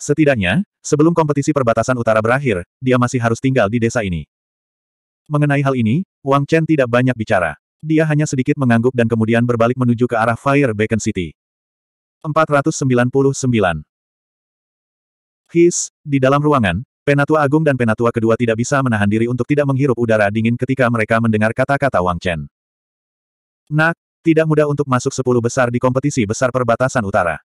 Setidaknya, sebelum kompetisi perbatasan utara berakhir, dia masih harus tinggal di desa ini. Mengenai hal ini, Wang Chen tidak banyak bicara. Dia hanya sedikit mengangguk dan kemudian berbalik menuju ke arah Fire Beacon City. 499. His, di dalam ruangan, Penatua Agung dan Penatua Kedua tidak bisa menahan diri untuk tidak menghirup udara dingin ketika mereka mendengar kata-kata Wang Chen. Nak, tidak mudah untuk masuk sepuluh besar di kompetisi besar perbatasan utara.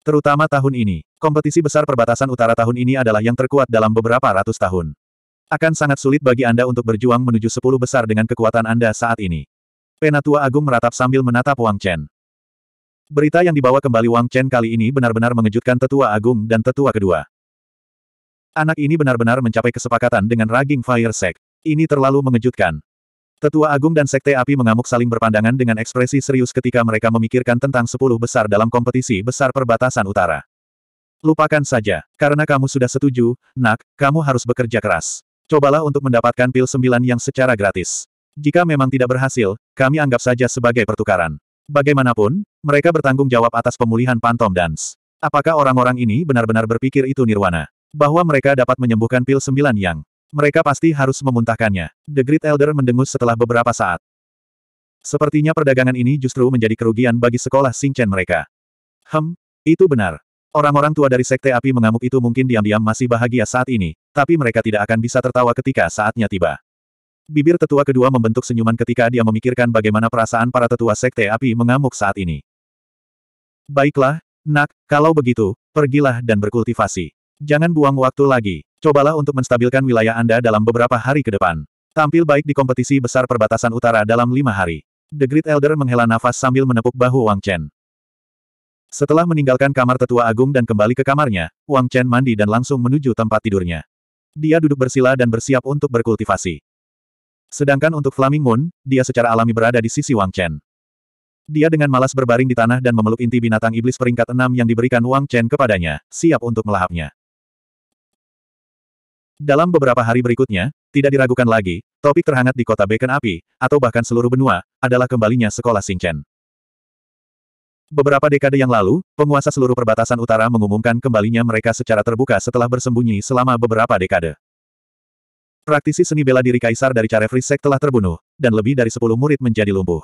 Terutama tahun ini, kompetisi besar perbatasan utara tahun ini adalah yang terkuat dalam beberapa ratus tahun. Akan sangat sulit bagi Anda untuk berjuang menuju sepuluh besar dengan kekuatan Anda saat ini. Penatua Agung meratap sambil menatap Wang Chen. Berita yang dibawa kembali Wang Chen kali ini benar-benar mengejutkan tetua agung dan tetua kedua. Anak ini benar-benar mencapai kesepakatan dengan Raging Fire Sect. Ini terlalu mengejutkan. Tetua Agung dan Sekte Api mengamuk saling berpandangan dengan ekspresi serius ketika mereka memikirkan tentang sepuluh besar dalam kompetisi besar perbatasan utara. Lupakan saja, karena kamu sudah setuju, nak, kamu harus bekerja keras. Cobalah untuk mendapatkan pil sembilan yang secara gratis. Jika memang tidak berhasil, kami anggap saja sebagai pertukaran. Bagaimanapun, mereka bertanggung jawab atas pemulihan Phantom Dance. Apakah orang-orang ini benar-benar berpikir itu nirwana? Bahwa mereka dapat menyembuhkan pil sembilan yang. Mereka pasti harus memuntahkannya. The Great Elder mendengus setelah beberapa saat. Sepertinya perdagangan ini justru menjadi kerugian bagi sekolah Singchen mereka. Hem, itu benar. Orang-orang tua dari Sekte Api Mengamuk itu mungkin diam-diam masih bahagia saat ini, tapi mereka tidak akan bisa tertawa ketika saatnya tiba. Bibir tetua kedua membentuk senyuman ketika dia memikirkan bagaimana perasaan para tetua sekte api mengamuk saat ini. Baiklah, nak, kalau begitu, pergilah dan berkultivasi. Jangan buang waktu lagi. Cobalah untuk menstabilkan wilayah Anda dalam beberapa hari ke depan. Tampil baik di kompetisi besar perbatasan utara dalam lima hari. The Great Elder menghela nafas sambil menepuk bahu Wang Chen. Setelah meninggalkan kamar tetua agung dan kembali ke kamarnya, Wang Chen mandi dan langsung menuju tempat tidurnya. Dia duduk bersila dan bersiap untuk berkultivasi. Sedangkan untuk Flaming Moon, dia secara alami berada di sisi Wang Chen. Dia dengan malas berbaring di tanah dan memeluk inti binatang iblis peringkat enam yang diberikan Wang Chen kepadanya, siap untuk melahapnya. Dalam beberapa hari berikutnya, tidak diragukan lagi, topik terhangat di kota Beken Api, atau bahkan seluruh benua, adalah kembalinya sekolah Chen. Beberapa dekade yang lalu, penguasa seluruh perbatasan utara mengumumkan kembalinya mereka secara terbuka setelah bersembunyi selama beberapa dekade. Praktisi seni bela diri kaisar dari Carefree Sect telah terbunuh, dan lebih dari sepuluh murid menjadi lumpuh.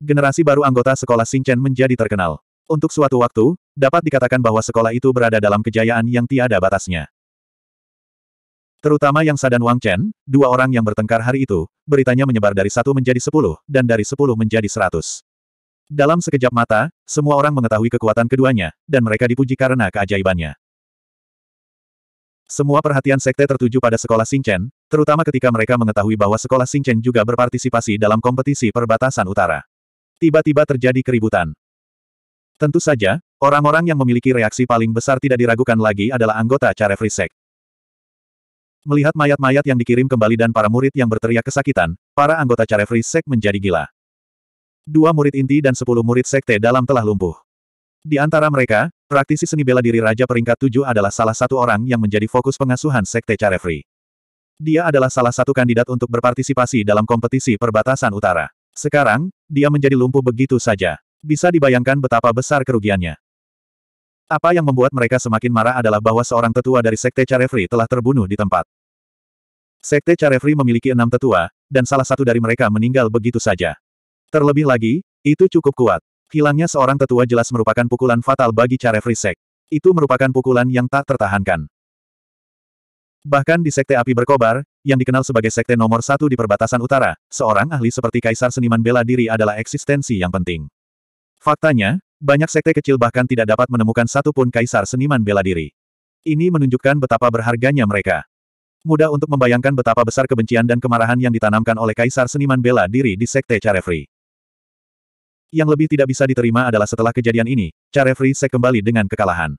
Generasi baru anggota sekolah Xingchen menjadi terkenal. Untuk suatu waktu, dapat dikatakan bahwa sekolah itu berada dalam kejayaan yang tiada batasnya. Terutama Yang Sadan dan Wang Chen, dua orang yang bertengkar hari itu, beritanya menyebar dari satu menjadi sepuluh, dan dari sepuluh menjadi seratus. Dalam sekejap mata, semua orang mengetahui kekuatan keduanya, dan mereka dipuji karena keajaibannya. Semua perhatian sekte tertuju pada sekolah Singchen, terutama ketika mereka mengetahui bahwa sekolah Singchen juga berpartisipasi dalam kompetisi perbatasan utara. Tiba-tiba terjadi keributan. Tentu saja, orang-orang yang memiliki reaksi paling besar tidak diragukan lagi adalah anggota Carefree Sek. Melihat mayat-mayat yang dikirim kembali dan para murid yang berteriak kesakitan, para anggota Carefree Sek menjadi gila. Dua murid inti dan sepuluh murid sekte dalam telah lumpuh. Di antara mereka, praktisi seni bela diri Raja Peringkat Tujuh adalah salah satu orang yang menjadi fokus pengasuhan Sekte Carefree. Dia adalah salah satu kandidat untuk berpartisipasi dalam kompetisi perbatasan utara. Sekarang, dia menjadi lumpuh begitu saja. Bisa dibayangkan betapa besar kerugiannya. Apa yang membuat mereka semakin marah adalah bahwa seorang tetua dari Sekte Carefree telah terbunuh di tempat. Sekte Carefree memiliki enam tetua, dan salah satu dari mereka meninggal begitu saja. Terlebih lagi, itu cukup kuat. Hilangnya seorang tetua jelas merupakan pukulan fatal bagi Carefree Frisek. Itu merupakan pukulan yang tak tertahankan. Bahkan di Sekte Api Berkobar, yang dikenal sebagai Sekte nomor satu di perbatasan utara, seorang ahli seperti Kaisar Seniman Bela Diri adalah eksistensi yang penting. Faktanya, banyak sekte kecil bahkan tidak dapat menemukan satupun Kaisar Seniman Bela Diri. Ini menunjukkan betapa berharganya mereka. Mudah untuk membayangkan betapa besar kebencian dan kemarahan yang ditanamkan oleh Kaisar Seniman Bela Diri di Sekte Carefree. Yang lebih tidak bisa diterima adalah setelah kejadian ini, Carefree Sek kembali dengan kekalahan.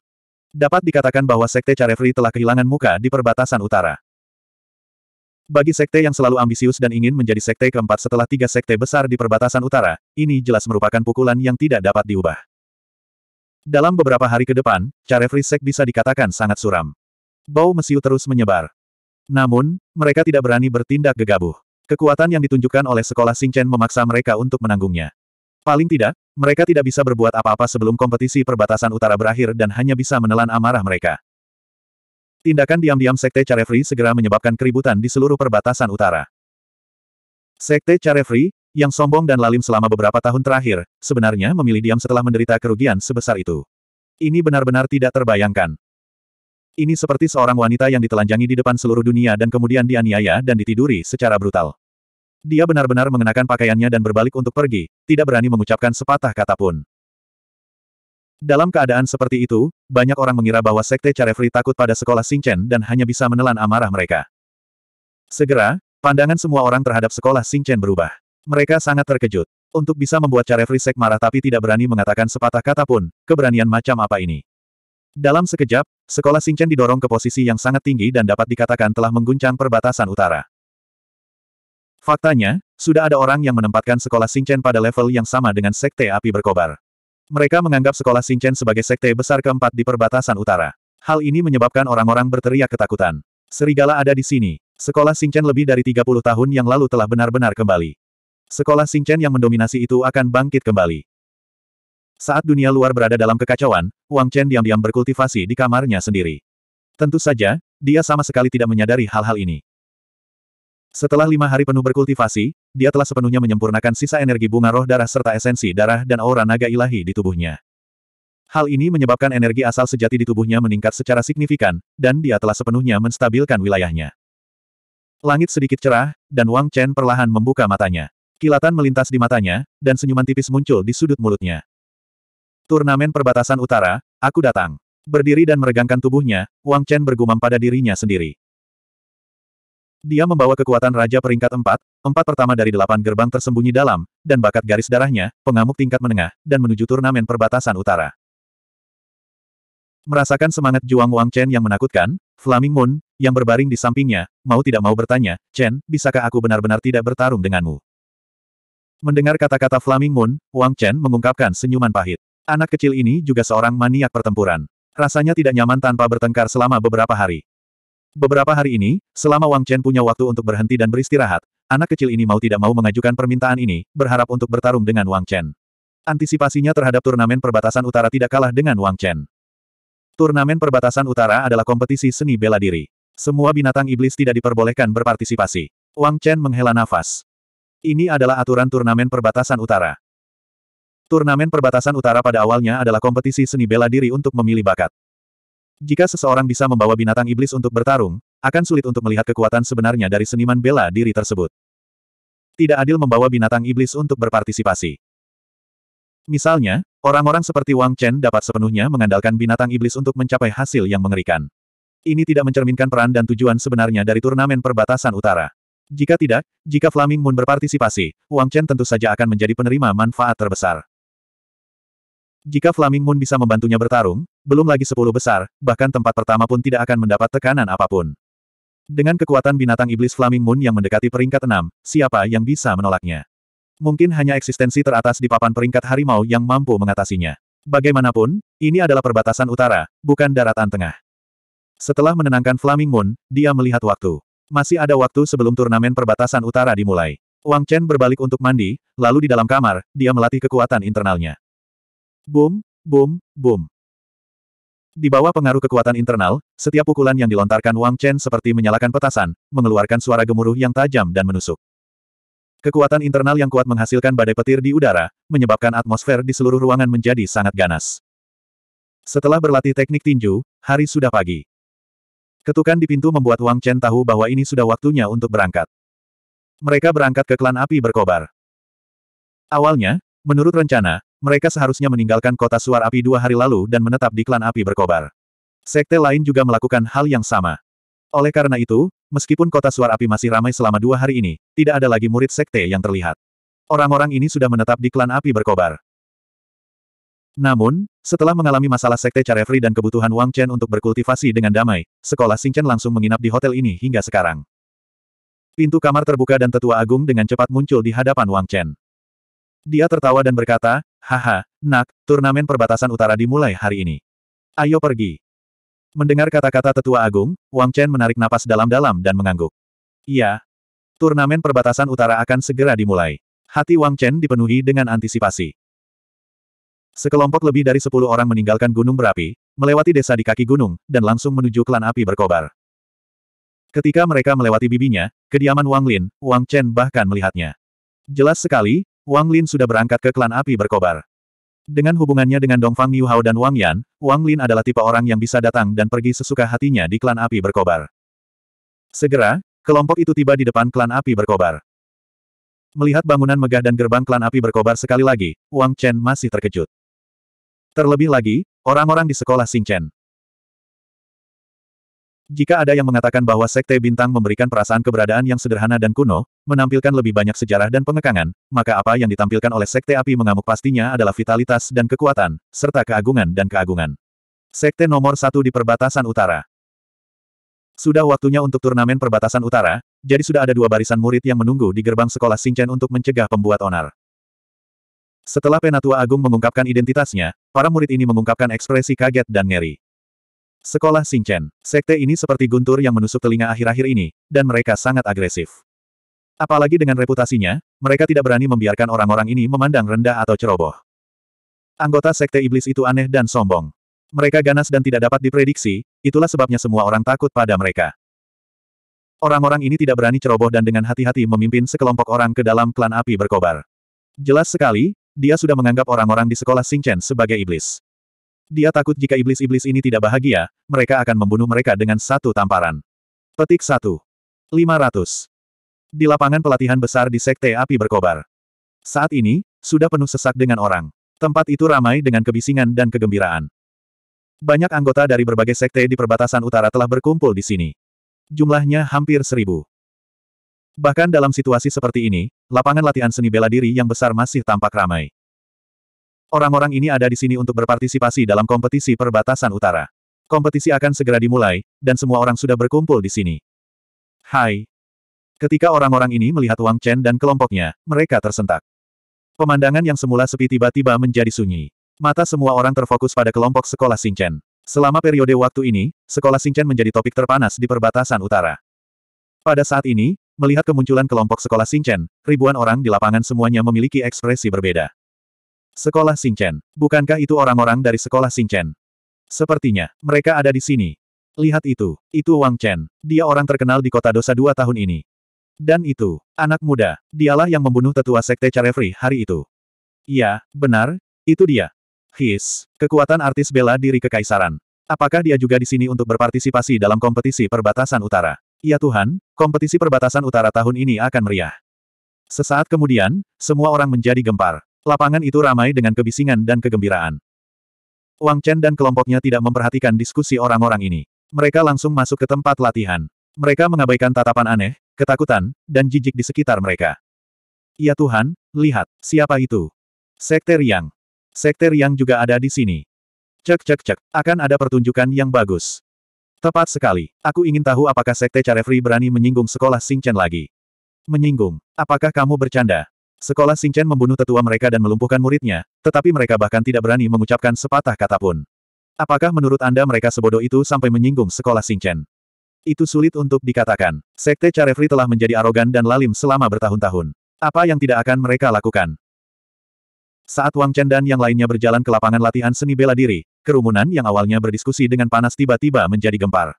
Dapat dikatakan bahwa Sekte Carefree telah kehilangan muka di perbatasan utara. Bagi sekte yang selalu ambisius dan ingin menjadi sekte keempat setelah tiga sekte besar di perbatasan utara, ini jelas merupakan pukulan yang tidak dapat diubah. Dalam beberapa hari ke depan, Carefree Sek bisa dikatakan sangat suram. Bau mesiu terus menyebar. Namun, mereka tidak berani bertindak gegabah. Kekuatan yang ditunjukkan oleh sekolah Singchen memaksa mereka untuk menanggungnya. Paling tidak, mereka tidak bisa berbuat apa-apa sebelum kompetisi perbatasan utara berakhir dan hanya bisa menelan amarah mereka. Tindakan diam-diam Sekte Carefree segera menyebabkan keributan di seluruh perbatasan utara. Sekte Carefree, yang sombong dan lalim selama beberapa tahun terakhir, sebenarnya memilih diam setelah menderita kerugian sebesar itu. Ini benar-benar tidak terbayangkan. Ini seperti seorang wanita yang ditelanjangi di depan seluruh dunia dan kemudian dianiaya dan ditiduri secara brutal. Dia benar-benar mengenakan pakaiannya dan berbalik untuk pergi, tidak berani mengucapkan sepatah kata pun. Dalam keadaan seperti itu, banyak orang mengira bahwa Sekte Carefree takut pada sekolah Singchen dan hanya bisa menelan amarah mereka. Segera, pandangan semua orang terhadap sekolah Singchen berubah. Mereka sangat terkejut. Untuk bisa membuat Carefree Sek marah tapi tidak berani mengatakan sepatah kata pun, keberanian macam apa ini? Dalam sekejap, sekolah Singchen didorong ke posisi yang sangat tinggi dan dapat dikatakan telah mengguncang perbatasan utara. Faktanya, sudah ada orang yang menempatkan sekolah Singchen pada level yang sama dengan Sekte Api Berkobar. Mereka menganggap sekolah Singchen sebagai sekte besar keempat di perbatasan utara. Hal ini menyebabkan orang-orang berteriak ketakutan. Serigala ada di sini. Sekolah Singchen lebih dari 30 tahun yang lalu telah benar-benar kembali. Sekolah Singchen yang mendominasi itu akan bangkit kembali. Saat dunia luar berada dalam kekacauan, Wang Chen diam-diam berkultivasi di kamarnya sendiri. Tentu saja, dia sama sekali tidak menyadari hal-hal ini. Setelah lima hari penuh berkultivasi, dia telah sepenuhnya menyempurnakan sisa energi bunga roh darah serta esensi darah dan aura naga ilahi di tubuhnya. Hal ini menyebabkan energi asal sejati di tubuhnya meningkat secara signifikan, dan dia telah sepenuhnya menstabilkan wilayahnya. Langit sedikit cerah, dan Wang Chen perlahan membuka matanya. Kilatan melintas di matanya, dan senyuman tipis muncul di sudut mulutnya. Turnamen perbatasan utara, aku datang. Berdiri dan meregangkan tubuhnya, Wang Chen bergumam pada dirinya sendiri. Dia membawa kekuatan Raja peringkat empat, empat pertama dari delapan gerbang tersembunyi dalam, dan bakat garis darahnya, pengamuk tingkat menengah, dan menuju turnamen perbatasan utara. Merasakan semangat Juang Wang Chen yang menakutkan, Flaming Moon, yang berbaring di sampingnya, mau tidak mau bertanya, Chen, bisakah aku benar-benar tidak bertarung denganmu? Mendengar kata-kata Flaming Moon, Wang Chen mengungkapkan senyuman pahit. Anak kecil ini juga seorang maniak pertempuran. Rasanya tidak nyaman tanpa bertengkar selama beberapa hari. Beberapa hari ini, selama Wang Chen punya waktu untuk berhenti dan beristirahat, anak kecil ini mau tidak mau mengajukan permintaan ini, berharap untuk bertarung dengan Wang Chen. Antisipasinya terhadap turnamen perbatasan utara tidak kalah dengan Wang Chen. Turnamen perbatasan utara adalah kompetisi seni bela diri. Semua binatang iblis tidak diperbolehkan berpartisipasi. Wang Chen menghela nafas. Ini adalah aturan turnamen perbatasan utara. Turnamen perbatasan utara pada awalnya adalah kompetisi seni bela diri untuk memilih bakat. Jika seseorang bisa membawa binatang iblis untuk bertarung, akan sulit untuk melihat kekuatan sebenarnya dari seniman bela diri tersebut. Tidak adil membawa binatang iblis untuk berpartisipasi. Misalnya, orang-orang seperti Wang Chen dapat sepenuhnya mengandalkan binatang iblis untuk mencapai hasil yang mengerikan. Ini tidak mencerminkan peran dan tujuan sebenarnya dari turnamen perbatasan utara. Jika tidak, jika Flaming Moon berpartisipasi, Wang Chen tentu saja akan menjadi penerima manfaat terbesar. Jika Flaming Moon bisa membantunya bertarung, belum lagi sepuluh besar, bahkan tempat pertama pun tidak akan mendapat tekanan apapun. Dengan kekuatan binatang iblis Flaming Moon yang mendekati peringkat enam, siapa yang bisa menolaknya? Mungkin hanya eksistensi teratas di papan peringkat harimau yang mampu mengatasinya. Bagaimanapun, ini adalah perbatasan utara, bukan daratan tengah. Setelah menenangkan Flaming Moon, dia melihat waktu. Masih ada waktu sebelum turnamen perbatasan utara dimulai. Wang Chen berbalik untuk mandi, lalu di dalam kamar, dia melatih kekuatan internalnya. Boom, boom, boom. Di bawah pengaruh kekuatan internal, setiap pukulan yang dilontarkan Wang Chen seperti menyalakan petasan, mengeluarkan suara gemuruh yang tajam dan menusuk. Kekuatan internal yang kuat menghasilkan badai petir di udara, menyebabkan atmosfer di seluruh ruangan menjadi sangat ganas. Setelah berlatih teknik tinju, hari sudah pagi. Ketukan di pintu membuat Wang Chen tahu bahwa ini sudah waktunya untuk berangkat. Mereka berangkat ke klan api berkobar. Awalnya, menurut rencana, mereka seharusnya meninggalkan kota suar api dua hari lalu dan menetap di klan api berkobar. Sekte lain juga melakukan hal yang sama. Oleh karena itu, meskipun kota suar api masih ramai selama dua hari ini, tidak ada lagi murid sekte yang terlihat. Orang-orang ini sudah menetap di klan api berkobar. Namun, setelah mengalami masalah sekte Carefree dan kebutuhan Wang Chen untuk berkultivasi dengan damai, sekolah Chen langsung menginap di hotel ini hingga sekarang. Pintu kamar terbuka dan tetua agung dengan cepat muncul di hadapan Wang Chen. Dia tertawa dan berkata, Haha, nak, turnamen perbatasan utara dimulai hari ini. Ayo pergi. Mendengar kata-kata tetua agung, Wang Chen menarik napas dalam-dalam dan mengangguk. Iya. Turnamen perbatasan utara akan segera dimulai. Hati Wang Chen dipenuhi dengan antisipasi. Sekelompok lebih dari sepuluh orang meninggalkan gunung berapi, melewati desa di kaki gunung, dan langsung menuju klan api berkobar. Ketika mereka melewati bibinya, kediaman Wang Lin, Wang Chen bahkan melihatnya. Jelas sekali, Wang Lin sudah berangkat ke klan api berkobar. Dengan hubungannya dengan Dongfang Hao dan Wang Yan, Wang Lin adalah tipe orang yang bisa datang dan pergi sesuka hatinya di klan api berkobar. Segera, kelompok itu tiba di depan klan api berkobar. Melihat bangunan megah dan gerbang klan api berkobar sekali lagi, Wang Chen masih terkejut. Terlebih lagi, orang-orang di sekolah Sing Chen. Jika ada yang mengatakan bahwa Sekte Bintang memberikan perasaan keberadaan yang sederhana dan kuno, menampilkan lebih banyak sejarah dan pengekangan, maka apa yang ditampilkan oleh Sekte Api Mengamuk pastinya adalah vitalitas dan kekuatan, serta keagungan dan keagungan. Sekte nomor satu di perbatasan utara. Sudah waktunya untuk turnamen perbatasan utara, jadi sudah ada dua barisan murid yang menunggu di gerbang sekolah Singchen untuk mencegah pembuat onar. Setelah Penatua Agung mengungkapkan identitasnya, para murid ini mengungkapkan ekspresi kaget dan ngeri. Sekolah Singchen, Sekte ini seperti guntur yang menusuk telinga akhir-akhir ini, dan mereka sangat agresif. Apalagi dengan reputasinya, mereka tidak berani membiarkan orang-orang ini memandang rendah atau ceroboh. Anggota Sekte Iblis itu aneh dan sombong. Mereka ganas dan tidak dapat diprediksi, itulah sebabnya semua orang takut pada mereka. Orang-orang ini tidak berani ceroboh dan dengan hati-hati memimpin sekelompok orang ke dalam klan api berkobar. Jelas sekali, dia sudah menganggap orang-orang di sekolah Singchen sebagai iblis. Dia takut jika iblis-iblis ini tidak bahagia, mereka akan membunuh mereka dengan satu tamparan. Petik 1. 500. Di lapangan pelatihan besar di Sekte Api Berkobar. Saat ini, sudah penuh sesak dengan orang. Tempat itu ramai dengan kebisingan dan kegembiraan. Banyak anggota dari berbagai sekte di perbatasan utara telah berkumpul di sini. Jumlahnya hampir seribu. Bahkan dalam situasi seperti ini, lapangan latihan seni bela diri yang besar masih tampak ramai. Orang-orang ini ada di sini untuk berpartisipasi dalam kompetisi perbatasan utara. Kompetisi akan segera dimulai, dan semua orang sudah berkumpul di sini. Hai. Ketika orang-orang ini melihat Wang Chen dan kelompoknya, mereka tersentak. Pemandangan yang semula sepi tiba-tiba menjadi sunyi. Mata semua orang terfokus pada kelompok sekolah Chen. Selama periode waktu ini, sekolah Chen menjadi topik terpanas di perbatasan utara. Pada saat ini, melihat kemunculan kelompok sekolah Chen, ribuan orang di lapangan semuanya memiliki ekspresi berbeda. Sekolah Singchen. Bukankah itu orang-orang dari sekolah Singchen? Sepertinya, mereka ada di sini. Lihat itu. Itu Wang Chen. Dia orang terkenal di kota dosa dua tahun ini. Dan itu, anak muda. Dialah yang membunuh tetua sekte Carefree hari itu. Iya, benar, itu dia. His, kekuatan artis bela diri kekaisaran. Apakah dia juga di sini untuk berpartisipasi dalam kompetisi perbatasan utara? Ya Tuhan, kompetisi perbatasan utara tahun ini akan meriah. Sesaat kemudian, semua orang menjadi gempar. Lapangan itu ramai dengan kebisingan dan kegembiraan. Wang Chen dan kelompoknya tidak memperhatikan diskusi orang-orang ini. Mereka langsung masuk ke tempat latihan. Mereka mengabaikan tatapan aneh, ketakutan, dan jijik di sekitar mereka. Ya Tuhan, lihat, siapa itu? Sekte Riang. Sekte Riang juga ada di sini. Cek cek cek, akan ada pertunjukan yang bagus. Tepat sekali, aku ingin tahu apakah Sekte Carefree berani menyinggung sekolah Sing Chen lagi. Menyinggung, apakah kamu bercanda? Sekolah Chen membunuh tetua mereka dan melumpuhkan muridnya, tetapi mereka bahkan tidak berani mengucapkan sepatah kata pun. Apakah menurut Anda mereka sebodoh itu sampai menyinggung sekolah Chen? Itu sulit untuk dikatakan. Sekte Carefree telah menjadi arogan dan lalim selama bertahun-tahun. Apa yang tidak akan mereka lakukan? Saat Wang Chen dan yang lainnya berjalan ke lapangan latihan seni bela diri, kerumunan yang awalnya berdiskusi dengan panas tiba-tiba menjadi gempar.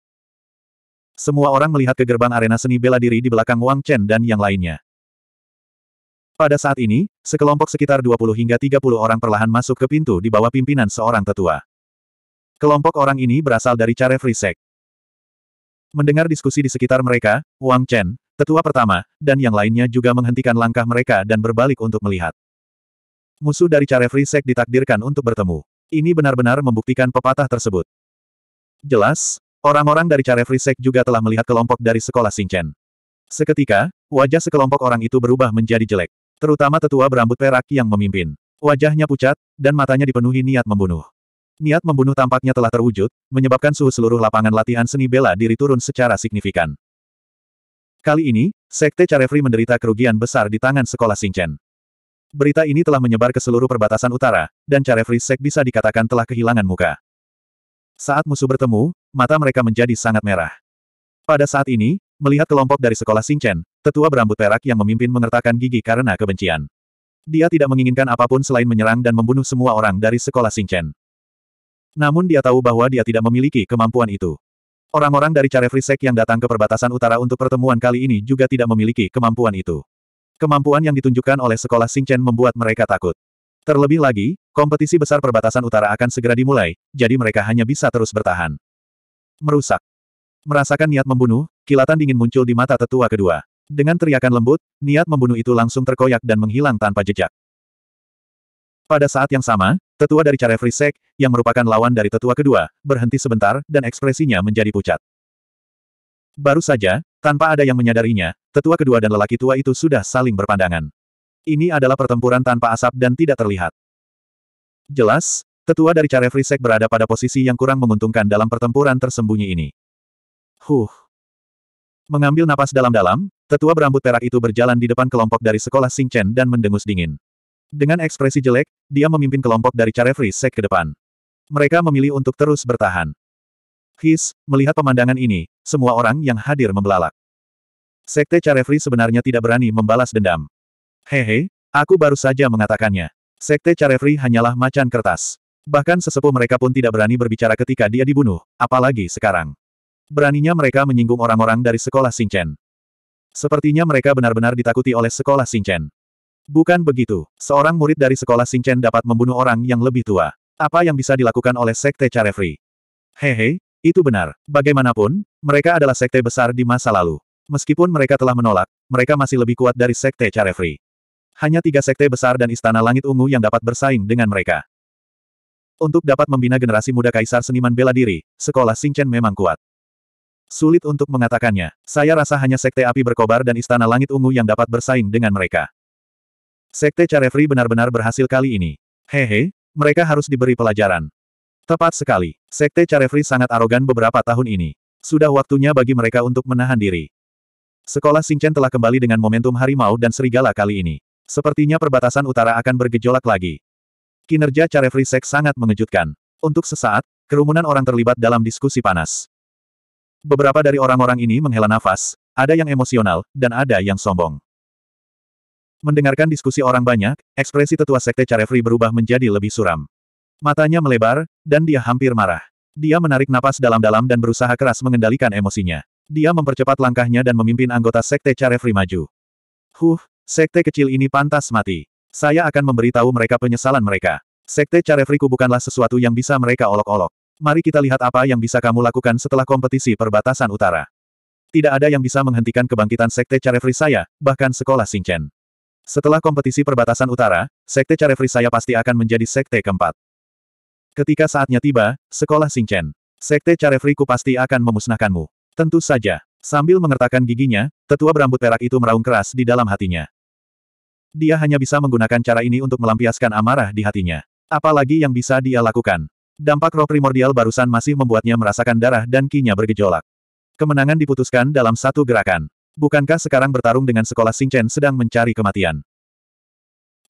Semua orang melihat ke gerbang arena seni bela diri di belakang Wang Chen dan yang lainnya. Pada saat ini, sekelompok sekitar 20 hingga 30 orang perlahan masuk ke pintu di bawah pimpinan seorang tetua. Kelompok orang ini berasal dari Care Frisek. Mendengar diskusi di sekitar mereka, Wang Chen, tetua pertama, dan yang lainnya juga menghentikan langkah mereka dan berbalik untuk melihat. Musuh dari Care Frisek ditakdirkan untuk bertemu. Ini benar-benar membuktikan pepatah tersebut. Jelas, orang-orang dari Care Frisek juga telah melihat kelompok dari sekolah Chen. Seketika, wajah sekelompok orang itu berubah menjadi jelek. Terutama tetua berambut perak yang memimpin. Wajahnya pucat, dan matanya dipenuhi niat membunuh. Niat membunuh tampaknya telah terwujud, menyebabkan suhu seluruh lapangan latihan seni bela diri turun secara signifikan. Kali ini, Sekte Carefree menderita kerugian besar di tangan sekolah Singchen. Berita ini telah menyebar ke seluruh perbatasan utara, dan Carefree Sek bisa dikatakan telah kehilangan muka. Saat musuh bertemu, mata mereka menjadi sangat merah. Pada saat ini, melihat kelompok dari sekolah Singchen, Tetua berambut perak yang memimpin mengertakkan gigi karena kebencian. Dia tidak menginginkan apapun selain menyerang dan membunuh semua orang dari sekolah Singchen. Namun dia tahu bahwa dia tidak memiliki kemampuan itu. Orang-orang dari Care yang datang ke perbatasan utara untuk pertemuan kali ini juga tidak memiliki kemampuan itu. Kemampuan yang ditunjukkan oleh sekolah Singchen membuat mereka takut. Terlebih lagi, kompetisi besar perbatasan utara akan segera dimulai, jadi mereka hanya bisa terus bertahan. Merusak. Merasakan niat membunuh, kilatan dingin muncul di mata tetua kedua. Dengan teriakan lembut, niat membunuh itu langsung terkoyak dan menghilang tanpa jejak. Pada saat yang sama, tetua dari Carefree Sek, yang merupakan lawan dari tetua kedua, berhenti sebentar dan ekspresinya menjadi pucat. Baru saja, tanpa ada yang menyadarinya, tetua kedua dan lelaki tua itu sudah saling berpandangan. Ini adalah pertempuran tanpa asap dan tidak terlihat. Jelas, tetua dari Carefree Sek berada pada posisi yang kurang menguntungkan dalam pertempuran tersembunyi ini. Huh. Mengambil napas dalam-dalam, tetua berambut perak itu berjalan di depan kelompok dari sekolah Sing Chen dan mendengus dingin. Dengan ekspresi jelek, dia memimpin kelompok dari Carefree Sek ke depan. Mereka memilih untuk terus bertahan. His, melihat pemandangan ini, semua orang yang hadir membelalak. Sekte Carefree sebenarnya tidak berani membalas dendam. Hehe, aku baru saja mengatakannya. Sekte Carefree hanyalah macan kertas. Bahkan sesepuh mereka pun tidak berani berbicara ketika dia dibunuh, apalagi sekarang. Beraninya mereka menyinggung orang-orang dari sekolah Xingchen. Sepertinya mereka benar-benar ditakuti oleh sekolah Xingchen. Bukan begitu, seorang murid dari sekolah Xingchen dapat membunuh orang yang lebih tua. Apa yang bisa dilakukan oleh Sekte Carefree? Hehe, itu benar. Bagaimanapun, mereka adalah sekte besar di masa lalu. Meskipun mereka telah menolak, mereka masih lebih kuat dari Sekte Carefree. Hanya tiga sekte besar dan Istana Langit Ungu yang dapat bersaing dengan mereka. Untuk dapat membina generasi muda kaisar seniman bela diri, sekolah Xingchen memang kuat. Sulit untuk mengatakannya. Saya rasa hanya Sekte Api Berkobar dan Istana Langit Ungu yang dapat bersaing dengan mereka. Sekte Carefree benar-benar berhasil kali ini. Hehe, mereka harus diberi pelajaran. Tepat sekali. Sekte Carefree sangat arogan beberapa tahun ini. Sudah waktunya bagi mereka untuk menahan diri. Sekolah Singchen telah kembali dengan momentum harimau dan serigala kali ini. Sepertinya perbatasan utara akan bergejolak lagi. Kinerja Carefree Sek sangat mengejutkan. Untuk sesaat, kerumunan orang terlibat dalam diskusi panas. Beberapa dari orang-orang ini menghela nafas, ada yang emosional, dan ada yang sombong. Mendengarkan diskusi orang banyak, ekspresi tetua sekte Carefree berubah menjadi lebih suram. Matanya melebar, dan dia hampir marah. Dia menarik napas dalam-dalam dan berusaha keras mengendalikan emosinya. Dia mempercepat langkahnya dan memimpin anggota sekte Carefree maju. Huh, sekte kecil ini pantas mati. Saya akan memberitahu mereka penyesalan mereka. Sekte Carefree bukanlah sesuatu yang bisa mereka olok-olok. Mari kita lihat apa yang bisa kamu lakukan setelah kompetisi perbatasan utara. Tidak ada yang bisa menghentikan kebangkitan Sekte Carefree saya, bahkan sekolah Singchen. Setelah kompetisi perbatasan utara, Sekte Carefree saya pasti akan menjadi Sekte keempat. Ketika saatnya tiba, sekolah Singchen. Sekte Carefree ku pasti akan memusnahkanmu. Tentu saja. Sambil mengertakkan giginya, tetua berambut perak itu meraung keras di dalam hatinya. Dia hanya bisa menggunakan cara ini untuk melampiaskan amarah di hatinya. Apalagi yang bisa dia lakukan. Dampak roh primordial barusan masih membuatnya merasakan darah dan kinya bergejolak. Kemenangan diputuskan dalam satu gerakan. Bukankah sekarang bertarung dengan sekolah Singchen sedang mencari kematian?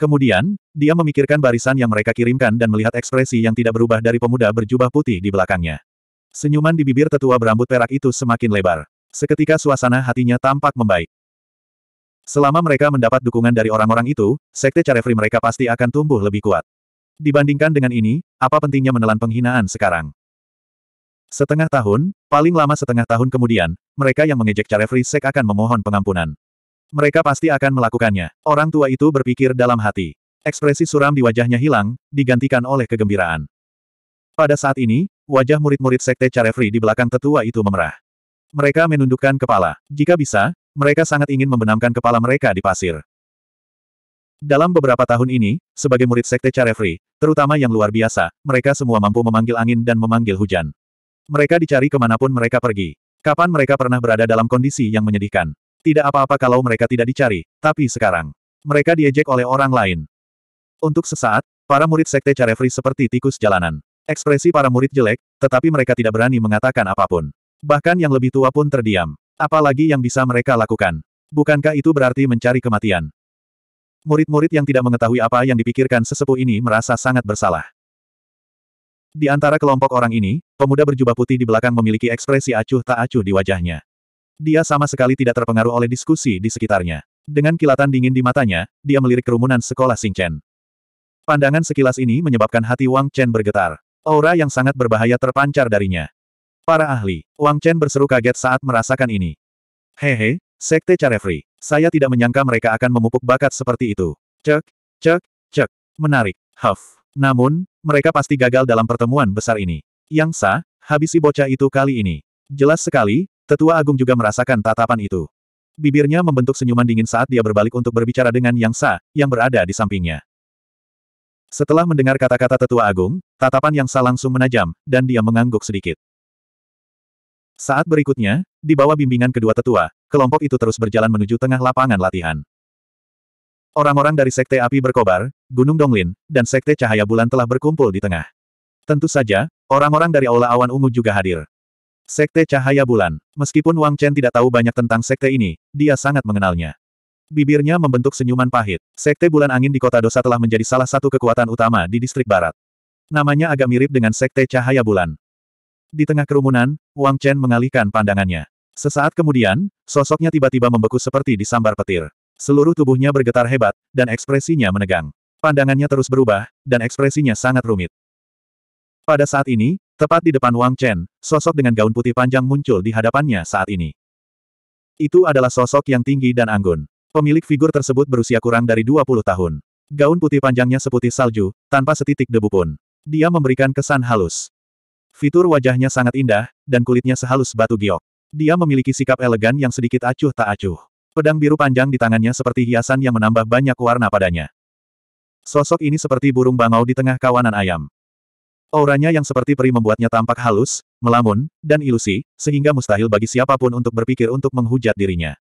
Kemudian, dia memikirkan barisan yang mereka kirimkan dan melihat ekspresi yang tidak berubah dari pemuda berjubah putih di belakangnya. Senyuman di bibir tetua berambut perak itu semakin lebar. Seketika suasana hatinya tampak membaik. Selama mereka mendapat dukungan dari orang-orang itu, sekte carefree mereka pasti akan tumbuh lebih kuat. Dibandingkan dengan ini, apa pentingnya menelan penghinaan sekarang? Setengah tahun, paling lama setengah tahun kemudian, mereka yang mengejek Carefree Sek akan memohon pengampunan. Mereka pasti akan melakukannya. Orang tua itu berpikir dalam hati. Ekspresi suram di wajahnya hilang, digantikan oleh kegembiraan. Pada saat ini, wajah murid-murid Sekte Carefree di belakang tetua itu memerah. Mereka menundukkan kepala. Jika bisa, mereka sangat ingin membenamkan kepala mereka di pasir. Dalam beberapa tahun ini, sebagai murid Sekte Carefree, terutama yang luar biasa, mereka semua mampu memanggil angin dan memanggil hujan. Mereka dicari kemanapun mereka pergi. Kapan mereka pernah berada dalam kondisi yang menyedihkan? Tidak apa-apa kalau mereka tidak dicari, tapi sekarang. Mereka diejek oleh orang lain. Untuk sesaat, para murid Sekte Carefree seperti tikus jalanan. Ekspresi para murid jelek, tetapi mereka tidak berani mengatakan apapun. Bahkan yang lebih tua pun terdiam. Apalagi yang bisa mereka lakukan. Bukankah itu berarti mencari kematian? Murid-murid yang tidak mengetahui apa yang dipikirkan sesepuh ini merasa sangat bersalah. Di antara kelompok orang ini, pemuda berjubah putih di belakang memiliki ekspresi acuh tak acuh di wajahnya. Dia sama sekali tidak terpengaruh oleh diskusi di sekitarnya. Dengan kilatan dingin di matanya, dia melirik kerumunan sekolah Sing Chen. Pandangan sekilas ini menyebabkan hati Wang Chen bergetar. Aura yang sangat berbahaya terpancar darinya. Para ahli, Wang Chen berseru kaget saat merasakan ini. Hehe, Sekte Carefree. Saya tidak menyangka mereka akan memupuk bakat seperti itu. Cek, cek, cek. Menarik. Huff. Namun, mereka pasti gagal dalam pertemuan besar ini. Yang sah, habisi bocah itu kali ini. Jelas sekali, tetua agung juga merasakan tatapan itu. Bibirnya membentuk senyuman dingin saat dia berbalik untuk berbicara dengan Yang Sa, yang berada di sampingnya. Setelah mendengar kata-kata tetua agung, tatapan Yang Sa langsung menajam, dan dia mengangguk sedikit. Saat berikutnya, di bawah bimbingan kedua tetua, kelompok itu terus berjalan menuju tengah lapangan latihan. Orang-orang dari Sekte Api Berkobar, Gunung Donglin, dan Sekte Cahaya Bulan telah berkumpul di tengah. Tentu saja, orang-orang dari Aula Awan Ungu juga hadir. Sekte Cahaya Bulan. Meskipun Wang Chen tidak tahu banyak tentang sekte ini, dia sangat mengenalnya. Bibirnya membentuk senyuman pahit. Sekte Bulan Angin di Kota Dosa telah menjadi salah satu kekuatan utama di distrik barat. Namanya agak mirip dengan Sekte Cahaya Bulan. Di tengah kerumunan, Wang Chen mengalihkan pandangannya. Sesaat kemudian, sosoknya tiba-tiba membeku seperti disambar petir. Seluruh tubuhnya bergetar hebat, dan ekspresinya menegang. Pandangannya terus berubah, dan ekspresinya sangat rumit. Pada saat ini, tepat di depan Wang Chen, sosok dengan gaun putih panjang muncul di hadapannya saat ini. Itu adalah sosok yang tinggi dan anggun. Pemilik figur tersebut berusia kurang dari 20 tahun. Gaun putih panjangnya seputih salju, tanpa setitik debu pun. Dia memberikan kesan halus. Fitur wajahnya sangat indah, dan kulitnya sehalus batu giok. Dia memiliki sikap elegan yang sedikit acuh tak acuh. Pedang biru panjang di tangannya seperti hiasan yang menambah banyak warna padanya. Sosok ini seperti burung bangau di tengah kawanan ayam. Auranya yang seperti peri membuatnya tampak halus, melamun, dan ilusi, sehingga mustahil bagi siapapun untuk berpikir untuk menghujat dirinya.